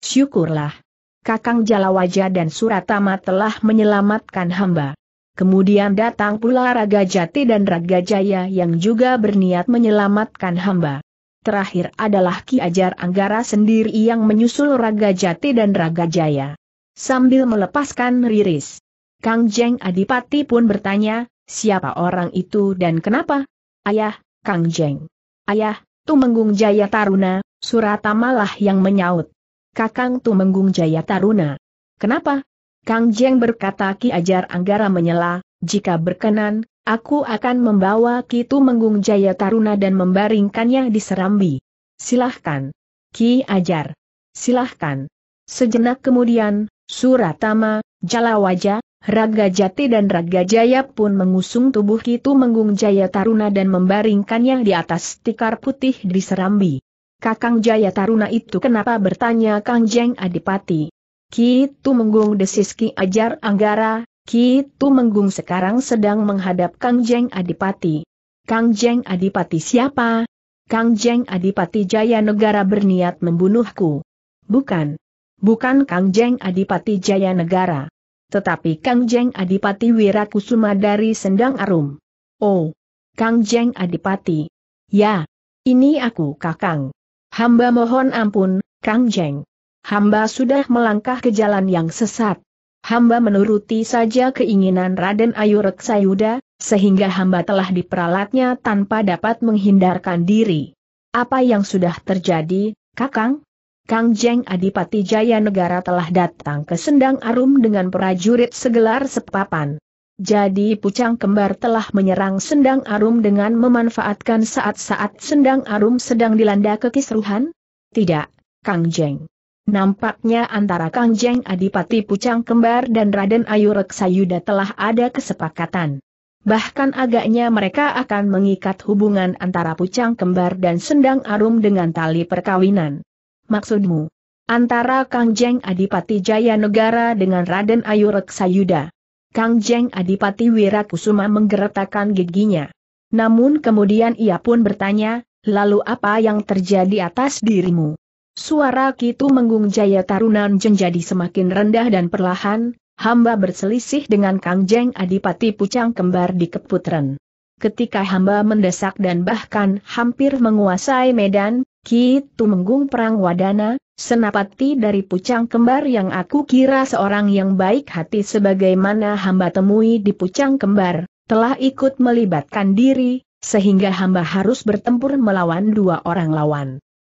Syukurlah. Kakang Jalawaja dan Suratama telah menyelamatkan hamba. Kemudian datang pula Raga Jati dan Raga Jaya yang juga berniat menyelamatkan hamba. Terakhir adalah Ki Ajar Anggara sendiri yang menyusul Raga Jati dan Raga Jaya. Sambil melepaskan riris, Kang Jeng Adipati pun bertanya, siapa orang itu dan kenapa? Ayah, Kang Jeng. Ayah, Tumenggung Jaya Taruna, Suratamalah yang menyaut. Kakang Tumenggung Jaya Taruna. Kenapa? Kang Jeng berkata Ki Ajar Anggara menyela, jika berkenan, aku akan membawa Ki Menggung Jaya Taruna dan membaringkannya di Serambi. Silahkan. Ki Ajar. Silahkan. Sejenak kemudian, Suratama, Jalawaja, Raga Jati dan Raga Jaya pun mengusung tubuh Ki Menggung Jaya Taruna dan membaringkannya di atas tikar putih di Serambi. Kakang Jaya Taruna itu kenapa bertanya Kang Jeng Adipati? Ki menggung desis Ki Ajar Anggara, Ki menggung sekarang sedang menghadap Kang Jeng Adipati. Kang Jeng Adipati siapa? Kang Jeng Adipati Jaya Negara berniat membunuhku. Bukan. Bukan Kang Jeng Adipati Jaya Negara. Tetapi Kang Jeng Adipati Wirakusuma dari Sendang Arum. Oh. Kang Jeng Adipati. Ya. Ini aku Kakang. Hamba mohon ampun, Kang Jeng. Hamba sudah melangkah ke jalan yang sesat. Hamba menuruti saja keinginan Raden Ayu Reksayuda, sehingga hamba telah diperalatnya tanpa dapat menghindarkan diri. Apa yang sudah terjadi, Kakang? Kang Jeng Adipati Jaya Negara telah datang ke Sendang Arum dengan prajurit segelar sepapan. Jadi Pucang Kembar telah menyerang Sendang Arum dengan memanfaatkan saat-saat Sendang Arum sedang dilanda kekisruhan? Tidak, Kang Jeng. Nampaknya antara Kang Jeng Adipati Pucang Kembar dan Raden Ayu Reksayuda telah ada kesepakatan. Bahkan agaknya mereka akan mengikat hubungan antara Pucang Kembar dan Sendang Arum dengan tali perkawinan. Maksudmu? Antara Kang Jeng Adipati Jaya Negara dengan Raden Ayu Reksayuda. Kang Jeng Adipati Wirakusuma menggeretakkan giginya. Namun kemudian ia pun bertanya, lalu apa yang terjadi atas dirimu? Suara Kitu Menggung Jaya Tarunan menjadi semakin rendah dan perlahan, hamba berselisih dengan Kang Jeng Adipati Pucang Kembar di Keputren. Ketika hamba mendesak dan bahkan hampir menguasai medan, Kitu Menggung Perang Wadana, senapati dari Pucang Kembar yang aku kira seorang yang baik hati sebagaimana hamba temui di Pucang Kembar, telah ikut melibatkan diri, sehingga hamba harus bertempur melawan dua orang lawan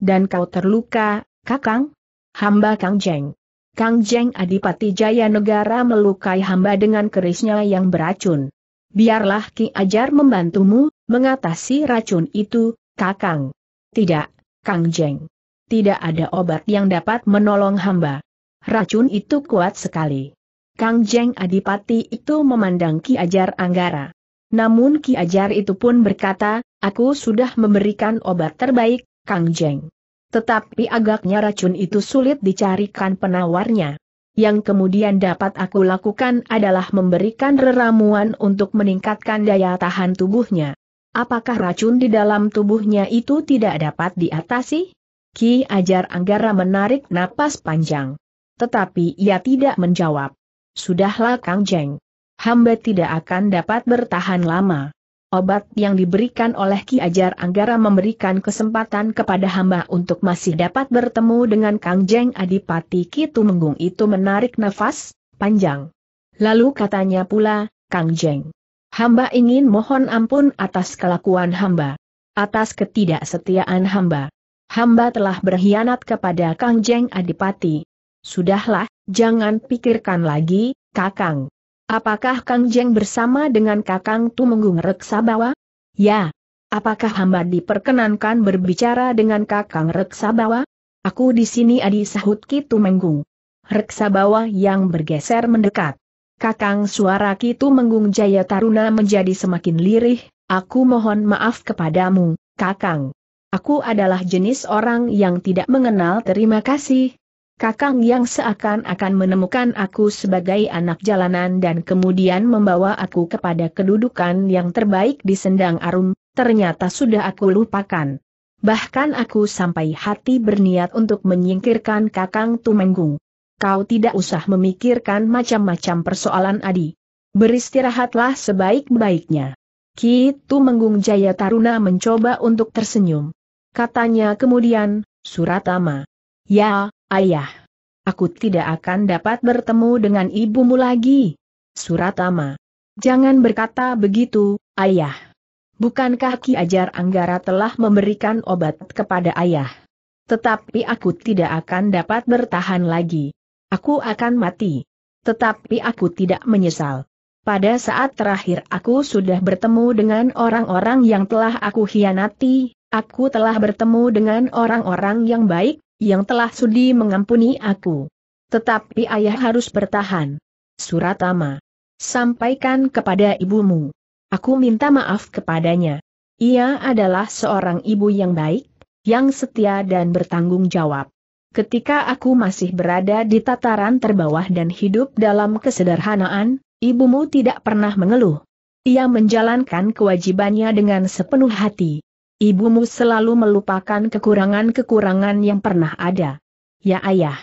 dan kau terluka, Kakang? Hamba Kang Jeng. Kang Jeng Adipati Jaya Negara melukai hamba dengan kerisnya yang beracun. Biarlah Ki Ajar membantumu, mengatasi racun itu, Kakang. Tidak, Kang Jeng. Tidak ada obat yang dapat menolong hamba. Racun itu kuat sekali. Kang Jeng Adipati itu memandang Ki Ajar Anggara. Namun Ki Ajar itu pun berkata, aku sudah memberikan obat terbaik, Kang Jeng. Tetapi agaknya racun itu sulit dicarikan penawarnya. Yang kemudian dapat aku lakukan adalah memberikan reramuan untuk meningkatkan daya tahan tubuhnya. Apakah racun di dalam tubuhnya itu tidak dapat diatasi? Ki Ajar Anggara menarik napas panjang. Tetapi ia tidak menjawab. Sudahlah Kang Jeng. Hamba tidak akan dapat bertahan lama. Obat yang diberikan oleh Ki Ajar Anggara memberikan kesempatan kepada hamba untuk masih dapat bertemu dengan Kang Jeng Adipati Ki Tumenggung itu menarik nafas, panjang. Lalu katanya pula, Kang Jeng. Hamba ingin mohon ampun atas kelakuan hamba. Atas ketidaksetiaan hamba. Hamba telah berkhianat kepada Kang Jeng Adipati. Sudahlah, jangan pikirkan lagi, Kakang. Apakah Kang Jeng bersama dengan Kakang Tu Tumenggung Reksabawa? Ya. Apakah hamba diperkenankan berbicara dengan Kakang Reksabawa? Aku di sini Adi sahut Ki Tumenggung. Reksabawa yang bergeser mendekat. Kakang suara Ki Menggung Jaya Taruna menjadi semakin lirih, aku mohon maaf kepadamu, Kakang. Aku adalah jenis orang yang tidak mengenal terima kasih, Kakang yang seakan-akan menemukan aku sebagai anak jalanan dan kemudian membawa aku kepada kedudukan yang terbaik di Sendang Arum, ternyata sudah aku lupakan. Bahkan aku sampai hati berniat untuk menyingkirkan Kakang Tumenggung. Kau tidak usah memikirkan macam-macam persoalan Adi. Beristirahatlah sebaik-baiknya. Ki Tumenggung Jaya Taruna mencoba untuk tersenyum. Katanya kemudian, Suratama. Ya, Ayah, aku tidak akan dapat bertemu dengan ibumu lagi. Suratama. Jangan berkata begitu, ayah. Bukankah Ki Ajar Anggara telah memberikan obat kepada ayah? Tetapi aku tidak akan dapat bertahan lagi. Aku akan mati. Tetapi aku tidak menyesal. Pada saat terakhir aku sudah bertemu dengan orang-orang yang telah aku hianati, aku telah bertemu dengan orang-orang yang baik, yang telah sudi mengampuni aku. Tetapi ayah harus bertahan. Suratama. Sampaikan kepada ibumu. Aku minta maaf kepadanya. Ia adalah seorang ibu yang baik, yang setia dan bertanggung jawab. Ketika aku masih berada di tataran terbawah dan hidup dalam kesederhanaan, ibumu tidak pernah mengeluh. Ia menjalankan kewajibannya dengan sepenuh hati. Ibumu selalu melupakan kekurangan-kekurangan yang pernah ada. Ya ayah.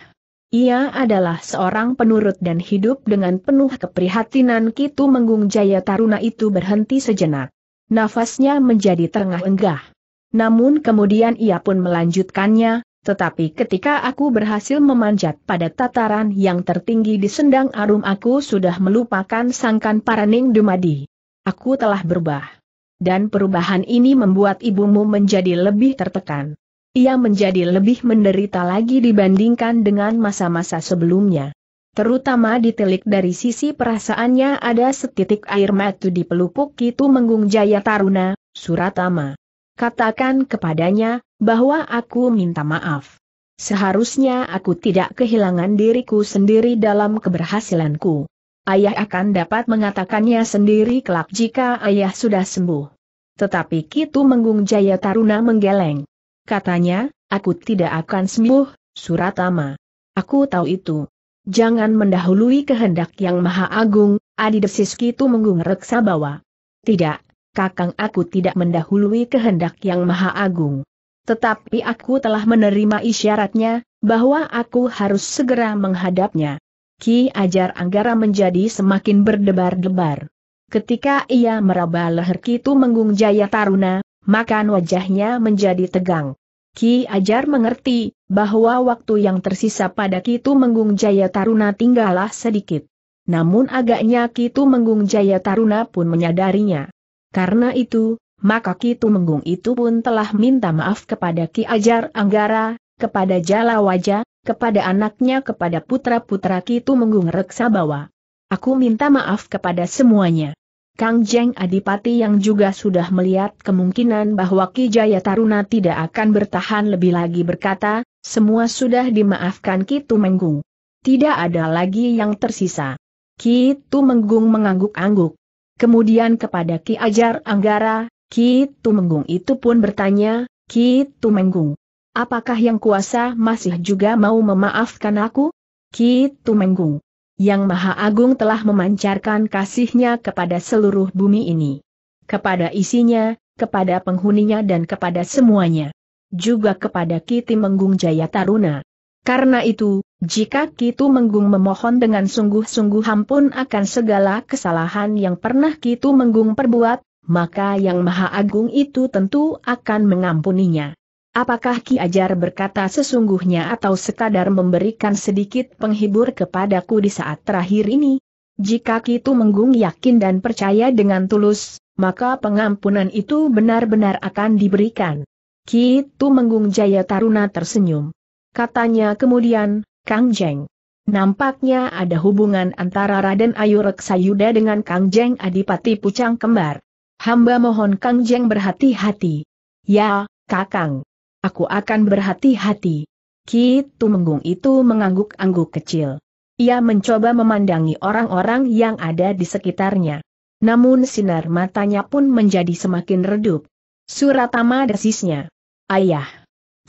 Ia adalah seorang penurut dan hidup dengan penuh keprihatinan Kitu Menggung Jaya Taruna itu berhenti sejenak. Nafasnya menjadi terengah-engah. Namun kemudian ia pun melanjutkannya, tetapi ketika aku berhasil memanjat pada tataran yang tertinggi di sendang arum aku sudah melupakan sangkan paraning dumadi. Aku telah berubah dan perubahan ini membuat ibumu menjadi lebih tertekan. Ia menjadi lebih menderita lagi dibandingkan dengan masa-masa sebelumnya. Terutama ditelik dari sisi perasaannya ada setitik air mata di pelupuk itu Menggung Jaya Taruna, Suratama. Katakan kepadanya, bahwa aku minta maaf. Seharusnya aku tidak kehilangan diriku sendiri dalam keberhasilanku ayah akan dapat mengatakannya sendiri kelak jika ayah sudah sembuh. Tetapi Kitu Menggung Jaya Taruna menggeleng. Katanya, aku tidak akan sembuh, Suratama. Aku tahu itu. Jangan mendahului kehendak yang maha agung, adi desis Kitu Menggung reksa bawa. Tidak, kakang aku tidak mendahului kehendak yang maha agung. Tetapi aku telah menerima isyaratnya, bahwa aku harus segera menghadapnya. Ki Ajar Anggara menjadi semakin berdebar-debar. Ketika ia meraba leher Ki Menggung Jaya Taruna, maka wajahnya menjadi tegang. Ki Ajar mengerti, bahwa waktu yang tersisa pada Ki Menggung Jaya Taruna tinggallah sedikit. Namun agaknya Ki Menggung Jaya Taruna pun menyadarinya. Karena itu, maka Kitu Menggung itu pun telah minta maaf kepada Ki Ajar Anggara, kepada Jala Wajah, kepada anaknya kepada putra-putra Kitu Menggung Reksa Bawa. Aku minta maaf kepada semuanya. Kang Jeng Adipati yang juga sudah melihat kemungkinan bahwa Ki Jaya Taruna tidak akan bertahan lebih lagi berkata, semua sudah dimaafkan Ki Tumenggung. Tidak ada lagi yang tersisa. Ki Tumenggung mengangguk-angguk. Kemudian kepada Ki Ajar Anggara, Ki Tumenggung itu pun bertanya, Ki Tumenggung, Apakah yang kuasa masih juga mau memaafkan aku? Ki Tumenggung. Yang Maha Agung telah memancarkan kasihnya kepada seluruh bumi ini. Kepada isinya, kepada penghuninya dan kepada semuanya. Juga kepada Ki menggung Jaya Taruna. Karena itu, jika Ki Tumenggung memohon dengan sungguh-sungguh ampun akan segala kesalahan yang pernah Ki Tumenggung perbuat, maka Yang Maha Agung itu tentu akan mengampuninya. Apakah Ki Ajar berkata sesungguhnya atau sekadar memberikan sedikit penghibur kepadaku di saat terakhir ini? Jika Kitu Menggung yakin dan percaya dengan tulus, maka pengampunan itu benar-benar akan diberikan. Kitu Menggung Jaya Taruna tersenyum. Katanya kemudian, Kang Jeng. Nampaknya ada hubungan antara Raden Ayu Reksayuda dengan Kang Jeng Adipati Pucang Kembar. Hamba mohon Kang Jeng berhati-hati. Ya, Kakang. Aku akan berhati-hati. Ki Tumenggung itu mengangguk-angguk kecil. Ia mencoba memandangi orang-orang yang ada di sekitarnya. Namun sinar matanya pun menjadi semakin redup. Suratama desisnya. Ayah.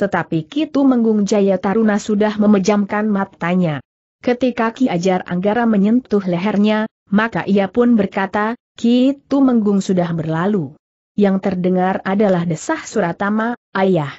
Tetapi Ki Tumenggung Jaya Taruna sudah memejamkan matanya. Ketika Ki Ajar Anggara menyentuh lehernya, maka ia pun berkata, Ki Tumenggung sudah berlalu. Yang terdengar adalah desah Suratama, ayah.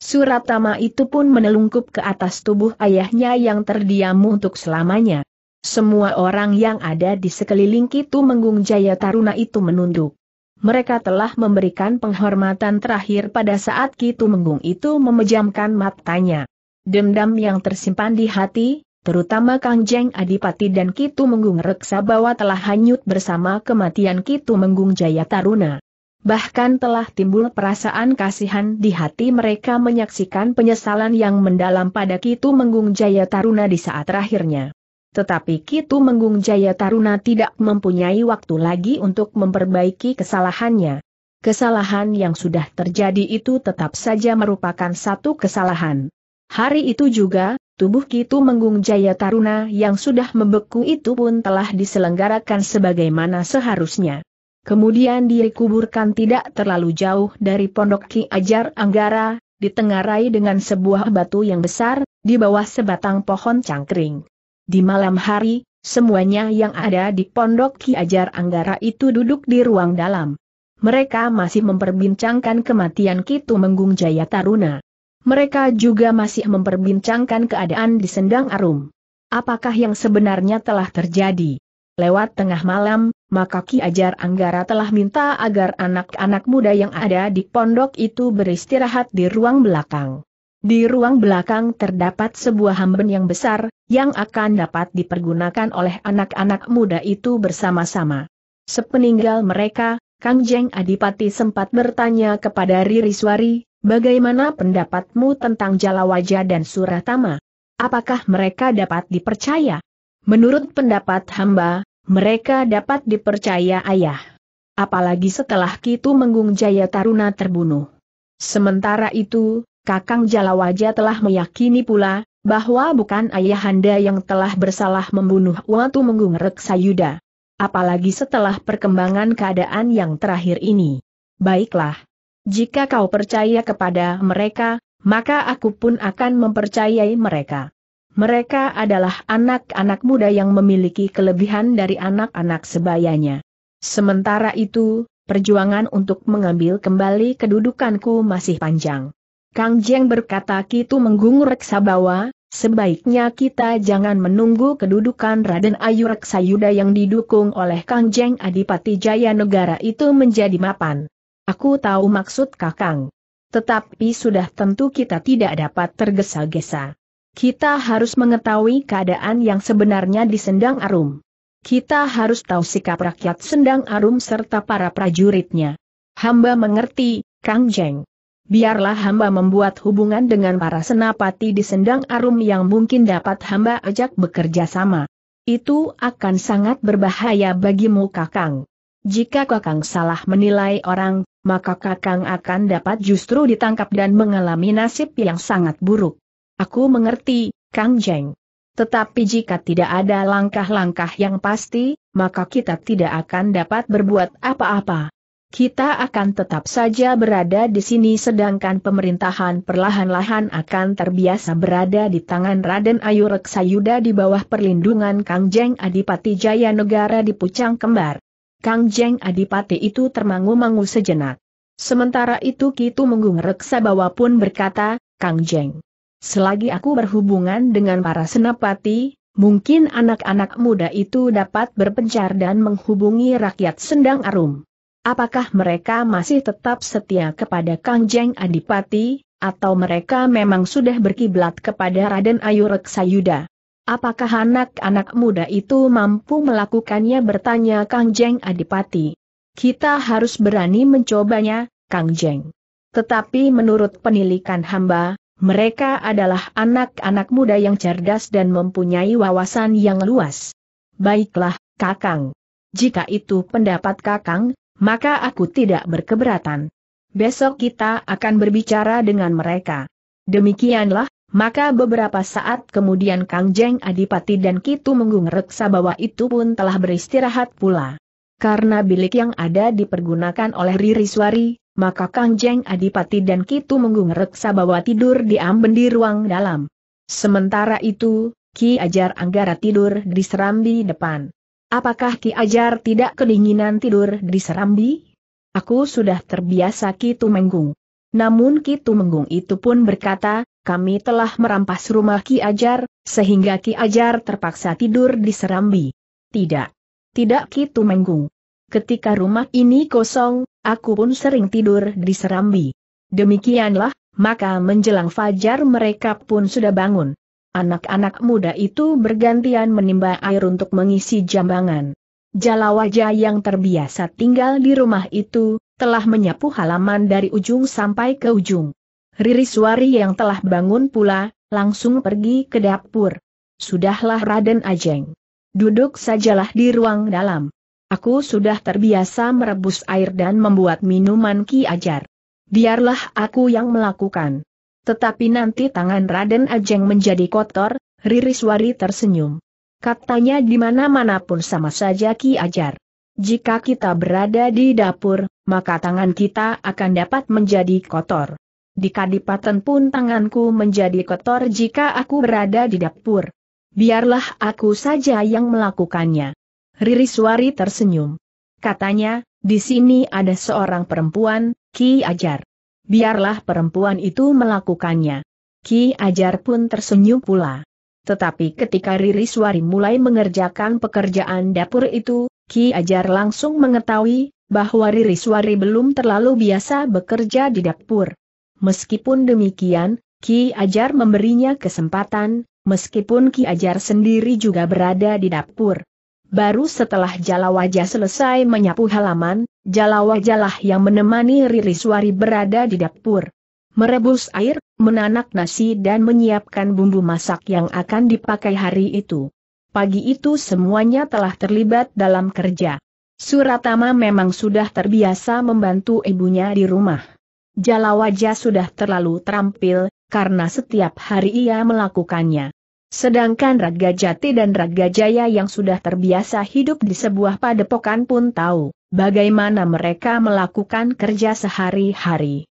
Surat tama itu pun menelungkup ke atas tubuh ayahnya yang terdiam untuk selamanya. Semua orang yang ada di sekeliling Kitu Menggung Jaya Taruna itu menunduk. Mereka telah memberikan penghormatan terakhir pada saat Kitu Menggung itu memejamkan matanya. Dendam yang tersimpan di hati, terutama Kang Jeng Adipati dan Kitu Menggung Reksa bahwa telah hanyut bersama kematian Kitu Menggung Jaya Taruna bahkan telah timbul perasaan kasihan di hati mereka menyaksikan penyesalan yang mendalam pada Kitu Menggung Jaya Taruna di saat terakhirnya. Tetapi Kitu Menggung Jaya Taruna tidak mempunyai waktu lagi untuk memperbaiki kesalahannya. Kesalahan yang sudah terjadi itu tetap saja merupakan satu kesalahan. Hari itu juga, tubuh Kitu Menggung Jaya Taruna yang sudah membeku itu pun telah diselenggarakan sebagaimana seharusnya. Kemudian dikuburkan tidak terlalu jauh dari pondok Ki Ajar Anggara, ditengarai dengan sebuah batu yang besar, di bawah sebatang pohon cangkring. Di malam hari, semuanya yang ada di pondok Ki Ajar Anggara itu duduk di ruang dalam. Mereka masih memperbincangkan kematian Kitu Menggung Jaya Taruna. Mereka juga masih memperbincangkan keadaan di Sendang Arum. Apakah yang sebenarnya telah terjadi? Lewat tengah malam, maka Ki Ajar Anggara telah minta agar anak-anak muda yang ada di pondok itu beristirahat di ruang belakang. Di ruang belakang terdapat sebuah hamben yang besar, yang akan dapat dipergunakan oleh anak-anak muda itu bersama-sama. Sepeninggal mereka, Kang Jeng Adipati sempat bertanya kepada Ririswari, bagaimana pendapatmu tentang Jalawaja dan Suratama? Apakah mereka dapat dipercaya? Menurut pendapat hamba, mereka dapat dipercaya ayah. Apalagi setelah Kitu Menggung Jaya Taruna terbunuh. Sementara itu, Kakang Jalawaja telah meyakini pula, bahwa bukan ayahanda yang telah bersalah membunuh Watu Menggung Reksayuda. Apalagi setelah perkembangan keadaan yang terakhir ini. Baiklah. Jika kau percaya kepada mereka, maka aku pun akan mempercayai mereka. Mereka adalah anak-anak muda yang memiliki kelebihan dari anak-anak sebayanya. Sementara itu, perjuangan untuk mengambil kembali kedudukanku masih panjang. Kang Jeng berkata Kitu Menggung bawa, sebaiknya kita jangan menunggu kedudukan Raden Ayu Yuda yang didukung oleh Kang Jeng Adipati Jaya Negara itu menjadi mapan. Aku tahu maksud Kakang. Tetapi sudah tentu kita tidak dapat tergesa-gesa. Kita harus mengetahui keadaan yang sebenarnya di Sendang Arum. Kita harus tahu sikap rakyat Sendang Arum serta para prajuritnya. Hamba mengerti, Kang Jeng. Biarlah hamba membuat hubungan dengan para senapati di Sendang Arum yang mungkin dapat hamba ajak bekerja sama. Itu akan sangat berbahaya bagimu Kakang. Jika Kakang salah menilai orang, maka Kakang akan dapat justru ditangkap dan mengalami nasib yang sangat buruk. Aku mengerti, Kang Jeng. Tetapi jika tidak ada langkah-langkah yang pasti, maka kita tidak akan dapat berbuat apa-apa. Kita akan tetap saja berada di sini sedangkan pemerintahan perlahan-lahan akan terbiasa berada di tangan Raden Ayu Reksayuda di bawah perlindungan Kang Jeng Adipati Jaya Negara di Pucang Kembar. Kang Jeng Adipati itu termangu-mangu sejenak. Sementara itu Kitu Menggung Reksa Bawa pun berkata, Kang Jeng. Selagi aku berhubungan dengan para senapati, mungkin anak-anak muda itu dapat berpencar dan menghubungi rakyat Sendang Arum. Apakah mereka masih tetap setia kepada Kangjeng Adipati, atau mereka memang sudah berkiblat kepada Raden Ayu Reksayuda? Apakah anak-anak muda itu mampu melakukannya bertanya Kangjeng Adipati? Kita harus berani mencobanya, Kangjeng. Tetapi menurut penilikan hamba, mereka adalah anak-anak muda yang cerdas dan mempunyai wawasan yang luas. Baiklah, Kakang. Jika itu pendapat Kakang, maka aku tidak berkeberatan. Besok kita akan berbicara dengan mereka. Demikianlah, maka beberapa saat kemudian Kang Jeng Adipati dan Kitu Menggung Reksa bahwa itu pun telah beristirahat pula. Karena bilik yang ada dipergunakan oleh Riri Suari, maka Kang Jeng Adipati dan Kitu Menggung reksa bawa tidur di amben di ruang dalam. Sementara itu, Ki Ajar Anggara tidur di serambi depan. Apakah Ki Ajar tidak kedinginan tidur di serambi? Aku sudah terbiasa Kitu Menggung. Namun Kitu Menggung itu pun berkata, kami telah merampas rumah Ki Ajar, sehingga Ki Ajar terpaksa tidur di serambi. Tidak. Tidak Kitu Menggung. Ketika rumah ini kosong, aku pun sering tidur di serambi. Demikianlah, maka menjelang fajar mereka pun sudah bangun. Anak-anak muda itu bergantian menimba air untuk mengisi jambangan. Jalawaja yang terbiasa tinggal di rumah itu, telah menyapu halaman dari ujung sampai ke ujung. Riri Suari yang telah bangun pula, langsung pergi ke dapur. Sudahlah Raden Ajeng. Duduk sajalah di ruang dalam. Aku sudah terbiasa merebus air dan membuat minuman Ki Ajar. Biarlah aku yang melakukan. Tetapi nanti tangan Raden Ajeng menjadi kotor, Ririswari tersenyum. Katanya di mana-mana sama saja Ki Ajar. Jika kita berada di dapur, maka tangan kita akan dapat menjadi kotor. Di kadipaten pun tanganku menjadi kotor jika aku berada di dapur. Biarlah aku saja yang melakukannya. Ririswari tersenyum. Katanya, di sini ada seorang perempuan, Ki Ajar. Biarlah perempuan itu melakukannya. Ki Ajar pun tersenyum pula. Tetapi ketika Ririswari mulai mengerjakan pekerjaan dapur itu, Ki Ajar langsung mengetahui bahwa Ririswari belum terlalu biasa bekerja di dapur. Meskipun demikian, Ki Ajar memberinya kesempatan, meskipun Ki Ajar sendiri juga berada di dapur. Baru setelah Wajah selesai menyapu halaman, Jalawajalah yang menemani Ririswari berada di dapur. Merebus air, menanak nasi dan menyiapkan bumbu masak yang akan dipakai hari itu. Pagi itu semuanya telah terlibat dalam kerja. Suratama memang sudah terbiasa membantu ibunya di rumah. Jalawaja sudah terlalu terampil, karena setiap hari ia melakukannya. Sedangkan Raga Jati dan Raga Jaya yang sudah terbiasa hidup di sebuah padepokan pun tahu bagaimana mereka melakukan kerja sehari-hari.